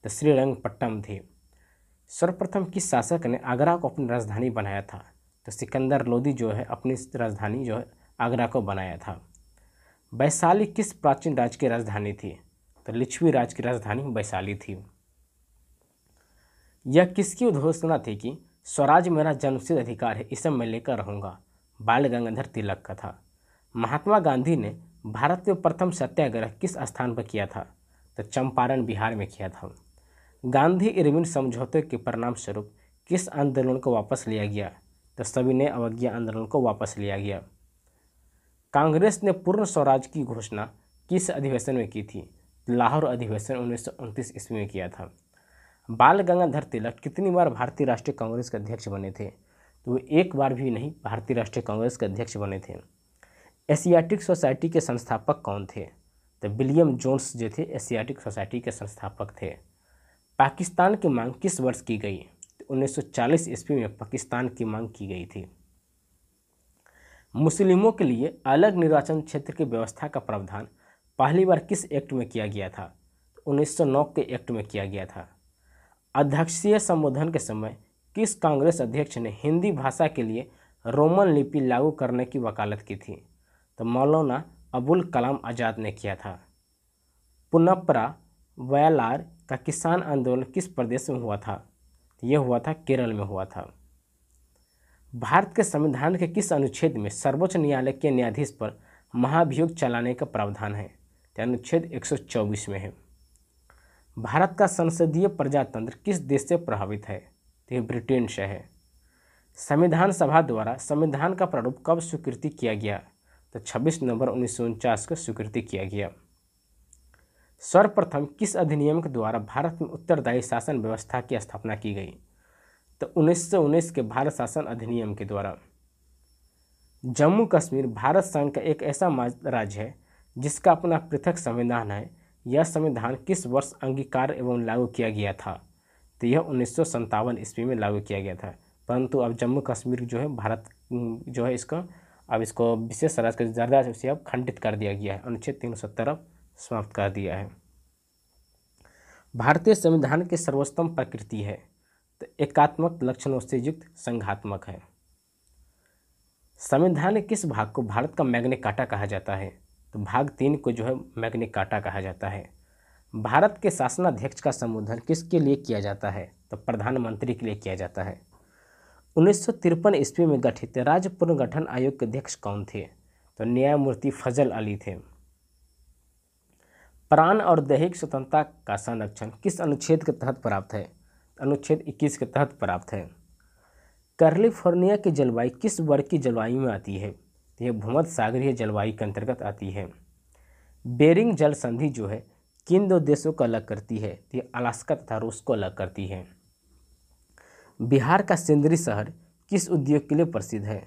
तो श्रीरंगपट्टम थी सर्वप्रथम किस शासक ने आगरा को अपनी राजधानी बनाया था तो सिकंदर लोदी जो है अपनी राजधानी जो है आगरा को बनाया था वैशाली किस प्राचीन राज्य की राजधानी थी तो लिच्छवी राज्य की राजधानी वैशाली थी यह किसकी उद्घोषणा थी कि स्वराज मेरा जन्मसिद्ध अधिकार है इसे मैं लेकर रहूँगा बाल गंगाधर तिलक का था महात्मा गांधी ने भारत में प्रथम सत्याग्रह किस स्थान पर किया था तो चंपारण बिहार में किया था गांधी इरविन समझौते के परिणाम स्वरूप किस आंदोलन को वापस लिया गया तो सभी ने अवज्ञा आंदोलन को वापस लिया गया कांग्रेस ने पूर्ण स्वराज की घोषणा किस अधिवेशन में की थी तो लाहौर अधिवेशन उन्नीस ईस्वी में किया था बाल गंगाधर तिलक कितनी बार भारतीय राष्ट्रीय कांग्रेस के अध्यक्ष बने थे तो वे एक बार भी नहीं भारतीय राष्ट्रीय कांग्रेस के अध्यक्ष बने थे एशियाटिक सोसाइटी के संस्थापक कौन थे तो विलियम जोन्स जो थे एशियाटिक सोसाइटी के संस्थापक थे पाकिस्तान की मांग किस वर्ष की गई तो 1940 ईस्वी में पाकिस्तान की मांग की गई थी मुस्लिमों के लिए अलग निर्वाचन क्षेत्र की व्यवस्था का प्रावधान पहली बार किस एक्ट में किया गया था 1909 तो के एक्ट में किया गया था अध्यक्षीय संबोधन के समय किस कांग्रेस अध्यक्ष ने हिंदी भाषा के लिए रोमन लिपि लागू करने की वकालत की थी तो मौलाना अबुल कलाम आज़ाद ने किया था पुनप्रा वयलार का किसान आंदोलन किस प्रदेश में हुआ था यह हुआ था केरल में हुआ था भारत के संविधान के किस अनुच्छेद में सर्वोच्च न्यायालय के न्यायाधीश पर महाभियोग चलाने का प्रावधान है अनुच्छेद 124 में है भारत का संसदीय प्रजातंत्र किस देश से प्रभावित है तो यह ब्रिटेन से है संविधान सभा द्वारा संविधान का प्रारूप कब स्वीकृति किया गया तो 26 नवंबर उन्नीस को स्वीकृति किया गया सर्वप्रथम किस अधिनियम के द्वारा भारत में उत्तरदायी शासन व्यवस्था की स्थापना की गई तो उन्नीस के भारत शासन अधिनियम के द्वारा जम्मू कश्मीर भारत संघ का एक ऐसा राज्य है जिसका अपना पृथक संविधान है यह संविधान किस वर्ष अंगीकार एवं लागू किया गया था तो यह उन्नीस ईस्वी में लागू किया गया था परंतु अब जम्मू कश्मीर जो है भारत जो है इसका अब इसको विशेष राज्य के दर्जा से अब खंडित कर दिया गया है अनुच्छेद तीन सौ समाप्त कर दिया है भारतीय संविधान की सर्वोत्तम प्रकृति है तो एकात्मक लक्षणों से युक्त संघात्मक है संविधान किस भाग को भारत का मैग्ने काटा कहा जाता है तो भाग तीन को जो है मैग्ने काटा कहा जाता है भारत के शासनाध्यक्ष का संबोधन किसके लिए किया जाता है तो प्रधानमंत्री के लिए किया जाता है उन्नीस ईस्वी में गठित राज्य पुनर्गठन आयोग के अध्यक्ष कौन थे तो न्यायमूर्ति फजल अली थे प्राण और दैहिक स्वतंत्रता का संरक्षण किस अनुच्छेद के तहत प्राप्त है अनुच्छेद 21 के तहत प्राप्त है कैलिफोर्निया की जलवायु किस वर्ग की जलवायु में आती है यह भूमध सागरीय जलवायु के अंतर्गत आती है बेरिंग जल संधि जो है किन दो देशों को अलग करती है यह अलास्का तथा रूस को अलग करती है बिहार का सिंदरी शहर किस उद्योग के लिए प्रसिद्ध है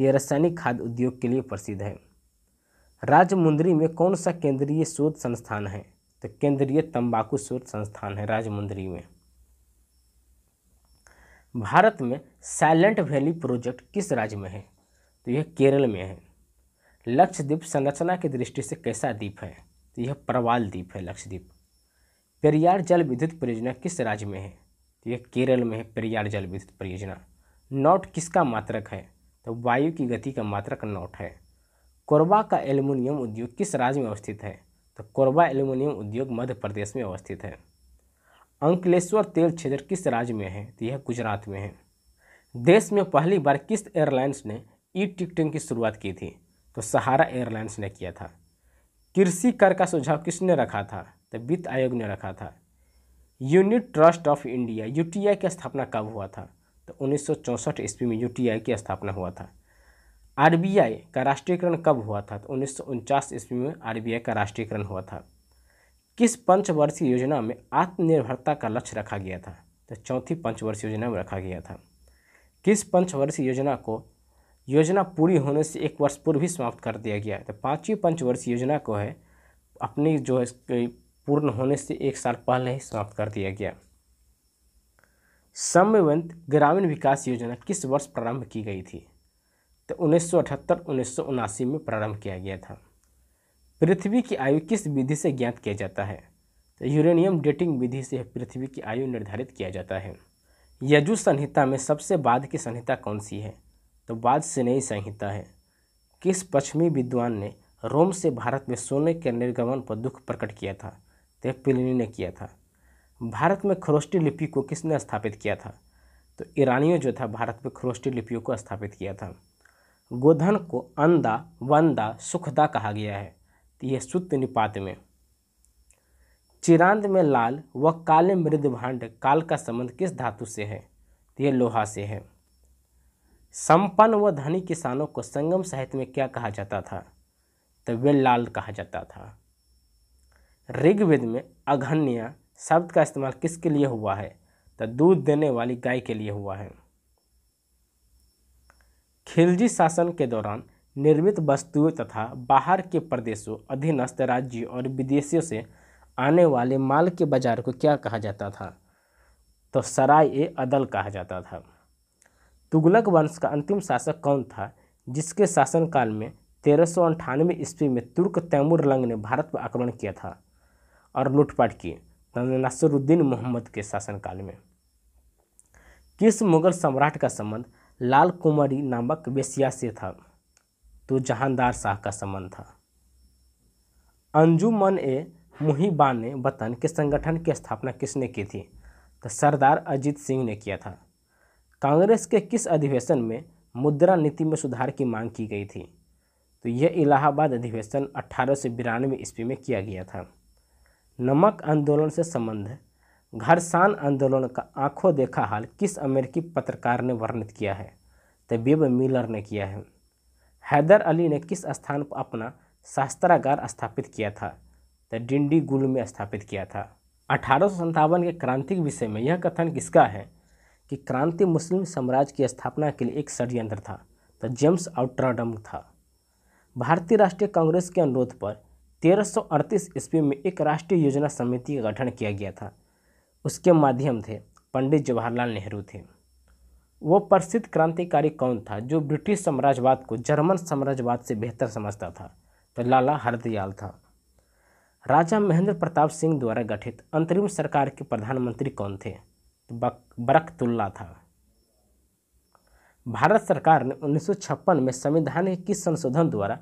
यह रासायनिक खाद्य उद्योग के लिए प्रसिद्ध है राजमुंदरी में कौन सा केंद्रीय शोध संस्थान है तो केंद्रीय तंबाकू शोध संस्थान है राजमुंदरी में भारत में साइलेंट वैली प्रोजेक्ट किस राज्य में है तो यह केरल में है लक्षद्वीप संरचना की दृष्टि से कैसा द्वीप है तो यह प्रवाल द्वीप है लक्षद्वीप पेरियार जल विद्युत परियोजना किस राज्य में है तो यह केरल में है पेरियार जल विद्युत परियोजना नॉट किसका मात्रक है तो वायु की गति का मात्रक नॉट है कोरबा का एल्युमिनियम उद्योग किस राज्य में अवस्थित है तो कोरबा एल्युमिनियम उद्योग मध्य प्रदेश में अवस्थित है अंकलेश्वर तेल क्षेत्र किस राज्य में है तो यह गुजरात में है देश में पहली बार किस एयरलाइंस ने ई टिकटिंग की शुरुआत की थी तो सहारा एयरलाइंस ने किया था कृषि कर का सुझाव किसने रखा था तो वित्त आयोग ने रखा था Unit Trust of India UTI की स्थापना कब हुआ था तो उन्नीस सौ ईस्वी में यूटीआई की स्थापना हुआ था आरबीआई का राष्ट्रीयकरण कब हुआ था तो उन्नीस ईस्वी में आरबीआई का राष्ट्रीयकरण हुआ था किस पंचवर्षीय योजना में आत्मनिर्भरता का लक्ष्य रखा गया था तो चौथी पंचवर्षीय योजना में रखा गया था किस पंचवर्षीय योजना को योजना पूरी होने से एक वर्ष पूर्व ही समाप्त कर दिया गया तो पाँचवीं पंचवर्षीय योजना को है अपनी जो है पूर्ण होने से एक साल पहले ही समाप्त कर दिया गया समवंत ग्रामीण विकास योजना किस वर्ष प्रारंभ की गई थी तो उन्नीस सौ में प्रारंभ किया गया था पृथ्वी की आयु किस विधि से ज्ञात किया जाता है तो यूरेनियम डेटिंग विधि से पृथ्वी की आयु निर्धारित किया जाता है यजु संहिता में सबसे बाद की संहिता कौन सी है तो बाद से नई संहिता है किस पश्चिमी विद्वान ने रोम से भारत में सोने के निर्गमन पर दुख प्रकट किया था तो पिलिनी ने किया था भारत में खरोष्टी लिपि को किसने स्थापित किया था तो ईरानियों जो था भारत में खरोष्टी लिपियों को स्थापित किया था गोधन को अंदा वंदा सुखदा कहा गया है तो यह सूत्र निपात में चिरांद में लाल व काले मृद भांड काल का संबंध किस धातु से है तो यह लोहा से है संपन्न व धनी किसानों को संगम साहित्य में क्या कहा जाता था तो वे लाल कहा जाता था ऋग्वेद में अघन्या शब्द का इस्तेमाल किसके लिए हुआ है तो दूध देने वाली गाय के लिए हुआ है खिलजी शासन के दौरान निर्मित वस्तुओं तथा बाहर के प्रदेशों अधीनस्थ राज्यों और विदेशियों से आने वाले माल के बाज़ार को क्या कहा जाता था तो सराय ए अदल कहा जाता था तुगलक वंश का अंतिम शासक कौन था जिसके शासनकाल में तेरह सौ अंठानवे ईस्वी में तुर्क तैमूर लंग ने भारत पर आक्रमण किया था और लूटपाट की तो नसरुद्दीन मोहम्मद के शासनकाल में किस मुगल सम्राट का संबंध लाल कुमारी नामक वेश्या से था तो जहानदार शाह का संबंध था अंजुमन ए मुहिबान ने वतन के संगठन की स्थापना किसने की थी तो सरदार अजीत सिंह ने किया था कांग्रेस के किस अधिवेशन में मुद्रा नीति में सुधार की मांग की गई थी तो यह इलाहाबाद अधिवेशन अठारह सौ बिरानवे ईस्वी में किया गया था नमक आंदोलन से संबंध घरसान आंदोलन का आंखों देखा हाल किस अमेरिकी पत्रकार ने वर्णित किया है तबीब मिलर ने किया है हैदर अली ने किस स्थान पर अपना शास्त्रागार स्थापित किया था तो डिंडी गुल में स्थापित किया था अठारह के क्रांति के विषय में यह कथन किसका है कि क्रांति मुस्लिम साम्राज्य की स्थापना के लिए एक षडयंत्र था तो जेम्स आउट्राडम था भारतीय राष्ट्रीय कांग्रेस के अनुरोध पर 1338 ईस्वी में एक राष्ट्रीय योजना समिति का गठन किया गया था उसके माध्यम थे पंडित जवाहरलाल नेहरू थे वो प्रसिद्ध क्रांतिकारी कौन था जो ब्रिटिश साम्राज्यवाद को जर्मन साम्राज्यवाद से बेहतर समझता था तो लाला हरदयाल था राजा महेंद्र प्रताप सिंह द्वारा गठित अंतरिम सरकार के प्रधानमंत्री कौन थे तो बरकतुल्ला था भारत सरकार ने 1956 में संविधान के किस संशोधन द्वारा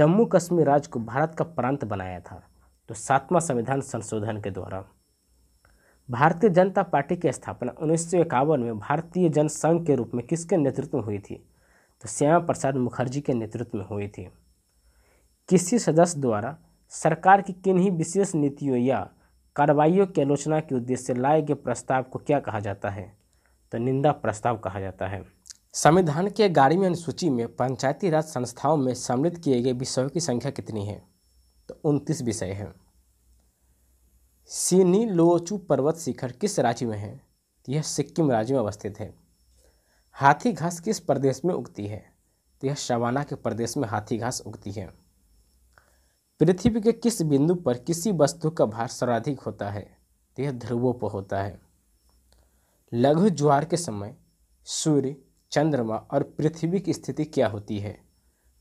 जम्मू कश्मीर राज्य को भारत का प्रांत बनाया था तो सातवां संविधान संशोधन के द्वारा भारतीय जनता पार्टी की स्थापना उन्नीस में भारतीय जनसंघ के रूप में किसके नेतृत्व में हुई थी तो श्यामा प्रसाद मुखर्जी के नेतृत्व में हुई थी किसी सदस्य द्वारा सरकार की किन्हीं विशेष नीतियों या कार्रवाइयों की आलोचना के उद्देश्य से लाए गए प्रस्ताव को क्या कहा जाता है तो निंदा प्रस्ताव कहा जाता है संविधान के ग्यारहवीं अनुसूची में पंचायती राज संस्थाओं में सम्मिलित किए गए विषयों की संख्या कितनी है तो उनतीस विषय हैं लोचू पर्वत शिखर किस राज्य में है तो यह सिक्किम राज्य में अवस्थित है हाथी घास किस प्रदेश में उगती है तो यह शवाना के प्रदेश में हाथी घास उगती है पृथ्वी के किस बिंदु पर किसी वस्तु का भार सर्वाधिक होता है तो यह ध्रुवों पर होता है लघु ज्वार के समय सूर्य चंद्रमा और पृथ्वी की स्थिति क्या होती है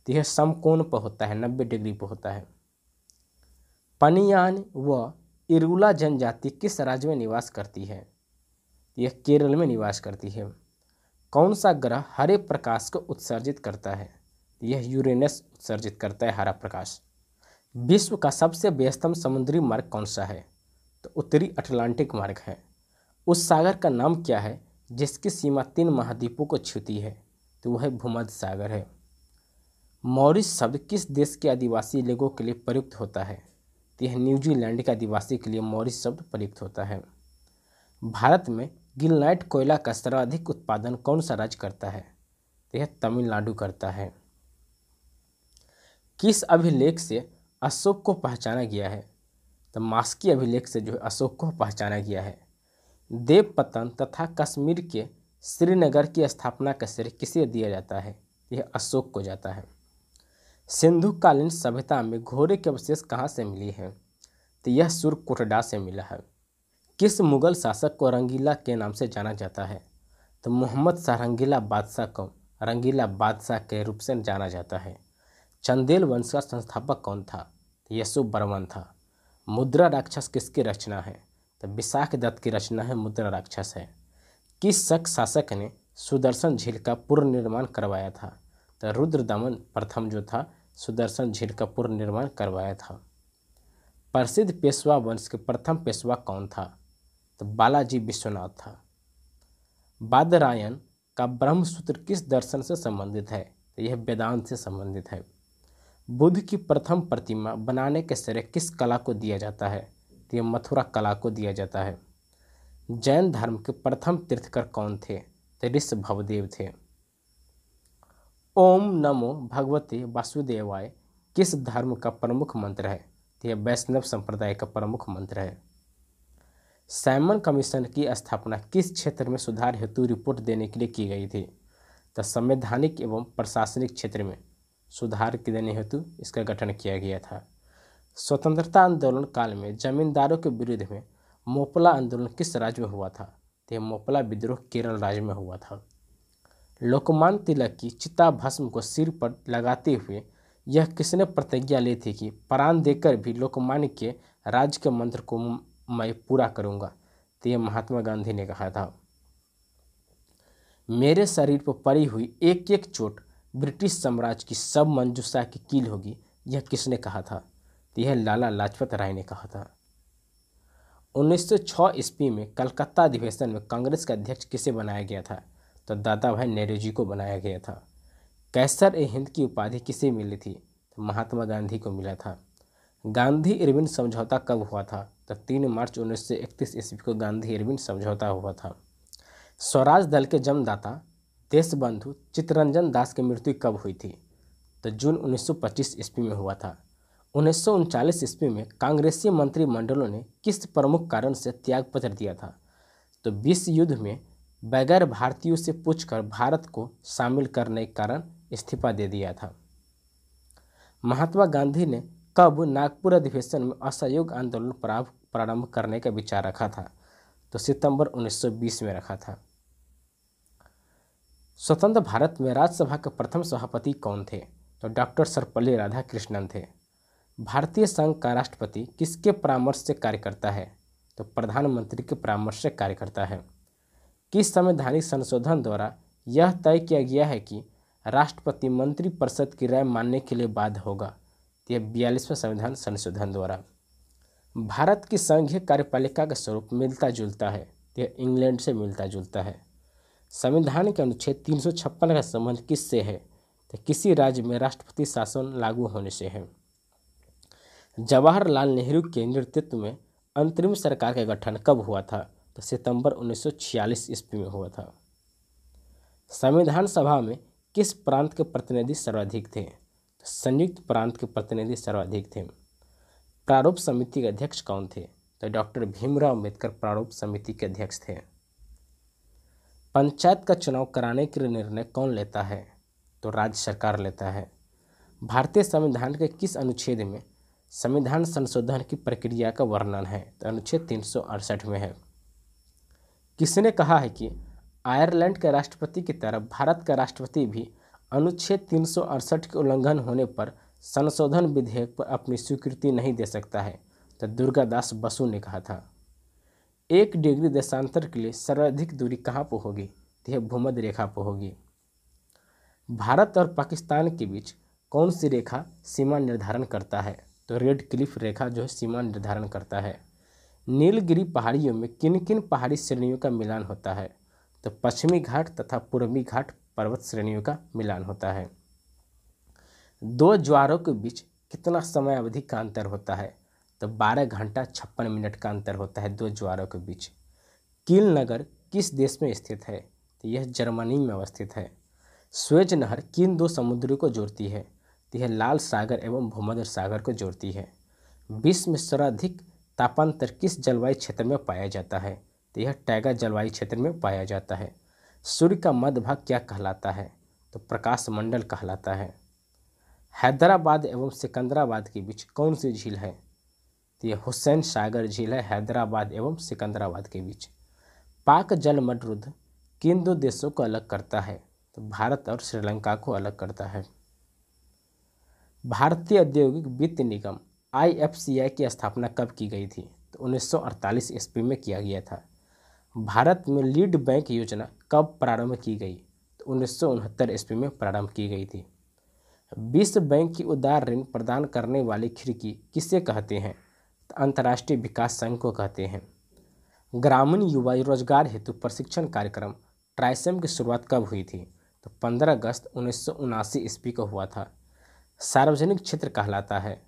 तो यह समकोण पर होता है नब्बे डिग्री पर होता है पनियान व इरुला जनजाति किस राज्य में निवास करती है यह केरल में निवास करती है कौन सा ग्रह हरे प्रकाश को उत्सर्जित करता है यह यूरेनस उत्सर्जित करता है हरा प्रकाश विश्व का सबसे व्यस्तम समुद्री मार्ग कौन सा है तो उत्तरी अटलांटिक मार्ग है उस सागर का नाम क्या है जिसकी सीमा तीन महाद्वीपों को छूती है तो वह भूमध्य सागर है मौरिस शब्द किस देश के आदिवासी लोगों के लिए प्रयुक्त होता है सकती यह न्यूजीलैंड के आदिवासी के लिए मौरी शब्द प्रयुक्त होता है भारत में गिलनाइट कोयला का सर्वाधिक उत्पादन कौन सा राज्य करता है तो यह तमिलनाडु करता है किस अभिलेख से अशोक को पहचाना गया है तो मास्की अभिलेख से जो है अशोक को पहचाना गया है देवपतन तथा कश्मीर के श्रीनगर की स्थापना का श्रेय किसे दिया जाता है तो यह अशोक को जाता है सिंधुकालीन सभ्यता में घोड़े के अवशेष कहाँ से मिले हैं तो यह सुर कोटडा से मिला है किस मुगल शासक को रंगीला के नाम से जाना जाता है तो मोहम्मद शाह रंगीला बादशाह को रंगीला बादशाह के रूप से जाना जाता है चंदेल वंश का संस्थापक कौन था यशु बर्मन था मुद्रा राक्षस किसकी रचना है तो विशाख दत्त की रचना है मुद्रा राक्षस है किस शख्स शासक ने सुदर्शन झील का पुनर्निर्माण करवाया था तो रुद्र दमन प्रथम जो था सुदर्शन झील का पुनः निर्माण करवाया था प्रसिद्ध पेशवा वंश के प्रथम पेशवा कौन था तो बालाजी विश्वनाथ था बादरायन का ब्रह्मसूत्र किस दर्शन से संबंधित है तो यह वेदांत से संबंधित है बुद्ध की प्रथम प्रतिमा बनाने के श्रेय किस कला को दिया जाता है तो यह मथुरा कला को दिया जाता है जैन धर्म के प्रथम तीर्थकर कौन थे तो ऋषभवदेव भवदेव थे ओम नमो भगवते वासुदेवाय किस धर्म का प्रमुख मंत्र है यह वैष्णव संप्रदाय का प्रमुख मंत्र है सैमन कमीशन की स्थापना किस क्षेत्र में सुधार हेतु रिपोर्ट देने के लिए की गई थी तो संवैधानिक एवं प्रशासनिक क्षेत्र में सुधार के देने हेतु इसका गठन किया गया था स्वतंत्रता आंदोलन काल में जमींदारों के विरुद्ध में मोपला आंदोलन किस राज्य में हुआ था तो मोपला विद्रोह केरल राज्य में हुआ था लोकमान तिलक की चिता भस्म को सिर पर लगाते हुए यह किसने प्रतिज्ञा ली थी कि प्राण देकर भी लोकमान्य के राज्य के मंत्र को मैं पूरा करूंगा तो यह महात्मा गांधी ने कहा था मेरे शरीर पर पड़ी हुई एक एक चोट ब्रिटिश साम्राज्य की सब मंजूषा की कील होगी यह किसने कहा था तो यह लाला लाजपत राय ने कहा था 1906 ईस्वी में कलकत्ता अधिवेशन में कांग्रेस का अध्यक्ष किसे बनाया गया था तो दादा भाई नेहरू जी को बनाया गया था कैसर ए हिंद की उपाधि किसे मिली थी तो महात्मा गांधी को मिला था गांधी इरविन समझौता कब हुआ था तो तीन मार्च उन्नीस सौ इकतीस ईस्वी को गांधी इरविन समझौता हुआ था स्वराज दल के जन्मदाता देशबंधु चित्तरंजन दास की मृत्यु कब हुई थी तो जून 1925 ईस्वी में हुआ था उन्नीस ईस्वी में कांग्रेसी मंत्रिमंडलों ने किस प्रमुख कारण से त्यागपत्र दिया था तो विश्व युद्ध में बगैर भारतीयों से पूछकर भारत को शामिल करने के कारण इस्तीफा दे दिया था महात्मा गांधी ने कब नागपुर अधिवेशन में असहयोग आंदोलन प्रारंभ करने का विचार रखा था तो सितंबर 1920 में रखा था स्वतंत्र भारत में राज्यसभा के प्रथम सभापति कौन थे तो डॉक्टर सर्वपल्ली राधाकृष्णन थे भारतीय संघ का राष्ट्रपति किसके परामर्श से कार्य करता है तो प्रधानमंत्री के परामर्श से कार्य करता है किस संवैधानिक संशोधन द्वारा यह तय किया गया है कि राष्ट्रपति मंत्री परिषद की राय मानने के लिए बाध्य होगा यह बयालीसवें संविधान संशोधन द्वारा भारत की संघीय कार्यपालिका का स्वरूप मिलता जुलता है यह इंग्लैंड से मिलता जुलता है संविधान के अनुच्छेद तीन का संबंध किससे है तो किसी राज्य में राष्ट्रपति शासन लागू होने से है जवाहरलाल नेहरू के नेतृत्व में अंतरिम सरकार का गठन कब हुआ था तो सितंबर 1946 ईस्वी में हुआ था संविधान सभा में किस प्रांत के प्रतिनिधि सर्वाधिक थे तो संयुक्त प्रांत के प्रतिनिधि सर्वाधिक थे प्रारूप समिति के अध्यक्ष कौन थे तो डॉक्टर भीमराव अम्बेडकर प्रारूप समिति के अध्यक्ष थे पंचायत का चुनाव कराने के लिए निर्णय कौन लेता है तो राज्य सरकार लेता है भारतीय संविधान के किस अनुच्छेद में संविधान संशोधन की प्रक्रिया का वर्णन है तो अनुच्छेद तीन में है किसने कहा है कि आयरलैंड के राष्ट्रपति की तरफ भारत का राष्ट्रपति भी अनुच्छेद तीन के उल्लंघन होने पर संशोधन विधेयक पर अपनी स्वीकृति नहीं दे सकता है तो दुर्गादास बसु ने कहा था एक डिग्री देशांतर के लिए सर्वाधिक दूरी कहाँ पर होगी तो यह भूमध रेखा पर होगी भारत और पाकिस्तान के बीच कौन सी रेखा सीमा निर्धारण करता है तो रेड क्लिफ रेखा जो है सीमा निर्धारण करता है नीलगिरी पहाड़ियों में किन किन पहाड़ी श्रेणियों का मिलान होता है तो पश्चिमी घाट तथा पूर्वी घाट पर्वत श्रेणियों का मिलान होता है दो ज्वारों के बीच कितना समय अवधि का अंतर होता है तो 12 घंटा छप्पन मिनट का अंतर होता है दो ज्वारों के बीच कील नगर किस देश में स्थित है तो यह जर्मनी में अवस्थित है स्वेज नहर किन दो समुद्रों को जोड़ती है तो यह लाल सागर एवं भूमध्य सागर को जोड़ती है विश्व में सर्वाधिक तापांतर किस जलवायु क्षेत्र में पाया जाता है तो यह टैगा जलवायु क्षेत्र में पाया जाता है सूर्य का मध्य भाग क्या कहलाता है तो प्रकाश मंडल कहलाता है हैदराबाद एवं सिकंदराबाद के बीच कौन सी झील है तो यह हुसैन सागर झील है हैदराबाद एवं सिकंदराबाद के बीच पाक जल मटरुद्ध किन दो देशों को अलग करता है तो भारत और श्रीलंका को अलग करता है भारतीय औद्योगिक वित्त निगम आई की स्थापना कब की गई थी तो 1948 ईस्वी में किया गया था भारत में लीड बैंक योजना कब प्रारंभ की गई तो उन्नीस ईस्वी में प्रारंभ की गई थी विश्व बैंक की उदार ऋण प्रदान करने वाली खिड़की किसे कहते हैं तो अंतर्राष्ट्रीय विकास संघ को कहते हैं ग्रामीण युवा रोजगार हेतु प्रशिक्षण कार्यक्रम ट्राइसम की शुरुआत कब हुई थी तो 15 अगस्त उन्नीस ईस्वी को हुआ था सार्वजनिक क्षेत्र कहलाता है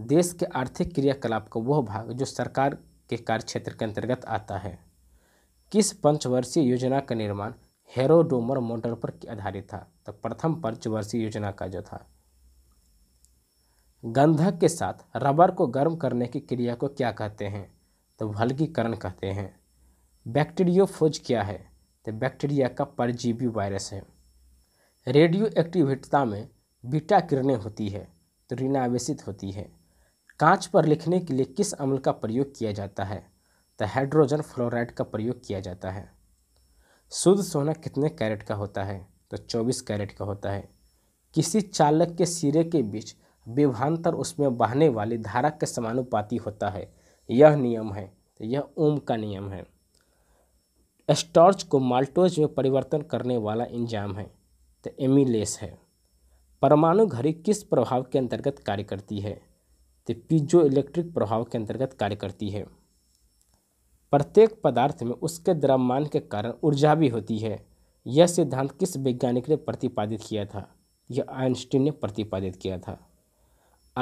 देश के आर्थिक क्रियाकलाप का वह भाग जो सरकार के कार्यक्षेत्र के अंतर्गत आता है किस पंचवर्षीय योजना का निर्माण हेरोडोमर मॉडल पर आधारित था तो प्रथम पंचवर्षीय योजना का जो था गंधक के साथ रबर को गर्म करने की क्रिया को क्या कहते हैं तो वल्गीकरण कहते हैं बैक्टीरियोफोज क्या है तो बैक्टीरिया का परजीवी वायरस है रेडियो एक्टिविटता में बीटा किरणें होती है तो ऋणावेशित होती है कांच पर लिखने के लिए किस अम्ल का प्रयोग किया जाता है तो हाइड्रोजन फ्लोराइड का प्रयोग किया जाता है शुद्ध सोना कितने कैरेट का होता है तो 24 कैरेट का होता है किसी चालक के सिरे के बीच विभांतर उसमें बहने वाली धारा के समानुपाती होता है यह नियम है तो यह ओम का नियम है स्टॉर्च को माल्टोज में परिवर्तन करने वाला इंजाम है तो एमिलेस है परमाणु घड़ी किस प्रभाव के अंतर्गत कार्य करती है तो पीजो इलेक्ट्रिक प्रभाव के अंतर्गत कार्य करती है प्रत्येक पदार्थ में उसके द्रव्यमान के कारण ऊर्जा भी होती है यह सिद्धांत किस वैज्ञानिक ने प्रतिपादित किया था यह आइंस्टीन ने प्रतिपादित किया था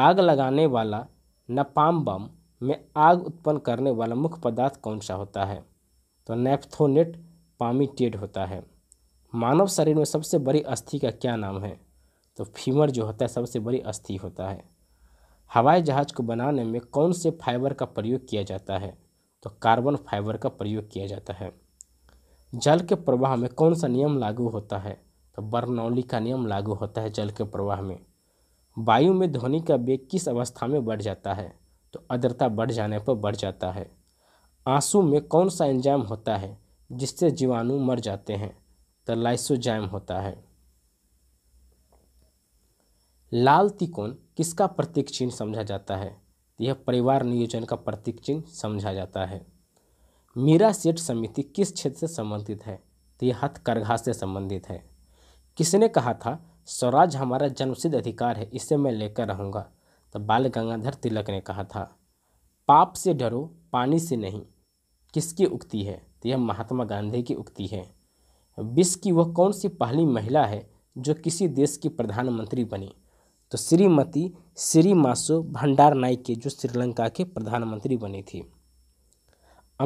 आग लगाने वाला नपाम बम में आग उत्पन्न करने वाला मुख्य पदार्थ कौन सा होता है तो नेपथोनेट पामिटेड होता है मानव शरीर में सबसे बड़ी अस्थि का क्या नाम है तो फीमर जो होता है सबसे बड़ी अस्थि होता है हवाई जहाज़ को बनाने में कौन से फाइबर का प्रयोग किया जाता है तो कार्बन फाइबर का प्रयोग किया जाता है जल के प्रवाह में कौन सा नियम लागू होता है तो बर्नौली का नियम लागू होता है जल के प्रवाह में वायु में ध्वनि का वेग किस अवस्था में बढ़ जाता है तो अद्रता बढ़ जाने पर बढ़ जाता है आंसू में कौन सा एंजाम होता है जिससे जीवाणु मर जाते हैं तो लाइसोजाइम होता है लाल तिकोन किसका प्रतीक चिन्ह समझा जाता है तो यह परिवार नियोजन का प्रतीक चिन्ह समझा जाता है मीरा सेठ समिति किस क्षेत्र से संबंधित है तो यह हथकरघा से संबंधित है किसने कहा था स्वराज हमारा जन्मसिद्ध अधिकार है इसे मैं लेकर रहूँगा तो बाल गंगाधर तिलक ने कहा था पाप से डरो पानी से नहीं किसकी उक्ति है तो यह महात्मा गांधी की उक्ति है विश्व की वह कौन सी पहली महिला है जो किसी देश की प्रधानमंत्री बनी तो श्रीमती श्रीमासो भंडार नाइक के जो श्रीलंका के प्रधानमंत्री बनी थी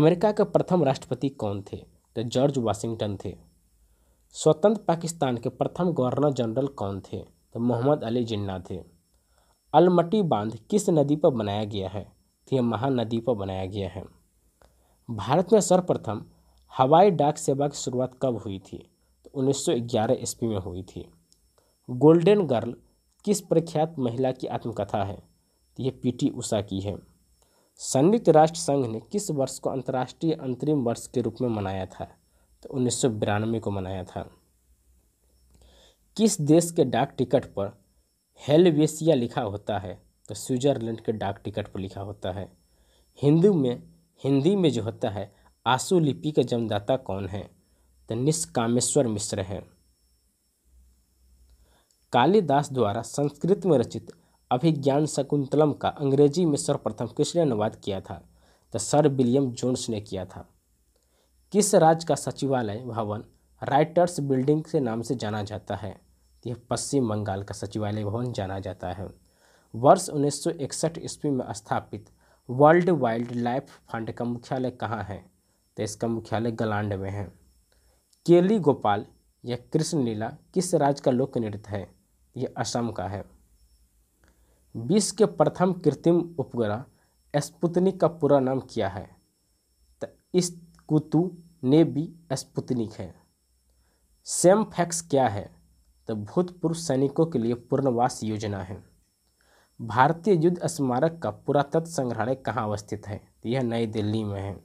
अमेरिका के प्रथम राष्ट्रपति कौन थे तो जॉर्ज वाशिंगटन थे स्वतंत्र पाकिस्तान के प्रथम गवर्नर जनरल कौन थे तो मोहम्मद अली जिन्ना थे अलमटी बांध किस नदी पर बनाया गया है तो यह महानदी पर बनाया गया है भारत में सर्वप्रथम हवाई डाक सेवा की शुरुआत कब हुई थी तो 1911 ईस्वी में हुई थी गोल्डन गर्ल किस प्रख्यात महिला की आत्मकथा है तो ये पीटी उषा की है संयुक्त राष्ट्र संघ ने किस वर्ष को अंतर्राष्ट्रीय अंतरिम वर्ष के रूप में मनाया था तो उन्नीस को मनाया था किस देश के डाक टिकट पर हेलवेसिया लिखा होता है तो स्विट्जरलैंड के डाक टिकट पर लिखा होता है हिंदू में हिंदी में जो होता है आंसू लिपि का जन्मदाता कौन है तो निष्कामेश्वर मिश्र है कालिदास द्वारा संस्कृत में रचित अभिज्ञान शकुंतलम का अंग्रेजी में सर्वप्रथम किसने अनुवाद किया था तो सर विलियम जोन्स ने किया था किस राज्य का सचिवालय भवन राइटर्स बिल्डिंग के नाम से जाना जाता है यह पश्चिम बंगाल का सचिवालय भवन जाना जाता है वर्ष उन्नीस सौ इकसठ ईस्वी में स्थापित वर्ल्ड वाइल्ड लाइफ फंड का मुख्यालय कहाँ है तो इसका मुख्यालय गलांड में है केली गोपाल या कृष्ण लीला किस राज्य का लोक नृत्य है यह असम का है विश्व के प्रथम कृत्रिम उपग्रह स्पुतनिक का पूरा नाम क्या है तो इस कुतु ने भी स्पुतनिक है सेम फैक्स क्या है तो भूतपूर्व सैनिकों के लिए पूर्णवास योजना है भारतीय युद्ध स्मारक का पुरातत्व संग्रहालय कहाँ अवस्थित है तो यह नई दिल्ली में है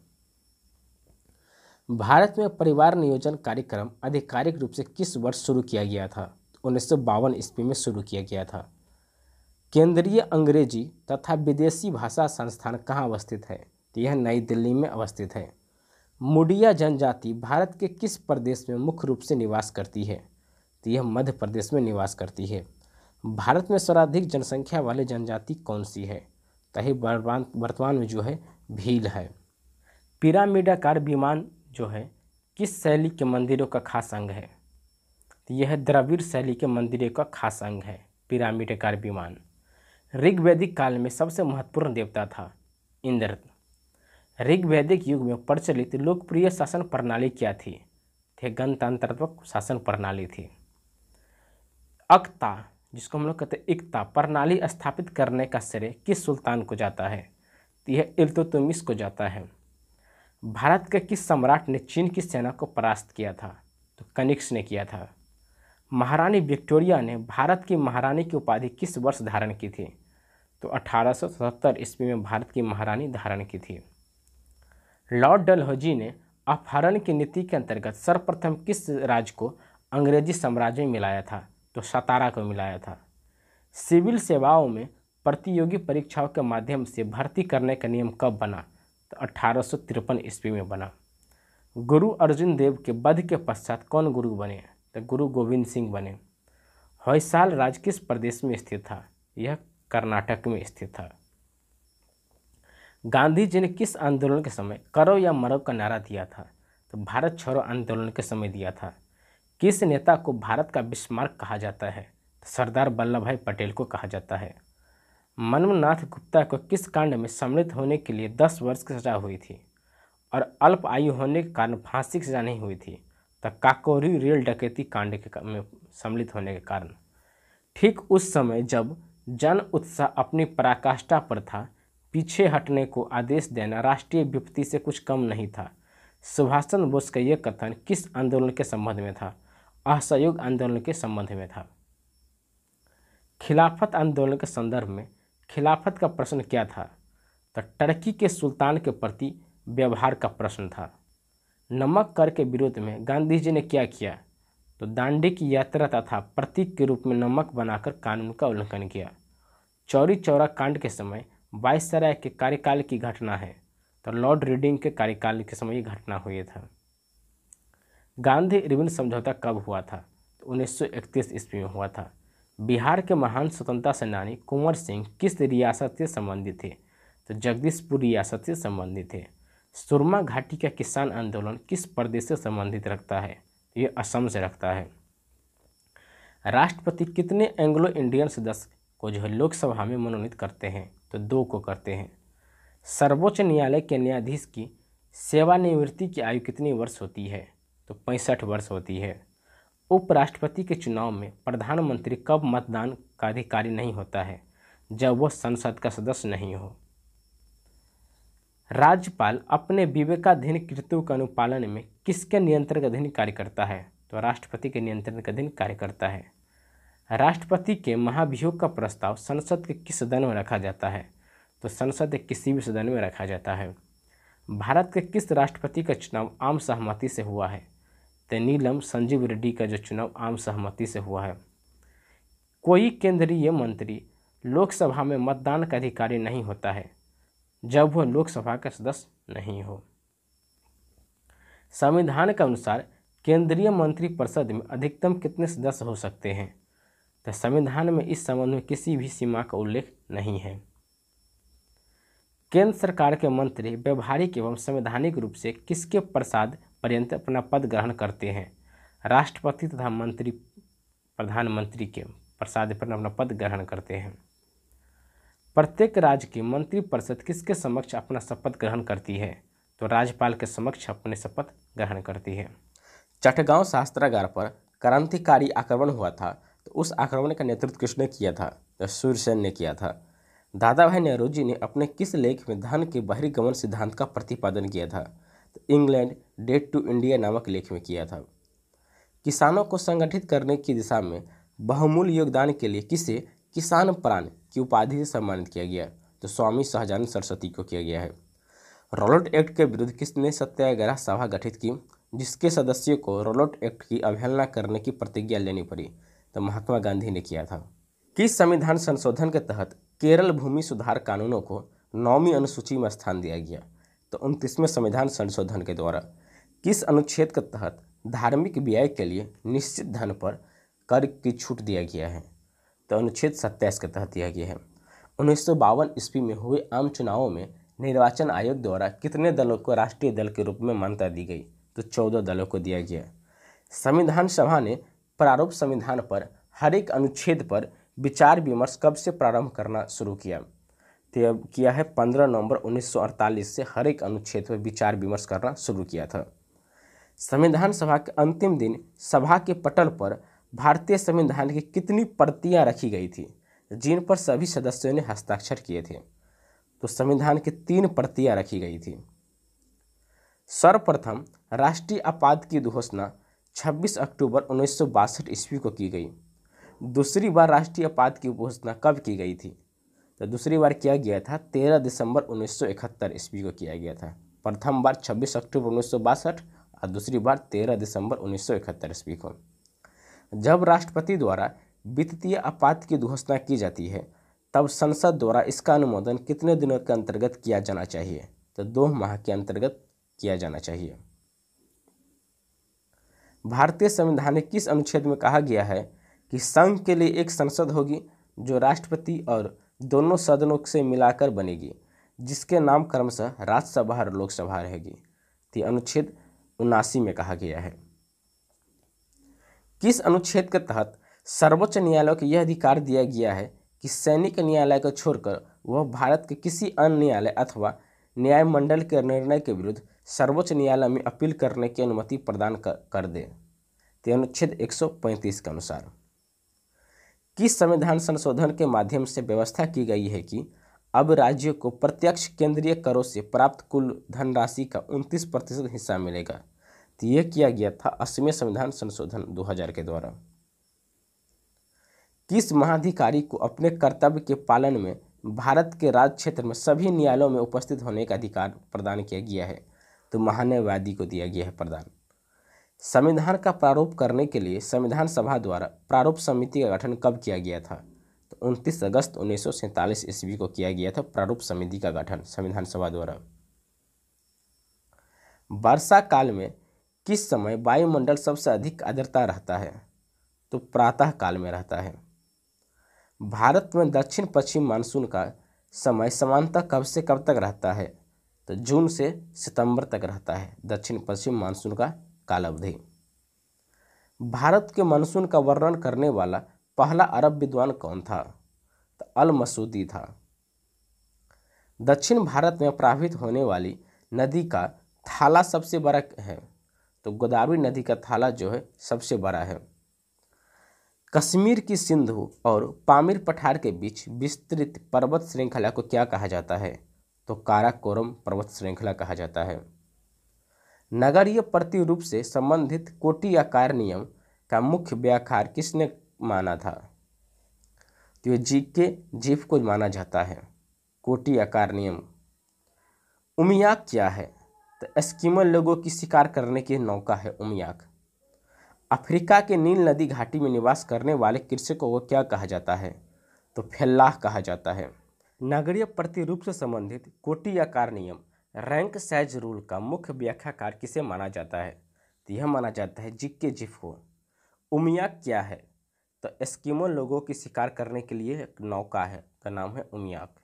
भारत में परिवार नियोजन कार्यक्रम आधिकारिक रूप से किस वर्ष शुरू किया गया था उन्नीस सौ ईस्वी में शुरू किया गया था केंद्रीय अंग्रेजी तथा विदेशी भाषा संस्थान कहाँ अवस्थित है तो यह नई दिल्ली में अवस्थित है मुडिया जनजाति भारत के किस प्रदेश में मुख्य रूप से निवास करती है तो यह मध्य प्रदेश में निवास करती है भारत में सर्वाधिक जनसंख्या वाले जनजाति कौन सी है तही तो वर्तमान में जो है भील है पिरामिडाकार विमान जो है किस शैली के मंदिरों का खास अंग है यह द्रविड़ शैली के मंदिरों का खास अंग है कार विमान ऋग्वैदिक काल में सबसे महत्वपूर्ण देवता था इंद्र ऋग्वैदिक युग में प्रचलित लोकप्रिय शासन प्रणाली क्या थी थे गणतंत्रात्मक शासन प्रणाली थी अक्ता जिसको हम लोग कहते हैं इकता प्रणाली स्थापित करने का श्रेय किस सुल्तान को जाता है तो यह इल्तुतमिस को जाता है भारत के किस सम्राट ने चीन की सेना को परास्त किया था तो कनिक्स ने किया था महारानी विक्टोरिया ने भारत की महारानी की उपाधि किस वर्ष धारण की थी तो 1877 ईस्वी में भारत की महारानी धारण की थी लॉर्ड डलहौजी ने अपहरण की नीति के अंतर्गत सर्वप्रथम किस राज्य को अंग्रेजी साम्राज्य में मिलाया था तो सतारा को मिलाया था सिविल सेवाओं में प्रतियोगी परीक्षाओं के माध्यम से भर्ती करने का नियम कब बना तो अठारह ईस्वी में बना गुरु अर्जुन देव के वध के पश्चात कौन गुरु बने तो गुरु गोविंद सिंह बने हौसाल राज किस प्रदेश में स्थित था यह कर्नाटक में स्थित था गांधी जी ने किस आंदोलन के समय करो या मरो का नारा दिया था तो भारत छोड़ो आंदोलन के समय दिया था किस नेता को भारत का बिस्मार्क कहा जाता है तो सरदार वल्लभ भाई पटेल को कहा जाता है मनमनाथ गुप्ता को किस कांड में सम्मिलित होने के लिए दस वर्ष की सजा हुई थी और अल्प आयु होने के कारण फांसी की सजा नहीं हुई थी तक काकोरी रेल डकैती कांड के में सम्मिलित होने के कारण ठीक उस समय जब जन उत्साह अपनी पराकाष्ठा पर था पीछे हटने को आदेश देना राष्ट्रीय विपत्ति से कुछ कम नहीं था सुभाष चंद्र बोस का यह कथन किस आंदोलन के संबंध में था असहयोग आंदोलन के संबंध में था खिलाफत आंदोलन के संदर्भ में खिलाफत का प्रश्न क्या था तो टर्की के सुल्तान के प्रति व्यवहार का प्रश्न था नमक कर के विरोध में गांधी जी ने क्या किया तो दांडी की यात्रा तथा प्रतीक के रूप में नमक बनाकर कानून का उल्लंघन किया चौरी चौरा कांड के समय वायसराय के कार्यकाल की घटना है तो लॉर्ड रीडिंग के कार्यकाल के समय ये घटना हुई था गांधी रिविन समझौता कब हुआ था तो उन्नीस ईस्वी में हुआ था बिहार के महान स्वतंत्रता सेनानी कुंवर सिंह किस रियासत से संबंधित थे तो जगदीशपुर रियासत से संबंधित थे सुरमा घाटी का किसान आंदोलन किस प्रदेश से संबंधित रखता है ये असम से रखता है राष्ट्रपति कितने एंग्लो इंडियन सदस्य को जो है लोकसभा में मनोनीत करते हैं तो दो को करते हैं सर्वोच्च न्यायालय के न्यायाधीश की सेवानिवृत्ति की आयु कितनी वर्ष होती है तो पैंसठ वर्ष होती है उपराष्ट्रपति के चुनाव में प्रधानमंत्री कब मतदान का अधिकारी नहीं होता है जब वह संसद का सदस्य नहीं हो राज्यपाल अपने विवेकाधीन कृत्यु के अनुपालन में किसके नियंत्रण अधीन कार्य करता है तो राष्ट्रपति के नियंत्रण के अधीन कार्य करता है राष्ट्रपति के महाभियोग का प्रस्ताव संसद के किस सदन में रखा जाता है तो संसद के किसी भी सदन में रखा जाता है भारत के किस राष्ट्रपति का चुनाव आम सहमति से हुआ है तो नीलम संजीव रेड्डी का जो चुनाव आम सहमति से हुआ है कोई केंद्रीय मंत्री लोकसभा में मतदान का अधिकारी नहीं होता है जब वह लोकसभा का सदस्य नहीं हो संविधान के अनुसार केंद्रीय मंत्री परिषद में अधिकतम कितने सदस्य हो सकते हैं तो संविधान में इस संबंध में किसी भी सीमा का उल्लेख नहीं है केंद्र सरकार के मंत्री व्यवहारिक एवं संवैधानिक रूप से किसके प्रसाद पर्यंत अपना पद ग्रहण करते हैं राष्ट्रपति तथा मंत्री प्रधानमंत्री के प्रसाद पर अपना पद ग्रहण करते हैं प्रत्येक राज्य की मंत्रिपरिषद किसके समक्ष अपना शपथ ग्रहण करती है तो राज्यपाल के समक्ष अपने शपथ ग्रहण करती है चटगांव शास्त्रागार पर क्रांतिकारी आक्रमण हुआ था तो उस आक्रमण का नेतृत्व किसने किया था तो सूर्यसेन ने किया था दादा भाई नेहरू जी ने अपने किस लेख में धन के बहिर्गमन सिद्धांत का प्रतिपादन किया था तो इंग्लैंड डेट टू इंडिया नामक लेख में किया था किसानों को संगठित करने की दिशा में बहुमूल्य योगदान के लिए किसे किसान प्राण की उपाधि से सम्मानित किया गया तो स्वामी सहजानंद सरस्वती को किया गया है रोलोट एक्ट के विरुद्ध किसने सत्याग्रह सभा गठित की जिसके सदस्यों को रोलोट एक्ट की अवहेलना करने की प्रतिज्ञा लेनी पड़ी तो महात्मा गांधी ने किया था किस संविधान संशोधन के तहत केरल भूमि सुधार कानूनों को नौवीं अनुसूची में स्थान दिया गया तो उनतीसवें संविधान संशोधन के द्वारा किस अनुच्छेद के तहत धार्मिक व्यय के लिए निश्चित धन पर कर की छूट दिया गया है तो अनुच्छेद सत्ताईस के तहत यह है उन्नीस सौ बावन ईस्वी में हुए आम चुनावों में निर्वाचन आयोग द्वारा कितने दलों को राष्ट्रीय दल के रूप में मान्यता दी गई तो चौदह दलों को दिया गया संविधान सभा ने प्रारूप संविधान पर हर एक अनुच्छेद पर विचार विमर्श कब से प्रारंभ करना शुरू किया तो किया है पंद्रह नवंबर 1948 से हर एक अनुच्छेद पर विचार विमर्श करना शुरू किया था संविधान सभा के अंतिम दिन सभा के पटल पर भारतीय संविधान की कितनी प्रतियां रखी गई थी जिन पर सभी सदस्यों ने हस्ताक्षर किए थे तो संविधान की तीन प्रतियां रखी गई थी सर्वप्रथम राष्ट्रीय आपात की घोषणा 26 अक्टूबर उन्नीस ईस्वी को की गई दूसरी बार राष्ट्रीय आपात की घोषणा कब की गई थी तो दूसरी बार किया गया था 13 दिसंबर उन्नीस ईस्वी को किया गया था प्रथम बार 26 अक्टूबर उन्नीस और दूसरी बार 13 दिसंबर उन्नीस ईस्वी को जब राष्ट्रपति द्वारा वित्तीय आपात की घोषणा की जाती है तब संसद द्वारा इसका अनुमोदन कितने दिनों के अंतर्गत किया जाना चाहिए तो दो माह के अंतर्गत किया जाना चाहिए भारतीय संविधान के किस अनुच्छेद में कहा गया है कि संघ के लिए एक संसद होगी जो राष्ट्रपति और दोनों सदनों से मिलाकर बनेगी जिसके नाम क्रमशः राज्यसभा और लोकसभा रहेगी तो अनुच्छेद उनासी में कहा गया है किस अनुच्छेद के तहत सर्वोच्च न्यायालय को यह अधिकार दिया गया है कि सैनिक न्यायालय को छोड़कर वह भारत के किसी अन्य न्यायालय अथवा न्यायमंडल के निर्णय के विरुद्ध सर्वोच्च न्यायालय में अपील करने की अनुमति प्रदान कर, दे तो अनुच्छेद 135 के अनुसार किस संविधान संशोधन के माध्यम से व्यवस्था की गई है कि अब राज्यों को प्रत्यक्ष केंद्रीय करों से प्राप्त कुल धनराशि का उनतीस प्रतिशत हिस्सा मिलेगा तो यह किया गया था अस्सवीं संविधान संशोधन 2000 के द्वारा किस महाधिकारी को अपने कर्तव्य के पालन में भारत के राज्य क्षेत्र में सभी न्यायालयों में उपस्थित होने का अधिकार प्रदान किया गया है तो महान्यायवादी को दिया गया है प्रदान संविधान का प्रारूप करने के लिए संविधान सभा द्वारा प्रारूप समिति का गठन कब किया गया था तो उनतीस अगस्त उन्नीस सौ ईस्वी को किया गया था प्रारूप समिति का गठन संविधान सभा द्वारा वर्षा काल में किस समय वायुमंडल सबसे अधिक आर्द्रता रहता है तो प्रातः काल में रहता है भारत में दक्षिण पश्चिम मानसून का समय समानता कब से कब तक रहता है तो जून से सितंबर तक रहता है दक्षिण पश्चिम मानसून का कालावधि भारत के मानसून का वर्णन करने वाला पहला अरब विद्वान कौन था तो अल मसूदी था दक्षिण भारत में प्रभावित होने वाली नदी का थाला सबसे बड़ा है तो गोदावरी नदी का थाला जो है सबसे बड़ा है कश्मीर की सिंधु और पामिर पठार के बीच विस्तृत पर्वत श्रृंखला को क्या कहा जाता है तो काराकोरम पर्वत श्रृंखला कहा जाता है नगरीय प्रतिरूप से संबंधित कोटि आकार नियम का मुख्य व्याखार किसने माना था तो ये जी के जीव को माना जाता है कोटि आकार नियम उमिया क्या है तो एस्किमल लोगों की शिकार करने की नौका है उमियाक अफ्रीका के नील नदी घाटी में निवास करने वाले कृषकों को क्या कहा जाता है तो फैल्लाह कहा जाता है नगरीय प्रतिरूप से संबंधित कोटि आकार नियम रैंक साइज रूल का मुख्य व्याख्याकार किसे माना जाता है तो यह माना जाता है जिक्के जिफ को उमियाक क्या है तो एस्किमो लोगों की शिकार करने के लिए एक नौका है का नाम है उमियाक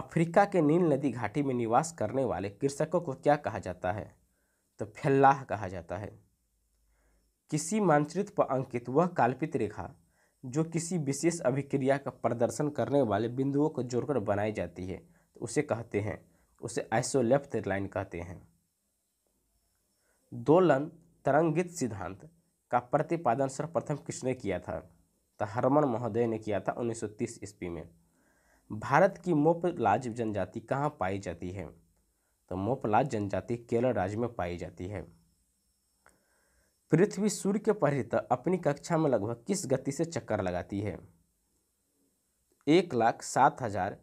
अफ्रीका के नील नदी घाटी में निवास करने वाले कृषकों को क्या कहा जाता है तो फैल्लाह कहा जाता है किसी मानचित्र पर अंकित वह काल्पित रेखा जो किसी विशेष अभिक्रिया का प्रदर्शन करने वाले बिंदुओं को जोड़कर बनाई जाती है तो उसे कहते हैं उसे आइसोलेफ्ट लाइन कहते हैं दोलन तरंगित सिद्धांत का प्रतिपादन सर्वप्रथम किसने किया था तो हरमन महोदय ने किया था 1930 ईस्वी में भारत की मोपलाज जनजाति कहाँ पाई जाती है तो मोपलाज जनजाति केरल राज्य में पाई जाती है पृथ्वी सूर्य के परित तो अपनी कक्षा में लगभग किस गति से चक्कर लगाती है एक लाख सात हजार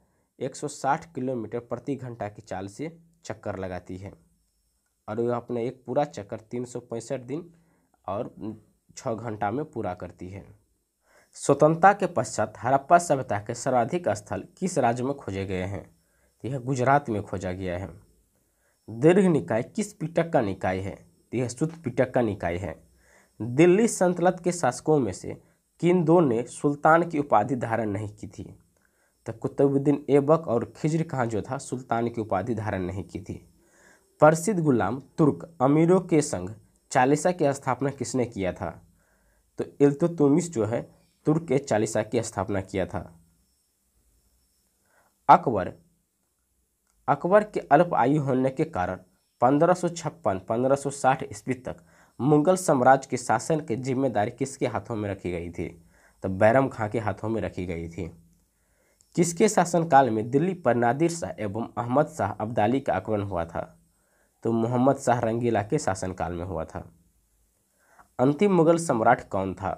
एक सौ साठ किलोमीटर प्रति घंटा की चाल से चक्कर लगाती है और वह अपना एक पूरा चक्कर तीन सौ पैंसठ दिन और छः घंटा में पूरा करती है स्वतंत्रता के पश्चात हड़प्पा सभ्यता के सर्वाधिक स्थल किस राज्य में खोजे गए हैं तो यह गुजरात में खोजा गया है दीर्घ निकाय किस पिटक का निकाय है तो यह सुत पिटक का निकाय है दिल्ली संतलत के शासकों में से किन दो ने सुल्तान की उपाधि धारण नहीं की थी तो कुतुबुद्दीन ऐबक और खिजर खां जो था सुल्तान की उपाधि धारण नहीं की थी प्रसिद्ध गुलाम तुर्क अमीरों के संग चालीसा की स्थापना किसने किया था तो इल्तुतमिश जो है तुर्क के चालीसा की स्थापना किया था अकबर अकबर के अल्प आयु होने के कारण 1556 1560 ईस्वी तक मुगल साम्राज्य के शासन की जिम्मेदारी किसके हाथों में रखी गई थी तो बैरम खां के हाथों में रखी गई थी किसके शासनकाल में दिल्ली पर नादिर शाह एवं अहमद शाह अब्दाली का आक्रमण हुआ था तो मोहम्मद शाह रंगीला के शासनकाल में हुआ था अंतिम मुगल सम्राट कौन था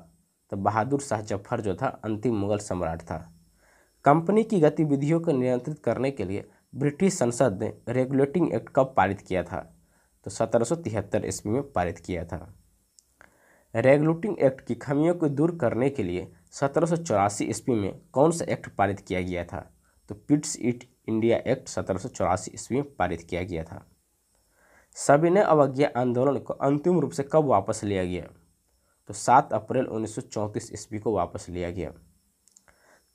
तो बहादुर शाह जफर जो था अंतिम मुगल सम्राट था कंपनी की गतिविधियों को नियंत्रित करने के लिए ब्रिटिश संसद ने रेगुलेटिंग एक्ट कब पारित किया था तो सत्रह ईस्वी में पारित किया था रेगुलेटिंग एक्ट की खमियों को दूर करने के लिए सत्रह ईस्वी में कौन सा एक्ट पारित किया गया था तो पिट्स इट इंडिया एक्ट सत्रह ईस्वी में पारित किया गया था सविनय अवज्ञा आंदोलन को अंतिम रूप से कब वापस लिया गया तो 7 अप्रैल 1934 ईस्वी को वापस लिया गया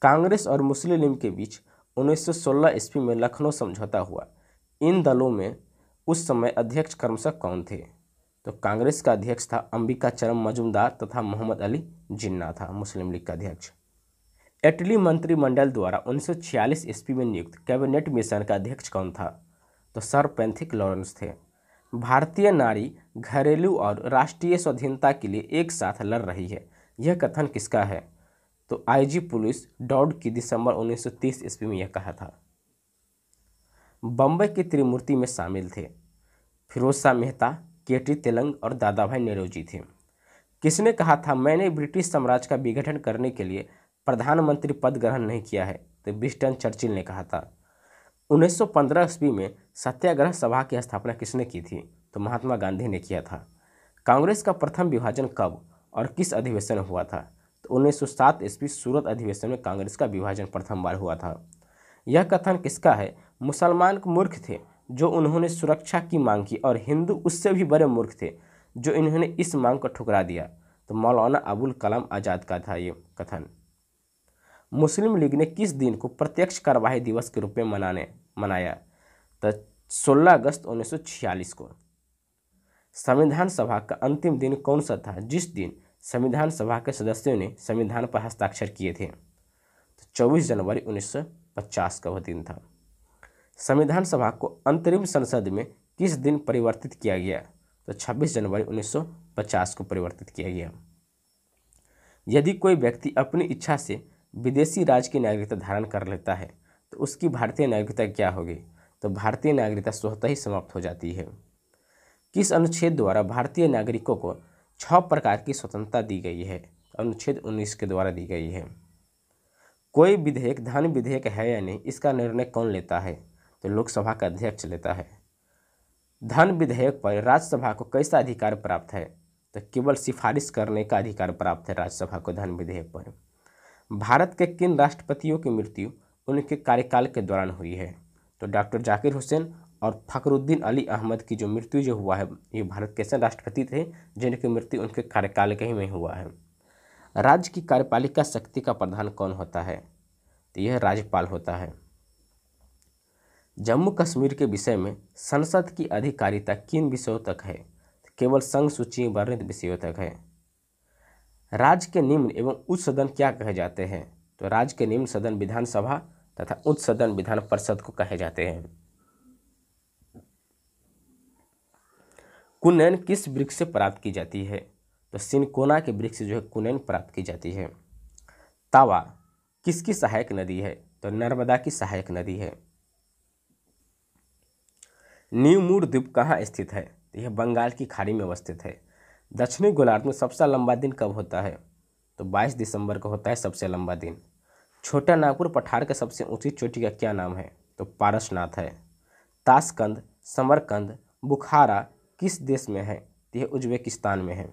कांग्रेस और मुस्लिम लीग के बीच 1916 ईस्वी में लखनऊ समझौता हुआ इन दलों में उस समय अध्यक्ष कर्मशक कौन थे तो कांग्रेस का अध्यक्ष था अंबिका चरम मजुमदार तथा मोहम्मद अली जिन्ना था मुस्लिम लीग का अध्यक्ष इटली मंत्रिमंडल द्वारा 1946 ईस्वी में नियुक्त कैबिनेट मिशन का अध्यक्ष कौन था तो सर पैंथिक लॉरेंस थे भारतीय नारी घरेलू और राष्ट्रीय स्वाधीनता के लिए एक साथ लड़ रही है यह कथन किसका है तो आईजी पुलिस डॉड की दिसंबर 1930 ईस्वी में यह कहा था बम्बई की त्रिमूर्ति में शामिल थे फिरोज शाह मेहता केटी तेलंग और दादा भाई नेहरूजी थे किसने कहा था मैंने ब्रिटिश साम्राज्य का विघटन करने के लिए प्रधानमंत्री पद ग्रहण नहीं किया है तो विस्टन चर्चिल ने कहा था 1915 ईस्वी में सत्याग्रह सभा की स्थापना किसने की थी तो महात्मा गांधी ने किया था कांग्रेस का प्रथम विभाजन कब और किस अधिवेशन में हुआ था तो 1907 ईस्वी सूरत अधिवेशन में कांग्रेस का विभाजन प्रथम बार हुआ था यह कथन किसका है मुसलमान मूर्ख थे जो उन्होंने सुरक्षा की मांग की और हिंदू उससे भी बड़े मूर्ख थे जो इन्होंने इस मांग को ठुकरा दिया तो मौलाना अबुल कलाम आज़ाद का था ये कथन मुस्लिम लीग ने किस दिन को प्रत्यक्ष कार्यवाही दिवस के रूप में मनाने मनाया तो 16 अगस्त 1946 को संविधान सभा का अंतिम दिन कौन सा था जिस दिन संविधान सभा के सदस्यों ने संविधान पर हस्ताक्षर किए थे तो चौबीस जनवरी 1950 का वह दिन था संविधान सभा को अंतरिम संसद में किस दिन परिवर्तित किया गया तो 26 जनवरी 1950 को परिवर्तित किया गया यदि कोई व्यक्ति अपनी इच्छा से विदेशी राज्य की नागरिकता धारण कर लेता है तो उसकी भारतीय नागरिकता क्या होगी तो भारतीय नागरिकता स्वतः ही समाप्त हो जाती है किस अनुच्छेद द्वारा भारतीय नागरिकों को छः प्रकार की स्वतंत्रता दी गई है अनुच्छेद 19 के द्वारा दी गई है कोई विधेयक धन विधेयक है या नहीं इसका निर्णय कौन लेता है तो लोकसभा का अध्यक्ष लेता है धन विधेयक पर राज्यसभा को कैसा अधिकार प्राप्त है तो केवल सिफारिश करने का अधिकार प्राप्त है राज्यसभा को धन विधेयक पर भारत के किन राष्ट्रपतियों की मृत्यु उनके कार्यकाल के दौरान हुई है तो डॉक्टर जाकिर हुसैन और फखरुद्दीन अली अहमद की जो मृत्यु जो हुआ है ये भारत के ऐसे राष्ट्रपति थे जिनकी मृत्यु उनके कार्यकाल के ही में हुआ है राज्य की कार्यपालिका शक्ति का प्रधान कौन होता है तो यह राज्यपाल होता है जम्मू कश्मीर के विषय में संसद की अधिकारिता किन विषयों तक है तो केवल संघ सूची वर्णित विषयों तक है राज्य के निम्न एवं उच्च सदन क्या कहे जाते हैं तो राज्य के निम्न सदन विधानसभा तथा उच्च सदन विधान परिषद को कहे जाते हैं कुनैन किस वृक्ष से प्राप्त की जाती है तो सिनकोना के वृक्ष से जो है कुनैन प्राप्त की जाती है तावा किसकी सहायक नदी है तो नर्मदा की सहायक नदी है न्यूमूर द्वीप कहाँ स्थित है तो यह बंगाल की खाड़ी में अवस्थित है दक्षिणी गोलार्ध में सबसे लंबा दिन कब होता है तो 22 दिसंबर को होता है सबसे लंबा दिन छोटा नागपुर पठार के सबसे ऊंची चोटी का क्या नाम है तो पारसनाथ है ताशकंद समरकंद बुखारा किस देश में है तो यह उज्बेकिस्तान में है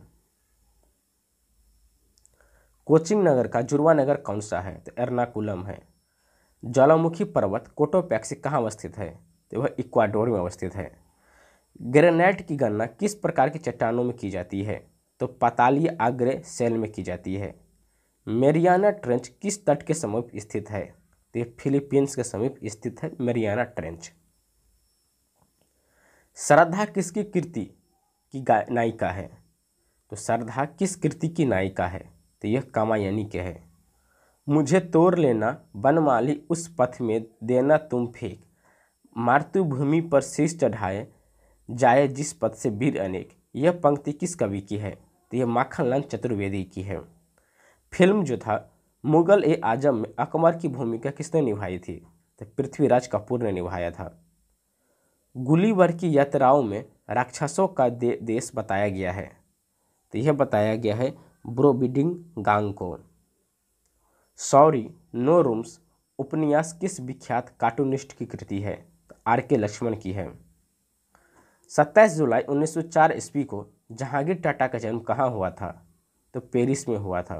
कोचिंग नगर का जुड़वा नगर कौन सा है तो एर्नाकुलम है ज्वालामुखी पर्वत कोटोपैक्सी कहाँ अवस्थित है तो वह इक्वाडोर में अवस्थित है ग्रेनाइट की गणना किस प्रकार की चट्टानों में की जाती है तो पातालीय आग्र सेल में की जाती है मेरियाना ट्रेंच किस तट के समीप स्थित है तो ये फिलीपींस के समीप स्थित है मेरियाना ट्रेंच श्रद्धा किसकी कृति की नायिका है तो श्रद्धा किस कृति की नायिका है तो यह कामायनी के है मुझे तोड़ लेना बनमाली उस पथ में देना तुम फेंक मातृभूमि पर शीश चढ़ाए जाए जिस पद से वीर अनेक यह पंक्ति किस कवि की है तो यह माखनलाल चतुर्वेदी की है फिल्म जो था मुगल ए आजम में अकबर की भूमिका किसने निभाई थी तो पृथ्वीराज कपूर ने निभाया था गुलीवर की यात्राओं में राक्षसों का दे, देश बताया गया है तो यह बताया गया है ब्रोबिडिंग गांग को सॉरी नो रूम्स उपन्यास किस विख्यात कार्टूनिस्ट की कृति है तो आर के लक्ष्मण की है 27 जुलाई 1904 ईस्वी को जहांगीर टाटा का जन्म कहाँ हुआ था तो पेरिस में हुआ था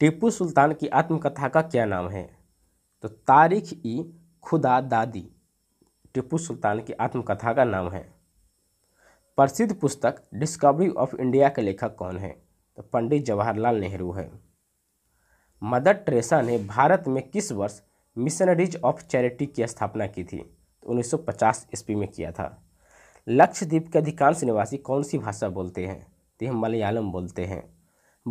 टीपू सुल्तान की आत्मकथा का क्या नाम है तो तारीख ई खुदा दादी टीपू सुल्तान की आत्मकथा का नाम है प्रसिद्ध पुस्तक डिस्कवरी ऑफ इंडिया के लेखक कौन है तो पंडित जवाहरलाल नेहरू है मदर ट्रेसा ने भारत में किस वर्ष मिशनरीज ऑफ चैरिटी की स्थापना की थी तो 1950 ईस्वी में किया था लक्षद्वीप के अधिकांश निवासी कौन सी भाषा बोलते हैं तो यह मलयालम बोलते हैं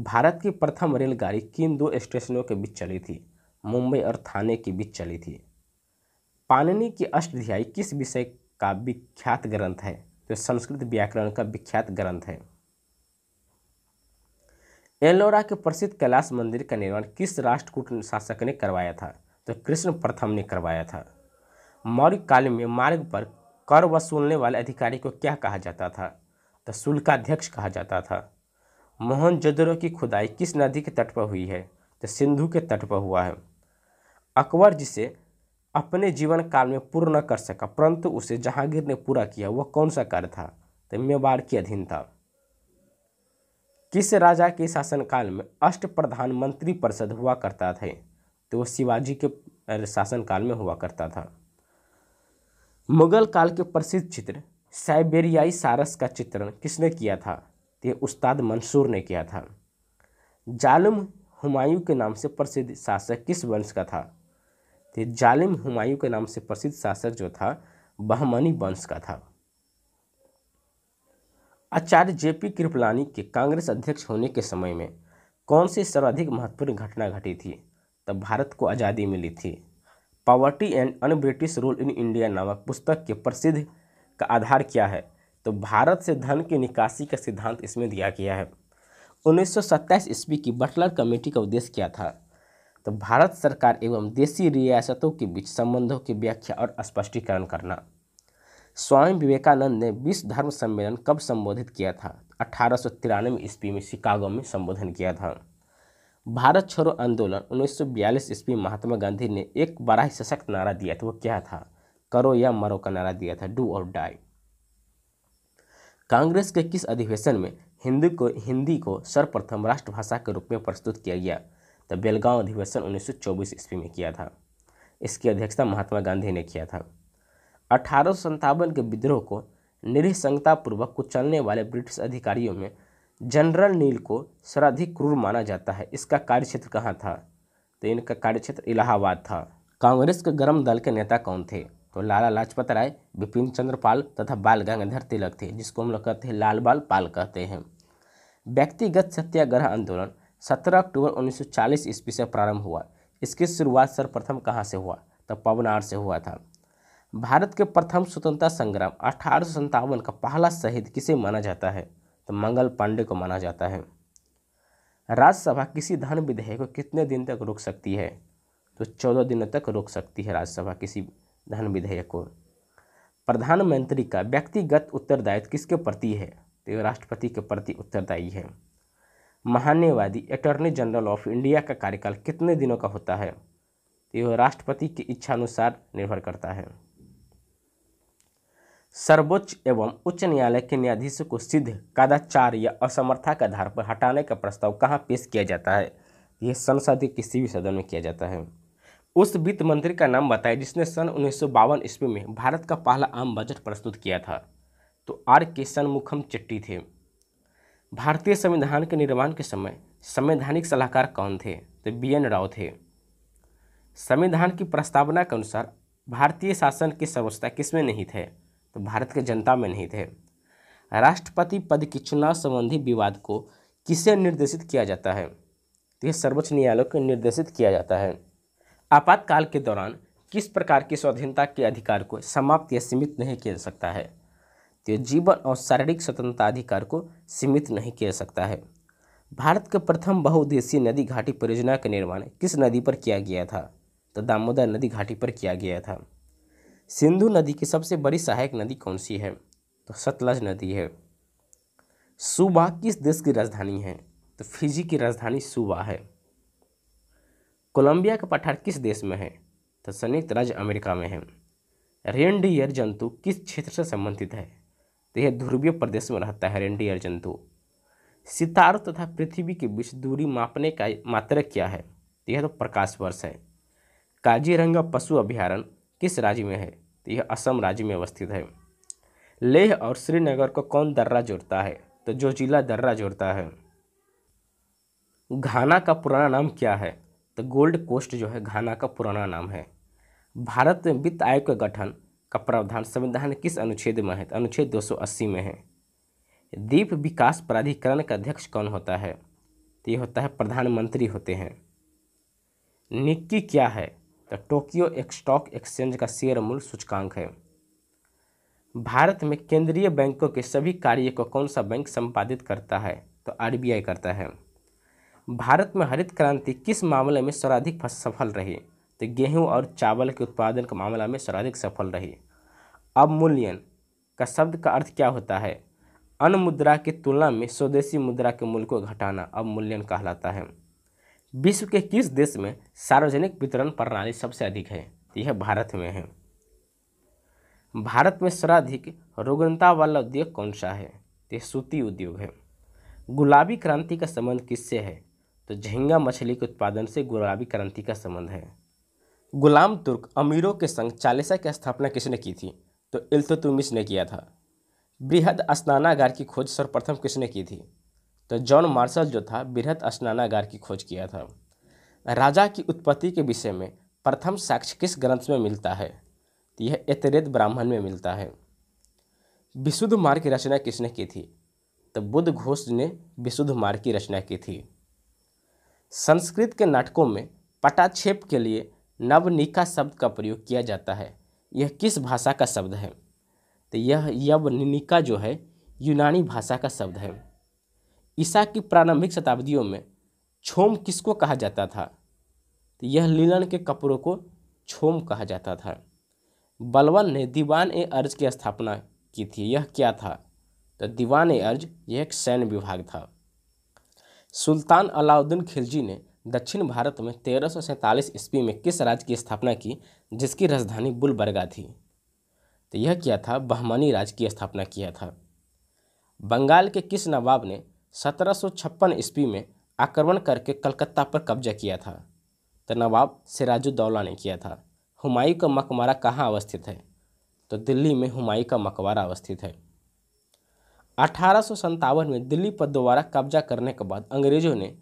भारत की प्रथम रेलगाड़ी किन दो स्टेशनों के बीच चली थी मुंबई और थाने के बीच चली थी पाणनी की अष्टाध्यायी किस विषय का विख्यात ग्रंथ है तो संस्कृत व्याकरण का विख्यात ग्रंथ है एलोरा के प्रसिद्ध कैलाश मंदिर का निर्माण किस राष्ट्रकूट शासक ने करवाया था तो कृष्ण प्रथम ने करवाया था मौर्य काल में मार्ग पर कर वसूलने वाले अधिकारी को क्या कहा जाता था तो शुल्काध्यक्ष कहा जाता था मोहनजोदड़ो की खुदाई किस नदी के तट पर हुई है तो सिंधु के तट पर हुआ है अकबर जिसे अपने जीवन काल में पूर्ण न कर सका परंतु उसे जहांगीर ने पूरा किया वह कौन सा कार्य था तो मेवाड़ के अधीन था किस राजा के शासनकाल में अष्ट प्रधानमंत्री परिषद हुआ करता थे तो वो शिवाजी के शासनकाल में हुआ करता था मुगल काल के प्रसिद्ध चित्र साइबेरियाई सारस का चित्रण किसने किया था ये उस्ताद मंसूर ने किया था जालिम हुमायूं के नाम से प्रसिद्ध शासक किस वंश का था ये जालिम हुमायूं के नाम से प्रसिद्ध शासक जो था बहमनी वंश का था आचार्य जेपी कृपलानी के कांग्रेस अध्यक्ष होने के समय में कौन सी सर्वाधिक महत्वपूर्ण घटना घटी थी तब भारत को आज़ादी मिली थी poverty and un British rule in India नामक पुस्तक के प्रसिद्ध का आधार क्या है तो भारत से धन की निकासी का सिद्धांत इसमें दिया गया है उन्नीस ईस्वी की बटलर कमेटी का उद्देश्य क्या था तो भारत सरकार एवं देशी रियासतों के बीच संबंधों की व्याख्या और स्पष्टीकरण करना स्वामी विवेकानंद ने विश्व धर्म सम्मेलन कब संबोधित किया था अठारह सौ तिरानवे ईस्वी में शिकागो में संबोधन किया था भारत छोड़ो आंदोलन उन्नीस ईस्वी में महात्मा गांधी ने एक बड़ा ही सशक्त नारा दिया था वो क्या था करो या मरो का नारा दिया था डू और डाई कांग्रेस के किस अधिवेशन में हिंदी को हिंदी को सर्वप्रथम राष्ट्रभाषा के रूप में प्रस्तुत किया गया तो बेलगांव अधिवेशन 1924 ईस्वी में किया था इसकी अध्यक्षता महात्मा गांधी ने किया था अठारह के विद्रोह को निरसंगतापूर्वक कुचलने वाले ब्रिटिश अधिकारियों में जनरल नील को सर्वाधिक क्रूर माना जाता है इसका कार्यक्षेत्र कहाँ था तो इनका कार्यक्षेत्र इलाहाबाद था कांग्रेस के गर्म दल के नेता कौन थे तो लाला लाजपत राय बिपिन चंद्र पाल तथा बाल गंगाधर तिलक थे जिसको हम लोग कहते हैं लाल बाल पाल कहते हैं व्यक्तिगत सत्याग्रह आंदोलन 17 अक्टूबर 1940 ईस्वी से प्रारंभ हुआ इसकी शुरुआत सर्वप्रथम कहाँ से हुआ तो पवनार से हुआ था भारत के प्रथम स्वतंत्रता संग्राम अठारह का पहला शहीद किसे माना जाता है तो मंगल पांडे को माना जाता है राज्यसभा किसी धन विधेयक को कितने दिन तक रोक सकती है तो चौदह दिनों तक रोक सकती है राज्यसभा किसी धन विधेयक को प्रधानमंत्री का व्यक्तिगत उत्तरदायित्व किसके प्रति है तो राष्ट्रपति के प्रति उत्तरदायी है महान्यवादी अटॉर्नी जनरल ऑफ इंडिया का कार्यकाल कितने दिनों का होता है तो यह राष्ट्रपति की इच्छानुसार निर्भर करता है सर्वोच्च एवं उच्च न्यायालय के न्यायाधीशों को सिद्ध कादाचार या असमर्था के आधार पर हटाने का प्रस्ताव कहाँ पेश किया जाता है यह संसद के किसी सदन में किया जाता है उस वित्त मंत्री का नाम बताया जिसने सन उन्नीस ईस्वी में भारत का पहला आम बजट प्रस्तुत किया था तो आर के सनमुखम चट्टी थे भारतीय संविधान के निर्माण के समय संवैधानिक सलाहकार कौन थे तो बी एन राव थे संविधान की प्रस्तावना के अनुसार भारतीय शासन की सर्वोच्चता किसमें नहीं थे तो भारत के जनता में नहीं थे राष्ट्रपति पद की चुनाव संबंधी विवाद को किसे निर्देशित किया जाता है तो यह सर्वोच्च न्यायालय को निर्देशित किया जाता है आपातकाल के दौरान किस प्रकार की स्वाधीनता के अधिकार को समाप्त या सीमित नहीं किया सकता है तो जीवन और शारीरिक स्वतंत्रता अधिकार को सीमित नहीं किया सकता है भारत के प्रथम बहुउद्देशीय नदी घाटी परियोजना का निर्माण किस नदी पर किया गया था तो दामोदर नदी घाटी पर किया गया था सिंधु नदी की सबसे बड़ी सहायक नदी कौन सी है तो सतलज नदी है सूबा किस देश की राजधानी है तो फिजी की राजधानी सूबा है कोलंबिया का पठार किस देश में है तो संयुक्त राज्य अमेरिका में है रेंडियर जंतु किस क्षेत्र से संबंधित है तो यह ध्रुवीय प्रदेश में रहता है रेंडियर जंतु सितारों तथा पृथ्वी के बीच दूरी मापने का मात्रक क्या है तो यह तो प्रकाश वर्ष है काजीरंगा पशु अभ्यारण्य किस राज्य में है तो यह असम राज्य में अवस्थित है लेह और श्रीनगर को कौन दर्रा जोड़ता है तो जो जिला दर्रा जोड़ता है घाना का पुराना नाम क्या है तो गोल्ड कोस्ट जो है घाना का पुराना नाम है भारत में वित्त आयोग का गठन का प्रावधान संविधान किस अनुच्छेद में है तो अनुच्छेद 280 में है द्वीप विकास प्राधिकरण का अध्यक्ष कौन होता है तो ये होता है प्रधानमंत्री होते हैं निक्की क्या है द टोक्यो एक स्टॉक एक्सचेंज का शेयर मूल्य सूचकांक है भारत में केंद्रीय बैंकों के सभी कार्य को कौन सा बैंक संपादित करता है तो आर करता है भारत में हरित क्रांति किस मामले में सर्वाधिक सफल रही तो गेहूं और चावल के उत्पादन के मामला में सर्वाधिक सफल रही अवमूल्यन का शब्द का अर्थ क्या होता है अन्य मुद्रा की तुलना में स्वदेशी मुद्रा के मूल्य को घटाना अवमूल्यन कहलाता है विश्व के किस देश में सार्वजनिक वितरण प्रणाली सबसे अधिक है यह भारत में है भारत में सर्वाधिक रोगनता वाला उद्योग कौन सा है यह सूती उद्योग है गुलाबी क्रांति का संबंध किससे है तो झींगा मछली के उत्पादन से गुलाबी क्रांति का संबंध है गुलाम तुर्क अमीरों के संग चालीसा की स्थापना किसने की थी तो इल्तुतमिश ने किया था बृहद स्नानागार की खोज सर्वप्रथम किसने की थी तो जॉन मार्शल जो था बृहद स्नानागार की खोज किया था राजा की उत्पत्ति के विषय में प्रथम साक्ष्य किस ग्रंथ में मिलता है तो यह एतरेत ब्राह्मण में मिलता है विशुद्ध मार्ग की रचना किसने की थी तो बुद्ध घोष ने विशुद्ध मार्ग की रचना की थी संस्कृत के नाटकों में पटाक्षेप के लिए नवनिका शब्द का प्रयोग किया जाता है यह किस भाषा का शब्द है तो यह यवनिका जो है यूनानी भाषा का शब्द है ईसा की प्रारंभिक शताब्दियों में छोम किसको कहा जाता था तो यह लीलन के कपड़ों को छोम कहा जाता था बलवन ने दीवान ए अर्ज की स्थापना की थी यह क्या था तो दीवान ए अर्ज यह एक सैन्य विभाग था सुल्तान अलाउद्दीन खिलजी ने दक्षिण भारत में तेरह सौ सैंतालीस ईस्वी में किस राज्य की स्थापना की जिसकी राजधानी गुलबर्गा थी तो यह क्या था बहमानी राज्य की स्थापना किया था बंगाल के किस नवाब ने सत्रह ईस्वी में आक्रमण करके कलकत्ता पर कब्जा किया था तो नवाब सिराजुद्दौला ने किया था हुमायूं का मकबरा कहाँ अवस्थित है तो दिल्ली में हुमायूं का मकबरा अवस्थित है अठारह में दिल्ली पर दोबारा कब्जा करने के बाद अंग्रेज़ों ने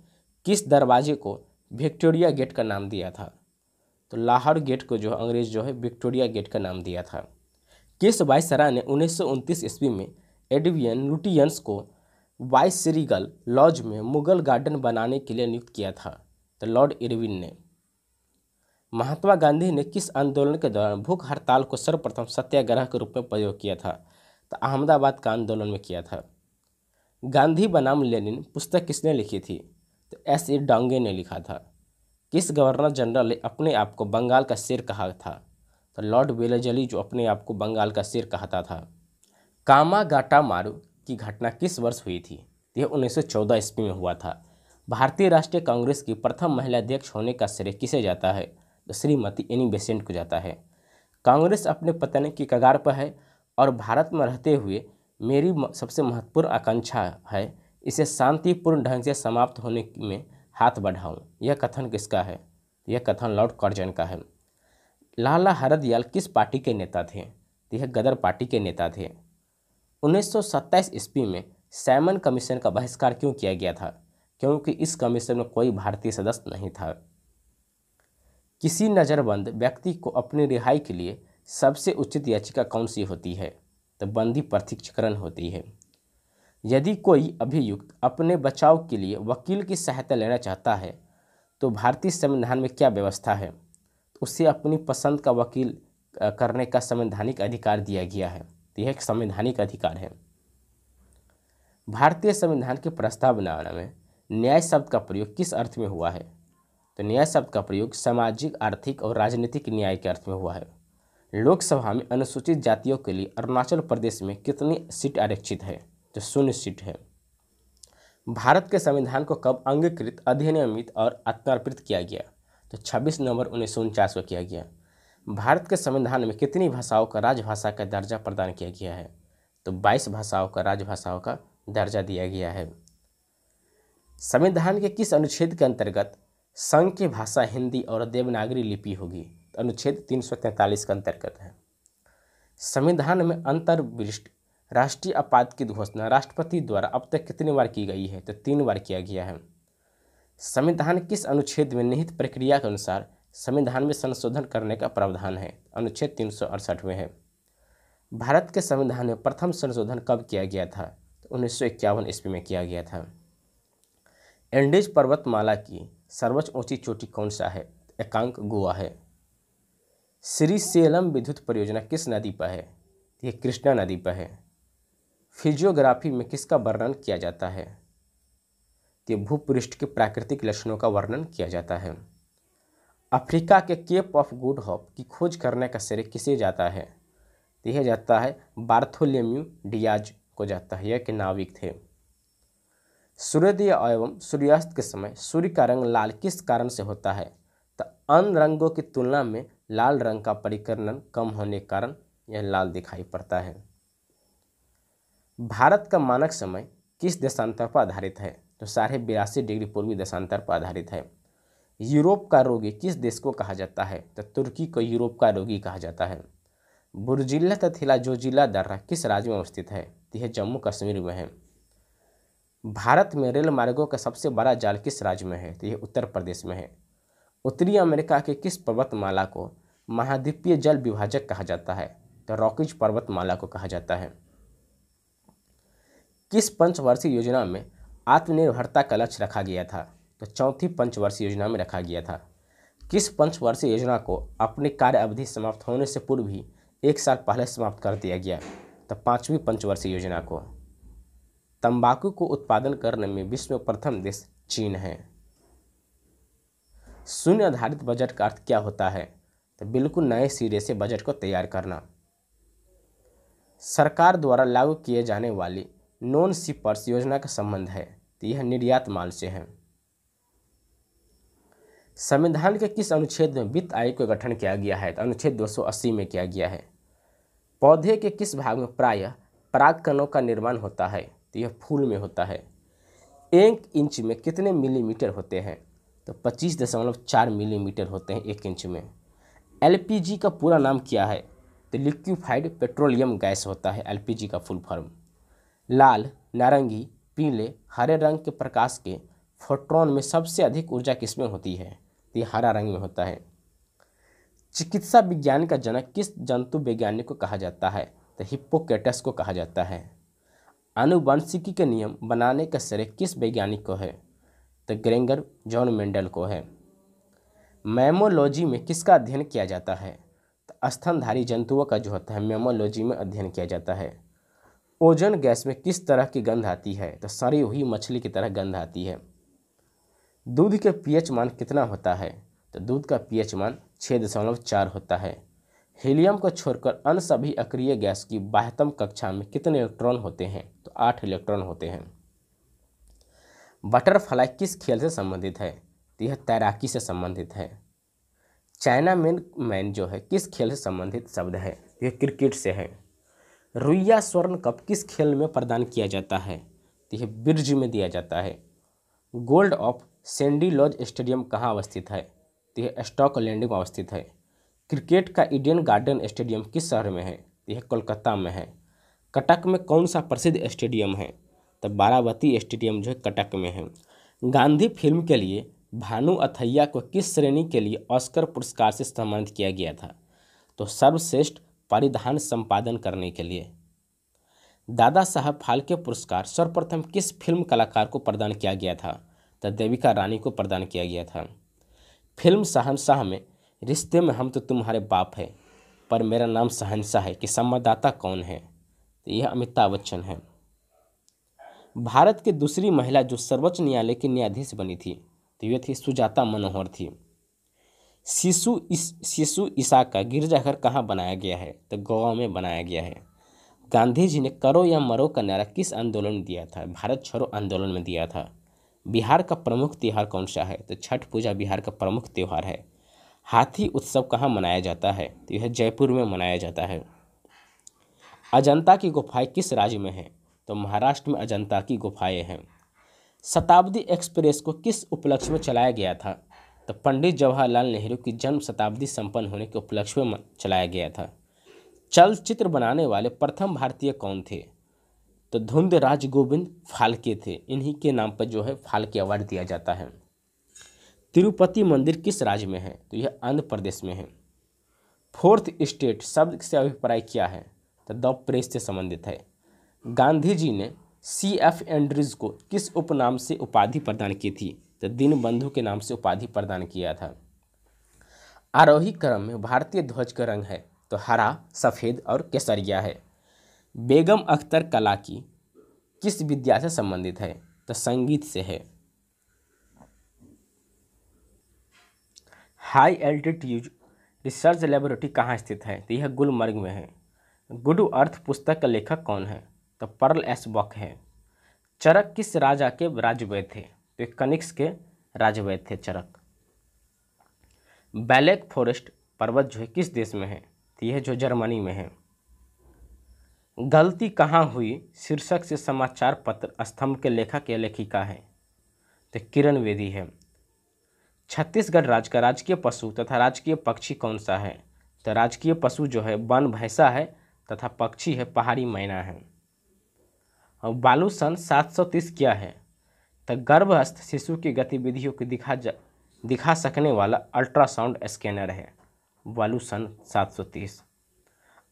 किस दरवाजे को विक्टोरिया गेट का नाम दिया था तो लाहौर गेट को जो अंग्रेज़ जो है विक्टोरिया गेट का नाम दिया था किस वायसरा ने उन्नीस ईस्वी में एडवियन लुटियंस को वाइसरीगल लॉज में मुगल गार्डन बनाने के लिए नियुक्त किया था तो लॉर्ड इरविन ने महात्मा गांधी ने किस आंदोलन के दौरान भूख हड़ताल को सर्वप्रथम सत्याग्रह के रूप में प्रयोग किया था तो अहमदाबाद का आंदोलन में किया था गांधी बनाम लेनिन पुस्तक किसने लिखी थी तो एस ए डांगे ने लिखा था किस गवर्नर जनरल ने अपने आप को बंगाल का सिर कहा था तो लॉर्ड वेलेजली जो अपने आप को बंगाल का सिर कहता था कामा गाटा मारू की घटना किस वर्ष हुई थी यह 1914 ईस्वी में हुआ था भारतीय राष्ट्रीय कांग्रेस की प्रथम महिला अध्यक्ष होने का श्रेय किसे जाता है तो श्रीमती एनी बेसेंट को जाता है कांग्रेस अपने पतन की कगार पर है और भारत में रहते हुए मेरी सबसे महत्वपूर्ण आकांक्षा है इसे शांतिपूर्ण ढंग से समाप्त होने में हाथ बढ़ाऊं यह कथन किसका है यह कथन लॉर्ड कर्जन का है लाला हरदयाल किस पार्टी के नेता थे यह गदर पार्टी के नेता थे 1927 ईस्वी में सैमन कमीशन का बहिष्कार क्यों किया गया था क्योंकि इस कमीशन में कोई भारतीय सदस्य नहीं था किसी नज़रबंद व्यक्ति को अपनी रिहाई के लिए सबसे उचित याचिका कौन सी होती है तो बंदी प्रतिक्षकरण होती है यदि कोई अभियुक्त अपने बचाव के लिए वकील की सहायता लेना चाहता है तो भारतीय संविधान में क्या व्यवस्था है तो उसे अपनी पसंद का वकील करने का संवैधानिक अधिकार दिया गया है तो यह एक संवैधानिक अधिकार है भारतीय संविधान के प्रस्ताव बनाने में न्याय शब्द का प्रयोग किस अर्थ में हुआ है तो न्याय शब्द का प्रयोग सामाजिक आर्थिक और राजनीतिक न्याय के अर्थ में हुआ है लोकसभा में अनुसूचित जातियों के लिए अरुणाचल प्रदेश में कितनी सीट आरक्षित है तो शून्य सीट है भारत के संविधान को कब अंगीकृत अधिनियमित और अत्यर्पित किया गया तो 26 नवंबर उन्नीस को किया गया भारत के संविधान में कितनी भाषाओं का राजभाषा का दर्जा प्रदान किया गया है तो 22 भाषाओं का राजभाषाओं का दर्जा दिया गया है संविधान के किस अनुच्छेद के अंतर्गत संघ की भाषा हिंदी और देवनागरी लिपि होगी तो अनुच्छेद तीन सौ तैंतालीस के अंतर्गत है संविधान में अंतर्विष्ट राष्ट्रीय आपात की घोषणा राष्ट्रपति द्वारा अब तक कितनी बार की गई है तो तीन बार किया गया है संविधान किस अनुच्छेद में निहित प्रक्रिया के अनुसार संविधान में संशोधन करने का प्रावधान है अनुच्छेद तीन में है भारत के संविधान में प्रथम संशोधन कब किया गया था तो उन्नीस ईस्वी में किया गया था एंडीज पर्वतमाला की सर्वोच्च ऊंची चोटी कौन सा है एकांक गोवा है श्री सेलम विद्युत परियोजना किस नदी पर है यह कृष्णा नदी पर है फिजियोग्राफी में किसका वर्णन किया जाता है यह भूपृष्ठ के प्राकृतिक लक्षणों का वर्णन किया जाता है अफ्रीका के केप ऑफ गुड होप की खोज करने का श्रेय किसे जाता है तो यह जाता है बार्थोलेम्यू डियाज को जाता है यह के नाविक थे सूर्योदय एवं सूर्यास्त के समय सूर्य का रंग लाल किस कारण से होता है तो अन्य रंगों की तुलना में लाल रंग का परिकरण कम होने के कारण यह लाल दिखाई पड़ता है भारत का मानक समय किस देशांतर पर आधारित है तो साढ़े बिरासी डिग्री पूर्वी देशांतर पर आधारित है यूरोप का रोगी किस देश को कहा जाता है तो तुर्की को यूरोप का रोगी कहा जाता है बुरजिला तथिला जो जिला दर्रा किस राज्य में अवस्थित है तो यह जम्मू कश्मीर में है भारत में रेल मार्गों का सबसे बड़ा जाल किस राज्य में है तो यह उत्तर प्रदेश में है उत्तरी अमेरिका के किस पर्वतमाला को महाद्वीपीय जल विभाजक कहा जाता है तो रॉकीज पर्वतमाला को कहा जाता है किस पंचवर्षीय योजना में आत्मनिर्भरता का लक्ष्य रखा गया था तो चौथी पंचवर्षीय योजना में रखा गया था किस पंचवर्षीय योजना को अपनी कार्य अवधि समाप्त होने से पूर्व ही एक साल पहले समाप्त कर दिया गया तो पाँचवीं पंचवर्षीय योजना को तंबाकू को उत्पादन करने में विश्व में प्रथम देश चीन है शून्य आधारित बजट का अर्थ क्या होता है तो बिल्कुल नए सिरे से बजट को तैयार करना सरकार द्वारा लागू किए जाने वाली नॉन सिपर्स योजना का संबंध है तो यह निर्यात माल से है संविधान के किस अनुच्छेद में वित्त आयोग का गठन किया गया है तो अनुच्छेद 280 में किया गया है पौधे के किस भाग में प्रायः परागकणों का निर्माण होता है तो यह फूल में होता है एक इंच में कितने मिलीमीटर होते हैं तो पच्चीस दशमलव चार मिलीमीटर होते हैं एक इंच में एलपीजी का पूरा नाम क्या है तो लिक्विफाइड पेट्रोलियम गैस होता है एल का फुल फॉर्म लाल नारंगी पीले हरे रंग के प्रकाश के फोट्रॉन में सबसे अधिक ऊर्जा किसमें होती है हरा रंग में होता है चिकित्सा विज्ञान का जनक किस जंतु वैज्ञानिक को कहा जाता है तो हिप्पोकेटस को कहा जाता है आनुवंशिकी के नियम बनाने का श्रेय किस वैज्ञानिक को है तो ग्रेंगर जॉन मेंडल को है मैमोलॉजी में किसका अध्ययन किया जाता है तो स्तनधारी जंतुओं का जो होता है मैमोलॉजी में अध्ययन किया जाता है ओजन गैस में किस तरह की गंध आती है तो सड़ी हुई मछली की तरह गंध आती है दूध के पीएच मान कितना होता है तो दूध का पीएच मान छः दशमलव चार होता है हीलियम को छोड़कर अन्य सभी अक्रिय गैस की बाह्यतम कक्षा में कितने इलेक्ट्रॉन होते हैं तो आठ इलेक्ट्रॉन होते हैं बटरफ्लाई किस खेल से संबंधित है तो यह तैराकी से संबंधित है चाइना मैन मैन जो है किस खेल से संबंधित शब्द है यह क्रिकेट से है रुइया स्वर्ण कप किस खेल में प्रदान किया जाता है तो यह ब्रिज में दिया जाता है gold of Sandy Lodge stadium कहाँ अवस्थित है तो यह स्टॉकलैंड में अवस्थित है क्रिकेट का इंडियन गार्डन स्टेडियम किस शहर में है तो यह कोलकाता में है कटक में कौन सा प्रसिद्ध स्टेडियम है तो बारावती स्टेडियम जो है कटक में है गांधी फिल्म के लिए भानु अथैया को किस श्रेणी के लिए ऑस्कर पुरस्कार से सम्मानित किया गया था तो सर्वश्रेष्ठ परिधान संपादन करने के लिए दादा साहब फाल्के पुरस्कार सर्वप्रथम किस फिल्म कलाकार को प्रदान किया गया था देविका रानी को प्रदान किया गया था फिल्म शहनशाह में रिश्ते में हम तो तुम्हारे बाप है पर मेरा नाम शहनशाह है कि संवाददाता कौन है तो यह अमिताभ बच्चन है भारत की दूसरी महिला जो सर्वोच्च न्यायालय की न्यायाधीश बनी थी तो यह थी सुजाता मनोहर थी शिशु इस शिशु ईसा का गिरजाघर कहाँ बनाया गया है तो गोवा में बनाया गया है गांधी जी ने करो या मरो का नारा किस आंदोलन में दिया था भारत छोड़ो आंदोलन में दिया था बिहार का प्रमुख त्यौहार कौन सा है तो छठ पूजा बिहार का प्रमुख त्यौहार है हाथी उत्सव कहाँ मनाया जाता है तो यह जयपुर में मनाया जाता है अजंता की गुफाएं किस राज्य में हैं तो महाराष्ट्र में अजंता की गुफाएं हैं शताब्दी एक्सप्रेस को किस उपलक्ष्य में चलाया गया था तो पंडित जवाहरलाल नेहरू की जन्म शताब्दी संपन्न होने के उपलक्ष्य में चलाया गया था चलचित्र बनाने वाले प्रथम भारतीय कौन थे तो धुंध राज गोविंद फालके थे इन्हीं के नाम पर जो है फालके अवार्ड दिया जाता है तिरुपति मंदिर किस राज्य में है तो यह आंध्र प्रदेश में है फोर्थ स्टेट शब्द से अभिप्राय क्या है तो द प्रेस से संबंधित है गांधी जी ने सी एफ एंड्रिज को किस उपनाम से उपाधि प्रदान की थी तो बंधु के नाम से उपाधि प्रदान किया था आरोही क्रम में भारतीय ध्वज का रंग है तो हरा सफ़ेद और केसरिया है बेगम अख्तर कला की किस विद्या से संबंधित है तो संगीत से है हाई एल्टीट्यूड रिसर्च लेबोरेटरी कहाँ स्थित है तो यह गुलमर्ग में है गुड अर्थ पुस्तक का लेखक कौन है तो पर्ल एस बॉक है चरक किस राजा के राजवैद थे तो कनिक्स के राजवैद थे चरक बैलेक फॉरेस्ट पर्वत जो है किस देश में है तो यह जो जर्मनी में है गलती कहाँ हुई शीर्षक से समाचार पत्र स्तंभ के लेखक या लेखिका है तो किरण वेदी है छत्तीसगढ़ राज्य का राजकीय पशु तथा राजकीय पक्षी कौन सा है तो राजकीय पशु जो है वन भैंसा है तथा पक्षी है पहाड़ी मैना है और बालू सन तीस क्या है तो गर्भस्थ शिशु की गतिविधियों को दिखा जा दिखा सकने वाला अल्ट्रासाउंड स्कैनर है बालू सन तीस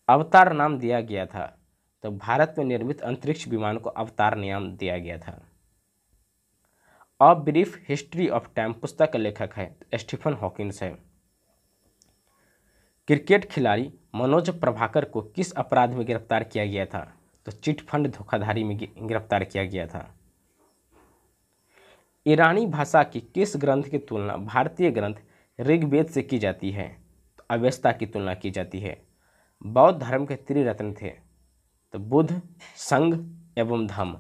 अवतार नाम दिया गया था तो भारत में निर्मित अंतरिक्ष विमान को अवतार नियाम दिया गया था a brief history of time पुस्तक का लेखक है स्टीफन हॉकिंस है क्रिकेट खिलाड़ी मनोज प्रभाकर को किस अपराध में गिरफ्तार किया गया था तो चिटफंड धोखाधारी में गिरफ्तार किया गया था ईरानी भाषा की किस ग्रंथ की तुलना भारतीय ग्रंथ ऋग्वेद से की जाती है तो अवेस्ता की तुलना की जाती है बौद्ध धर्म के त्रिरत्न थे तो बुद्ध संघ एवं धम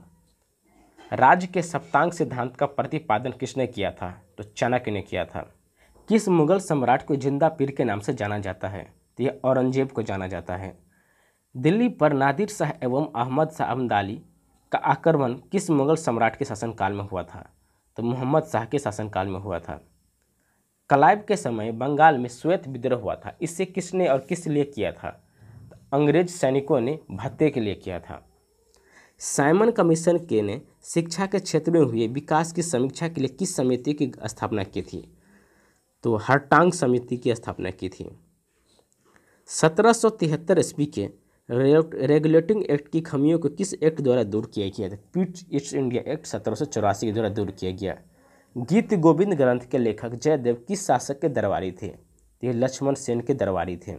राज्य के सप्तांग सिद्धांत का प्रतिपादन किसने किया था तो चाणक्य ने किया था किस मुगल सम्राट को जिंदा पीर के नाम से जाना जाता है तो यह औरंगजेब को जाना जाता है दिल्ली पर नादिर शाह एवं अहमद शाह अमदाली का आक्रमण किस मुगल सम्राट के शासनकाल में हुआ था तो मोहम्मद शाह के शासनकाल में हुआ था कलाइब के समय बंगाल में श्वेत विद्रोह हुआ था इसे किसने और किस लिए किया था अंग्रेज सैनिकों ने भत्ते के लिए किया था साइमन कमीशन के ने शिक्षा के क्षेत्र में हुए विकास की समीक्षा के लिए किस समिति की स्थापना की थी तो हरटांग समिति की स्थापना की थी सत्रह सौ तिहत्तर ईस्वी के रेगुलेटिंग एक्ट की खमियों को किस एक्ट द्वारा दूर किया गया था पीट ईस्ट इंडिया एक्ट सत्रह सौ चौरासी के द्वारा दूर किया गया गीत गोविंद ग्रंथ के लेखक जयदेव किस शासक के दरबारी थे ये लक्ष्मण सेन के दरबारी थे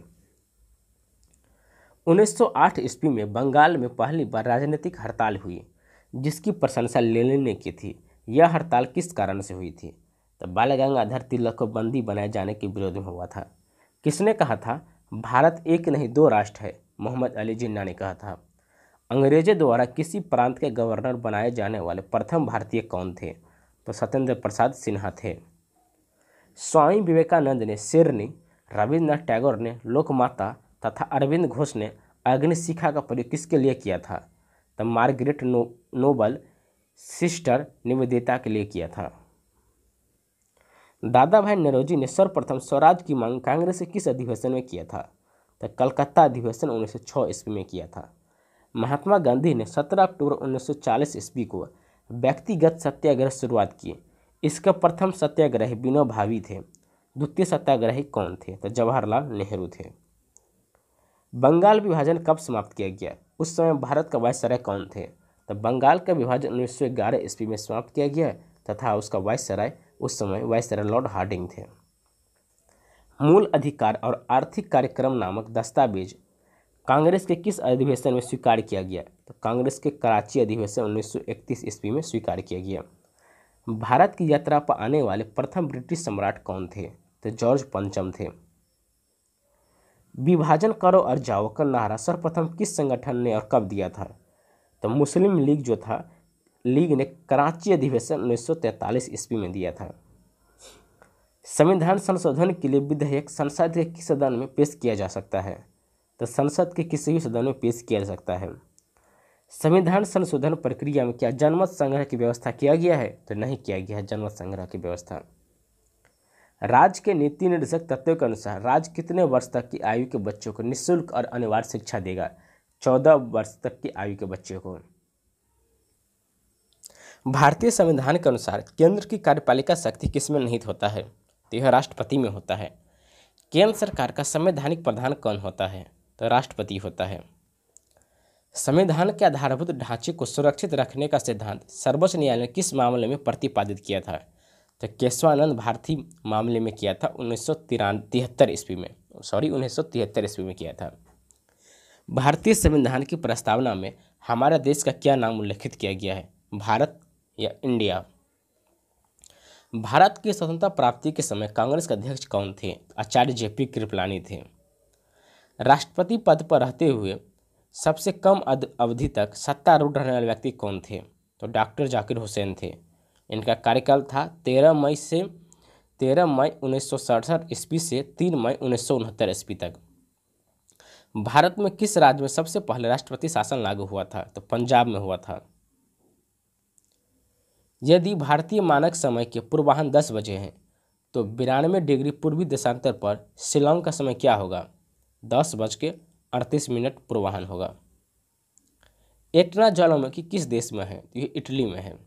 1908 ईस्वी में बंगाल में पहली बार राजनीतिक हड़ताल हुई जिसकी प्रशंसा लेनिन ने की थी यह हड़ताल किस कारण से हुई थी तब बाल गंगाधर तिलक को बंदी बनाए जाने के विरोध में हुआ था किसने कहा था भारत एक नहीं दो राष्ट्र है मोहम्मद अली जिन्ना ने कहा था अंग्रेजों द्वारा किसी प्रांत के गवर्नर बनाए जाने वाले प्रथम भारतीय कौन थे तो सत्येंद्र प्रसाद सिन्हा थे स्वामी विवेकानंद ने शेरनी रविन्द्रनाथ टैगोर ने लोकमाता तथा अरविंद घोष ने अग्निशिखा का प्रयोग किसके लिए किया था तो Margaret no, Noble sister Nivedita के लिए किया था दादा भाई नरोजी ने सर्वप्रथम स्वराज की मांग कांग्रेस के किस अधिवेशन में किया था तो कलकत्ता अधिवेशन 1906 ईस्वी में किया था महात्मा गांधी ने 17 अक्टूबर 1940 ईस्वी को व्यक्तिगत सत्याग्रह शुरुआत की इसका प्रथम सत्याग्रही बिनो भावी थे द्वितीय सत्याग्रही कौन थे तो जवाहरलाल नेहरू थे बंगाल विभाजन कब समाप्त किया गया उस समय भारत का वायसराय कौन थे तो बंगाल का विभाजन उन्नीस सौ ग्यारह ईस्वी में समाप्त किया गया तथा उसका वायसराय उस समय वायसराय लॉर्ड हार्डिंग थे मूल अधिकार और आर्थिक कार्यक्रम नामक दस्तावेज कांग्रेस के किस अधिवेशन में स्वीकार किया गया तो कांग्रेस के कराची अधिवेशन 1931 ईस्वी में स्वीकार किया गया भारत की यात्रा पर आने वाले प्रथम ब्रिटिश सम्राट कौन थे तो जॉर्ज पंचम थे विभाजन करो और जाओ का नारा सर्वप्रथम किस संगठन ने और कब दिया था तो मुस्लिम लीग जो था लीग ने कराची अधिवेशन उन्नीस सौ तैंतालीस ईस्वी में दिया था संविधान संशोधन के लिए विधेयक संसद के किस सदन में पेश किया जा सकता है तो संसद के किसी भी सदन में पेश किया जा सकता है संविधान संशोधन प्रक्रिया में क्या जनमत संग्रह की व्यवस्था किया गया है तो नहीं किया गया है जनमत संग्रह की व्यवस्था राज्य के नीति निर्देशक तत्व के अनुसार राज्य कितने वर्ष तक की आयु के बच्चों को निःशुल्क और अनिवार्य शिक्षा देगा चौदह वर्ष तक की आयु के बच्चों को भारतीय संविधान के अनुसार केंद्र की कार्यपालिका शक्ति किसमें निहित होता है तो यह राष्ट्रपति में होता है केंद्र सरकार का संवैधानिक प्रधान कौन होता है तो राष्ट्रपति होता है संविधान के आधारभूत ढांचे को सुरक्षित रखने का सिद्धांत सर्वोच्च न्यायालय ने किस मामले में प्रतिपादित किया था तो केशवानंद भारती मामले में किया था उन्नीस सौ तिहत्तर ईस्वी में सॉरी उन्नीस सौ तिहत्तर ईस्वी में किया था भारतीय संविधान की प्रस्तावना में हमारा देश का क्या नाम उल्लेखित किया गया है भारत या इंडिया भारत की स्वतंत्रता प्राप्ति के समय कांग्रेस के अध्यक्ष कौन थे आचार्य जेपी कृपलानी थे राष्ट्रपति पद पर रहते हुए सबसे कम अवधि तक सत्तारूढ़ रहने वाले व्यक्ति कौन थे तो डॉक्टर जाकिर हुसैन थे इनका कार्यकाल था तेरह मई से तेरह मई उन्नीस सौ सड़सठ ईस्वी से तीन मई उन्नीस सौ उनहत्तर ईस्वी तक भारत में किस राज्य में सबसे पहले राष्ट्रपति शासन लागू हुआ था तो पंजाब में हुआ था यदि भारतीय मानक समय के पूर्वाहन दस बजे हैं तो बिरानवे डिग्री पूर्वी देशांतर पर शिलांग का समय क्या होगा दस बज के अड़तीस मिनट पूर्वाहन होगा एटना ज्वालामुखी किस देश में है तो ये इटली में है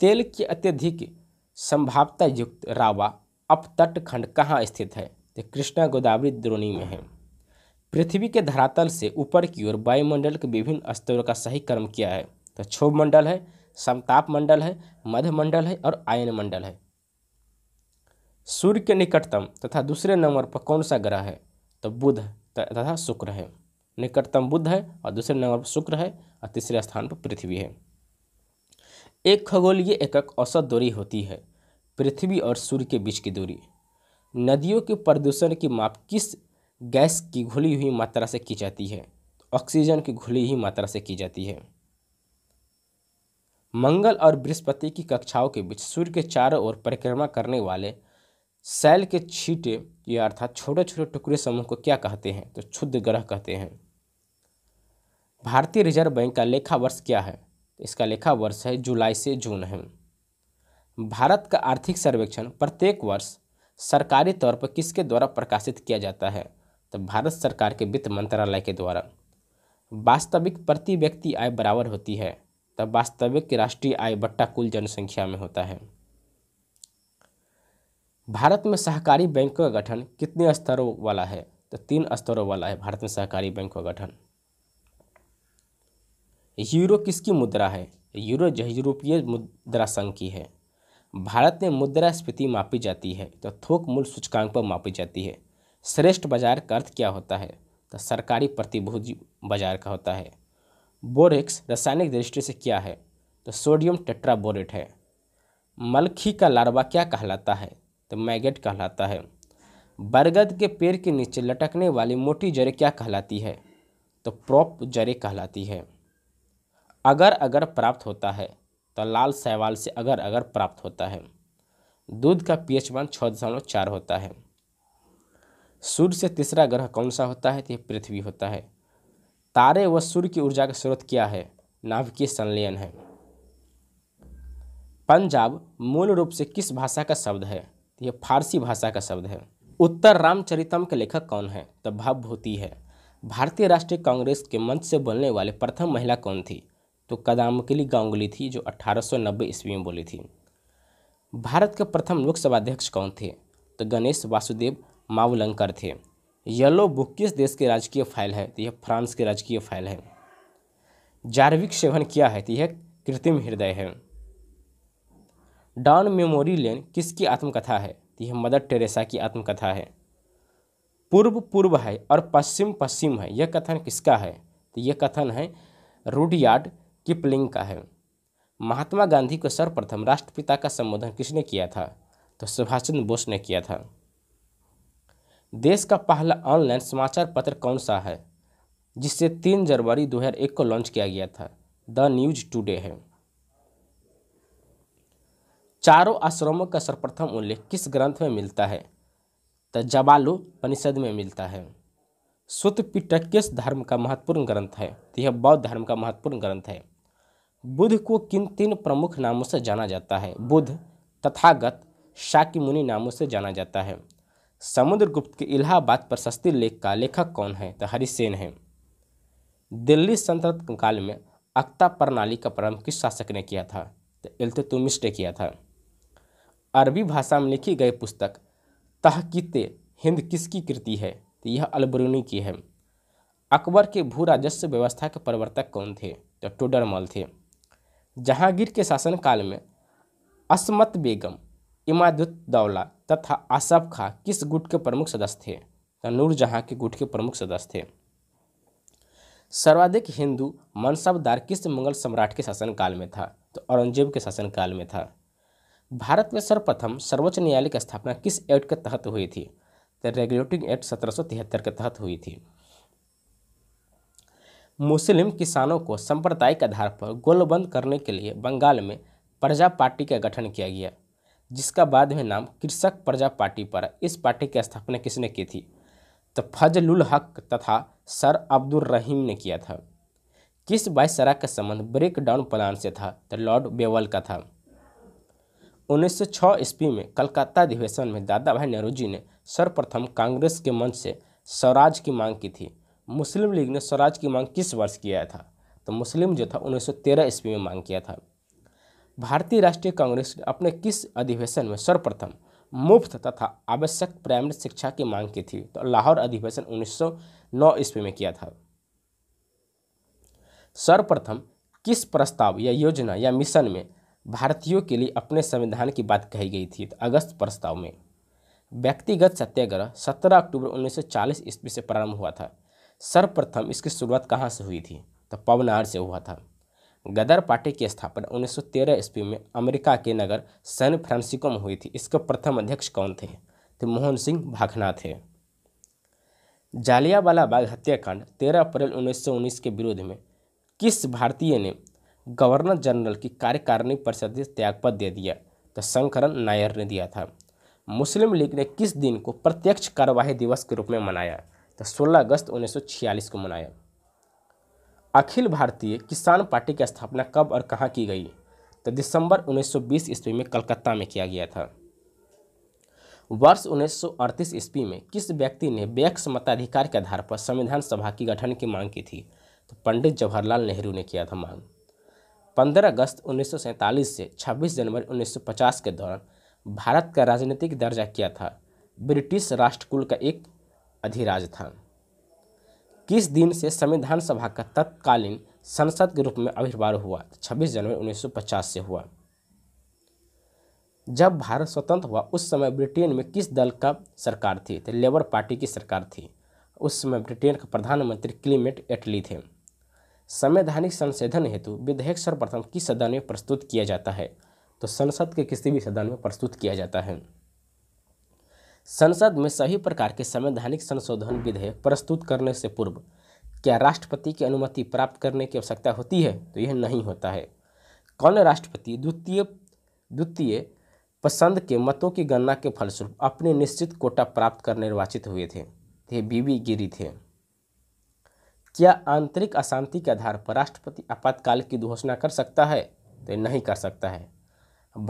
तेल की अत्यधिक संभावता युक्त रावा अप तटखंड कहाँ स्थित है तो कृष्णा गोदावरी द्रोणी में है पृथ्वी के धरातल से ऊपर की ओर वायुमंडल के विभिन्न स्तरों का सही क्रम किया है तो क्षोभ मंडल है समताप मंडल है मध्य मंडल है और आयन मंडल है सूर्य के निकटतम तथा दूसरे नंबर पर कौन सा ग्रह है तो बुध तथा शुक्र है निकटतम बुध है और दूसरे नंबर पर शुक्र है और तीसरे स्थान पर पृथ्वी है एक खगोलीय एकक औसत दूरी होती है पृथ्वी और सूर्य के बीच की दूरी नदियों के प्रदूषण की माप किस गैस की घुली हुई मात्रा से की जाती है ऑक्सीजन की घुली हुई मात्रा से की जाती है मंगल और बृहस्पति की कक्षाओं के बीच सूर्य के चारों ओर परिक्रमा करने वाले सेल के छीटे या अर्थात छोटे छोटे टुकड़े समूह को क्या कहते हैं तो क्षुद्र ग्रह कहते हैं भारतीय रिजर्व बैंक का लेखा वर्ष क्या है तो इसका लेखा वर्ष है जुलाई से जून है भारत का आर्थिक सर्वेक्षण प्रत्येक वर्ष सरकारी तौर पर किसके द्वारा प्रकाशित किया जाता है तो भारत सरकार के वित्त मंत्रालय के द्वारा वास्तविक प्रति व्यक्ति आय बराबर होती है तब तो वास्तविक राष्ट्रीय आय बट्टा कुल जनसंख्या में होता है भारत में सहकारी बैंकों का गठन कितने स्तरों वाला है तो तीन स्तरों वाला है भारत में सहकारी बैंकों का गठन यूरो किसकी मुद्रा है यूरो जो यूरोपीय मुद्रा संघ की है भारत में मुद्रा स्फीति मापी जाती है तो थोक मूल सूचकांक पर मापी जाती है श्रेष्ठ बाजार का अर्थ क्या होता है तो सरकारी प्रतिभूति बाजार का होता है बोरेक्स रासायनिक दृष्टि से क्या है तो सोडियम टेट्राबोरेट है मलखी का लार्वा क्या कहलाता है तो मैगेट कहलाता है बरगद के पेड़ के नीचे लटकने वाली मोटी जड़ें क्या कहलाती है तो प्रॉप जड़ें कहलाती है अगर अगर प्राप्त होता है तो लाल सहवाल से अगर अगर प्राप्त होता है दूध का पीएच मान छः दशमलव चार होता है सूर्य से तीसरा ग्रह कौन सा होता है तो यह पृथ्वी होता है तारे व सूर्य की ऊर्जा का स्रोत क्या है नाभिकीय संलयन है पंजाब मूल रूप से किस भाषा का शब्द है तो यह फारसी भाषा का शब्द है उत्तर रामचरितम के लेखक कौन है तो भावभूति है भारतीय राष्ट्रीय कांग्रेस के मंच से बोलने वाले प्रथम महिला कौन थी तो कदामकली गांगुली थी जो 1890 ईस्वी में बोली थी भारत के प्रथम लोकसभा अध्यक्ष कौन थे तो गणेश वासुदेव मावलंकर थे येलो बुक किस देश के राजकीय फाइल है तो यह फ्रांस के राजकीय फाइल है जार्विक सेवन क्या है तो यह कृत्रिम हृदय है डॉन मेमोरी लेन किसकी आत्मकथा है तो यह मदर टेरेसा की आत्मकथा है पूर्व पूर्व है और पश्चिम पश्चिम है यह कथन किसका है तो यह कथन है रूडयार्ड किपलिंग का है महात्मा गांधी को सर्वप्रथम राष्ट्रपिता का संबोधन किसने किया था तो सुभाष चंद्र बोस ने किया था देश का पहला ऑनलाइन समाचार पत्र कौन सा है जिसे तीन जनवरी 2001 को लॉन्च किया गया था द न्यूज टुडे है चारों आश्रमों का सर्वप्रथम उल्लेख किस ग्रंथ में मिलता है तो जबालु परिषद में मिलता है सुत पिटक किस धर्म का महत्वपूर्ण ग्रंथ है तो यह बौद्ध धर्म का महत्वपूर्ण ग्रंथ है बुद्ध को किन तीन प्रमुख नामों से जाना जाता है बुद्ध तथागत शाक्य मुनि नामों से जाना जाता है समुद्रगुप्त के इलाहाबाद प्रशस्ति लेख का लेखक कौन है तो हरिसेन है दिल्ली सल्तनत काल में अक्ता प्रणाली का प्रारंभ किस शासक ने किया था तो इल्तुतमिश ने किया था अरबी भाषा में लिखी गई पुस्तक तहकित हिंद किसकी कृति है तो यह अलबरूनी की है अकबर के भू राजस्व व्यवस्था के प्रवर्तक कौन थे तो टूडरमल थे जहांगीर के शासनकाल में असमत बेगम इमादुद्दौला तथा आसफ खां किस गुट के प्रमुख सदस्य थे तो नूरजहाँ के गुट के प्रमुख सदस्य थे सर्वाधिक हिंदू मनसबदार किस मुगल सम्राट के शासनकाल में था तो औरंगजेब के शासनकाल में था भारत में सर्वप्रथम सर्वोच्च न्यायालय की स्थापना किस एक्ट के तहत हुई थी तो रेगुलेटिंग एक्ट सत्रह के तहत हुई थी मुस्लिम किसानों को सांप्रदायिक आधार पर गोलबंद करने के लिए बंगाल में प्रजा पार्टी का गठन किया गया जिसका बाद में नाम कृषक प्रजा पार्टी पर इस पार्टी की स्थापना किसने की थी तो फजलुल हक तथा सर अब्दुल रहीम ने किया था किस वायसरा का संबंध ब्रेक डाउन प्लान से था तो लॉर्ड बेवल का था 1906 ईस्वी में कलकत्ता अधिवेशन में दादा भाई नेहरू जी ने सर्वप्रथम कांग्रेस के मंच से स्वराज की मांग की थी मुस्लिम लीग ने स्वराज की मांग किस वर्ष किया था तो मुस्लिम जो था 1913 ईस्वी में मांग किया था भारतीय राष्ट्रीय कांग्रेस ने अपने किस अधिवेशन में सर्वप्रथम मुफ्त तथा आवश्यक प्राइमरी शिक्षा की मांग की थी तो लाहौर अधिवेशन 1909 ईस्वी में किया था सर्वप्रथम किस प्रस्ताव या योजना या मिशन में भारतीयों के लिए अपने संविधान की बात कही गई थी तो अगस्त प्रस्ताव में व्यक्तिगत सत्याग्रह 17 अक्टूबर 1940 ईस्वी से प्रारंभ हुआ था सर्वप्रथम इसकी शुरुआत कहाँ से हुई थी तो पवनार से हुआ था गदर पार्टी की स्थापना 1913 सौ तेरह ईस्वी में अमेरिका के नगर सैन फ्रांसिस्को में हुई थी इसके प्रथम अध्यक्ष कौन थे तो मोहन सिंह भाखना थे जालियावाला बाग हत्याकांड 13 अप्रैल 1919 के विरोध में किस भारतीय ने गवर्नर जनरल की कार्यकारिणी परिषद त्यागपत्र दे दिया तो शंकरण नायर ने दिया था मुस्लिम लीग ने किस दिन को प्रत्यक्ष कार्यवाही दिवस के रूप में मनाया तो 16 अगस्त 1946 को मनाया अखिल भारतीय किसान पार्टी की स्थापना कब और कहाँ की गई तो दिसंबर 1920 ईस्वी में कलकत्ता में किया गया था वर्ष 1938 सौ ईस्वी में किस व्यक्ति ने व्यक्स मताधिकार के आधार पर संविधान सभा की गठन की मांग की थी तो पंडित जवाहरलाल नेहरू ने किया था मांग 15 अगस्त 1947 से 26 जनवरी 1950 के दौरान भारत का राजनीतिक दर्जा किया था ब्रिटिश राष्ट्रकुल का एक अधिराज था किस दिन से संविधान सभा का तत्कालीन संसद के रूप में आविर्भाव हुआ 26 जनवरी 1950 से हुआ जब भारत स्वतंत्र हुआ उस समय ब्रिटेन में किस दल का सरकार थी तो लेबर पार्टी की सरकार थी उस समय ब्रिटेन के प्रधानमंत्री क्लीमेट एटली थे संवैधानिक संशोधन हेतु विधेयक सर्वप्रथम किस सदन में प्रस्तुत किया जाता है तो संसद के किसी भी सदन में प्रस्तुत किया जाता है संसद में सभी प्रकार के संवैधानिक संशोधन विधेयक प्रस्तुत करने से पूर्व क्या राष्ट्रपति की अनुमति प्राप्त करने की आवश्यकता होती है तो यह नहीं होता है कौन राष्ट्रपति द्वितीय द्वितीय पसंद के मतों की गणना के फलस्वरूप अपने निश्चित कोटा प्राप्त कर निर्वाचित हुए थे तो ये बीबी गिरी थे क्या आंतरिक अशांति के आधार पर राष्ट्रपति आपातकाल की घोषणा कर सकता है तो नहीं कर सकता है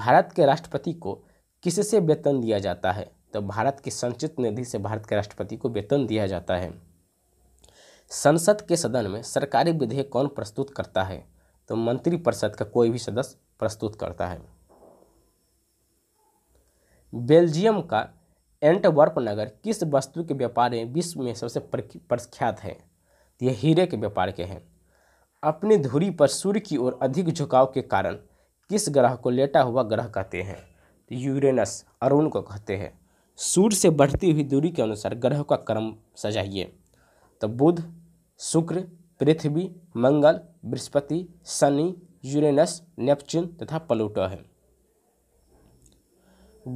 भारत के राष्ट्रपति को किससे वेतन दिया जाता है तो भारत की संचित निधि से भारत के राष्ट्रपति को वेतन दिया जाता है संसद के सदन में सरकारी विधेयक कौन प्रस्तुत करता है तो मंत्रिपरिषद का कोई भी सदस्य प्रस्तुत करता है बेल्जियम का एंटवर्प नगर किस वस्तु के व्यापार में विश्व में सबसे प्रख्यात है तो यह हीरे के व्यापार के हैं अपनी धुरी पर सूर्य की ओर अधिक झुकाव के कारण किस ग्रह को लेटा हुआ ग्रह कहते हैं तो यूरेनस अरुण को कहते हैं सूर्य से बढ़ती हुई दूरी के अनुसार ग्रह का क्रम सजाइए तो बुध शुक्र पृथ्वी मंगल बृहस्पति शनि यूरेनस नेपच्यून तथा प्लूटो है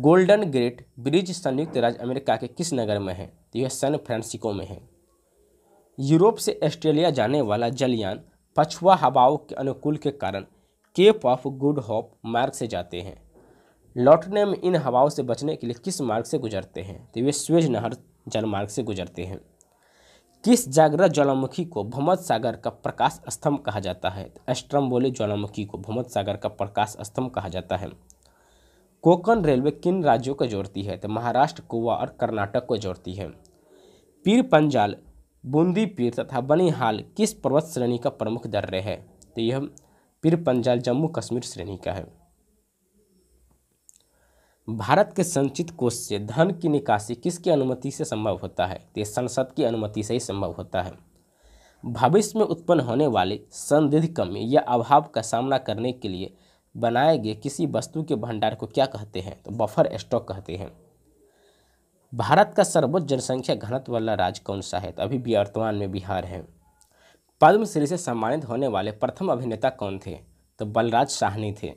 गोल्डन ग्रेट ब्रिज संयुक्त राज्य अमेरिका के किस नगर में है तो यह सैन फ्रांसिको में है यूरोप से ऑस्ट्रेलिया जाने वाला जलयान पछुआ हवाओं के अनुकूल के कारण केप ऑफ गुड होप मार्ग से जाते हैं लौटने में इन हवाओं से बचने के लिए किस मार्ग से गुजरते हैं तो वे स्वेज नहर जलमार्ग से गुजरते हैं किस जागृत ज्वालामुखी को भूमत सागर का प्रकाश स्तंभ कहा जाता है अष्टम तो बोले ज्वालामुखी को भूमत सागर का प्रकाश स्तंभ कहा जाता है कोकण रेलवे किन राज्यों को जोड़ती है तो महाराष्ट्र गोवा और कर्नाटक को जोड़ती है पीर पंजाल बूंदी पीर तथा बनिहाल किस पर्वत श्रेणी का प्रमुख दर्रे है तो यह पीर पंजाल जम्मू कश्मीर श्रेणी का है भारत के संचित कोष से धन की निकासी किसकी अनुमति से संभव होता है तो संसद की अनुमति से ही संभव होता है भविष्य में उत्पन्न होने वाली संदिग्ध कमी या अभाव का सामना करने के लिए बनाए गए किसी वस्तु के भंडार को क्या कहते हैं तो बफर स्टॉक कहते हैं भारत का सर्वोच्च जनसंख्या घनत्व वाला राज्य कौन सा है तो अभी वर्तमान में बिहार है पद्मश्री से सम्मानित होने वाले प्रथम अभिनेता कौन थे तो बलराज साहनी थे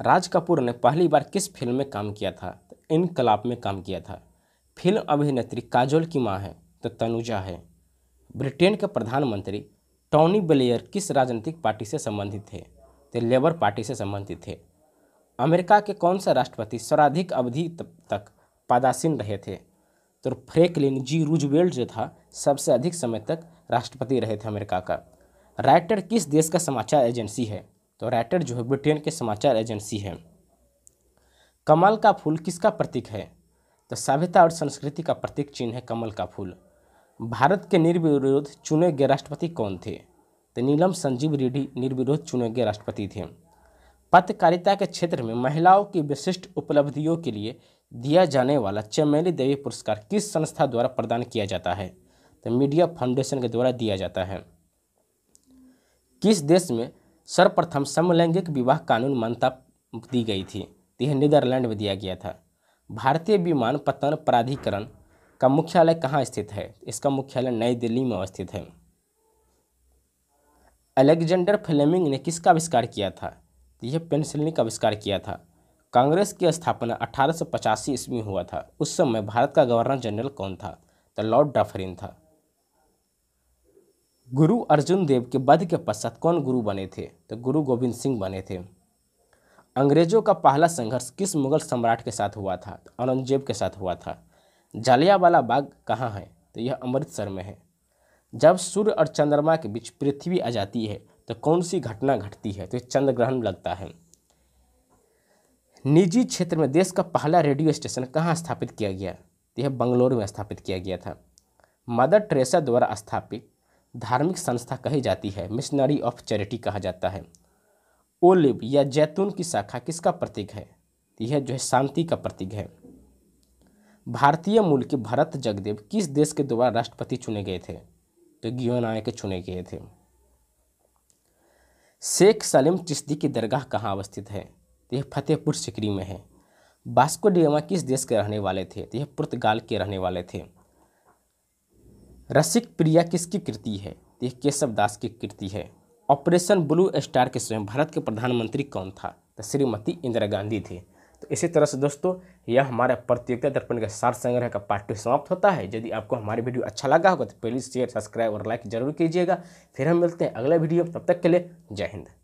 राज कपूर ने पहली बार किस फिल्म में काम किया था तो इनकलाब में काम किया था फिल्म अभिनेत्री काजोल की माँ है तो तनुजा है ब्रिटेन के प्रधानमंत्री टॉनी ब्लेयर किस राजनीतिक पार्टी से संबंधित थे तो लेबर पार्टी से संबंधित थे अमेरिका के कौन से राष्ट्रपति सर्वाधिक अवधि तक पदासीन रहे थे तो फ्रेकलिन जी रूजवेल्ट जो था सबसे अधिक समय तक राष्ट्रपति रहे थे अमेरिका का राइटर किस देश का समाचार एजेंसी है तो राइटर जो है ब्रिटेन के समाचार एजेंसी है कमल का फूल किसका प्रतीक है तो सभ्यता और संस्कृति का प्रतीक चिन्ह है कमल का फूल भारत के निर्विरोध चुने गए राष्ट्रपति कौन थे तो नीलम संजीव रेड्डी निर्विरोध चुने गए राष्ट्रपति थे पत्रकारिता के क्षेत्र में महिलाओं की विशिष्ट उपलब्धियों के लिए दिया जाने वाला चमेली देवी पुरस्कार किस संस्था द्वारा प्रदान किया जाता है तो मीडिया फाउंडेशन के द्वारा दिया जाता है किस देश में सर्वप्रथम समलैंगिक विवाह कानून मान्यता दी गई थी यह नीदरलैंड में दिया गया था भारतीय विमान पतन प्राधिकरण का मुख्यालय कहाँ स्थित है इसका मुख्यालय नई दिल्ली में अवस्थित है अलेक्जेंडर फ्लेमिंग ने किसका आविष्कार किया था यह पेंसिलिन का आविष्कार किया था कांग्रेस की स्थापना अठारह ईस्वी में हुआ था उस समय भारत का गवर्नर जनरल कौन था तो लॉर्ड डफरिन था गुरु अर्जुन देव के वध के पश्चात कौन गुरु बने थे तो गुरु गोविंद सिंह बने थे अंग्रेजों का पहला संघर्ष किस मुगल सम्राट के साथ हुआ था तो औरंगजेब के साथ हुआ था जालियावाला बाग कहाँ है तो यह अमृतसर में है जब सूर्य और चंद्रमा के बीच पृथ्वी आ जाती है तो कौन सी घटना घटती है तो चंद्र ग्रहण लगता है निजी क्षेत्र में देश का पहला रेडियो स्टेशन कहाँ स्थापित किया गया तो यह बंगलोर में स्थापित किया गया था मदर ट्रेसा द्वारा स्थापित धार्मिक संस्था कही जाती है मिशनरी ऑफ चैरिटी कहा जाता है ओलिव या जैतून की शाखा किसका प्रतीक है यह जो है शांति का प्रतीक है भारतीय मूल के भरत जगदेव किस देश के द्वारा राष्ट्रपति चुने गए थे तो गियोनाय के चुने गए थे शेख सलीम चिश्ती की दरगाह कहाँ अवस्थित है तो यह फतेहपुर सिकरी में है बास्को डियामा किस देश के रहने वाले थे तो यह पुर्तगाल के रहने वाले थे रसिक प्रिया किसकी कृति है तो यह केशव दास की कृति है ऑपरेशन ब्लू स्टार के स्वयं भारत के प्रधानमंत्री कौन था तो श्रीमती इंदिरा गांधी थी तो इसी तरह से दोस्तों यह हमारा प्रतियोगिता दर्पण का सार संग्रह का पार्ट टू समाप्त होता है यदि आपको हमारी वीडियो अच्छा लगा होगा तो प्लीज़ शेयर सब्सक्राइब और लाइक जरूर कीजिएगा फिर हम मिलते हैं अगले वीडियो तब तक के लिए जय हिंद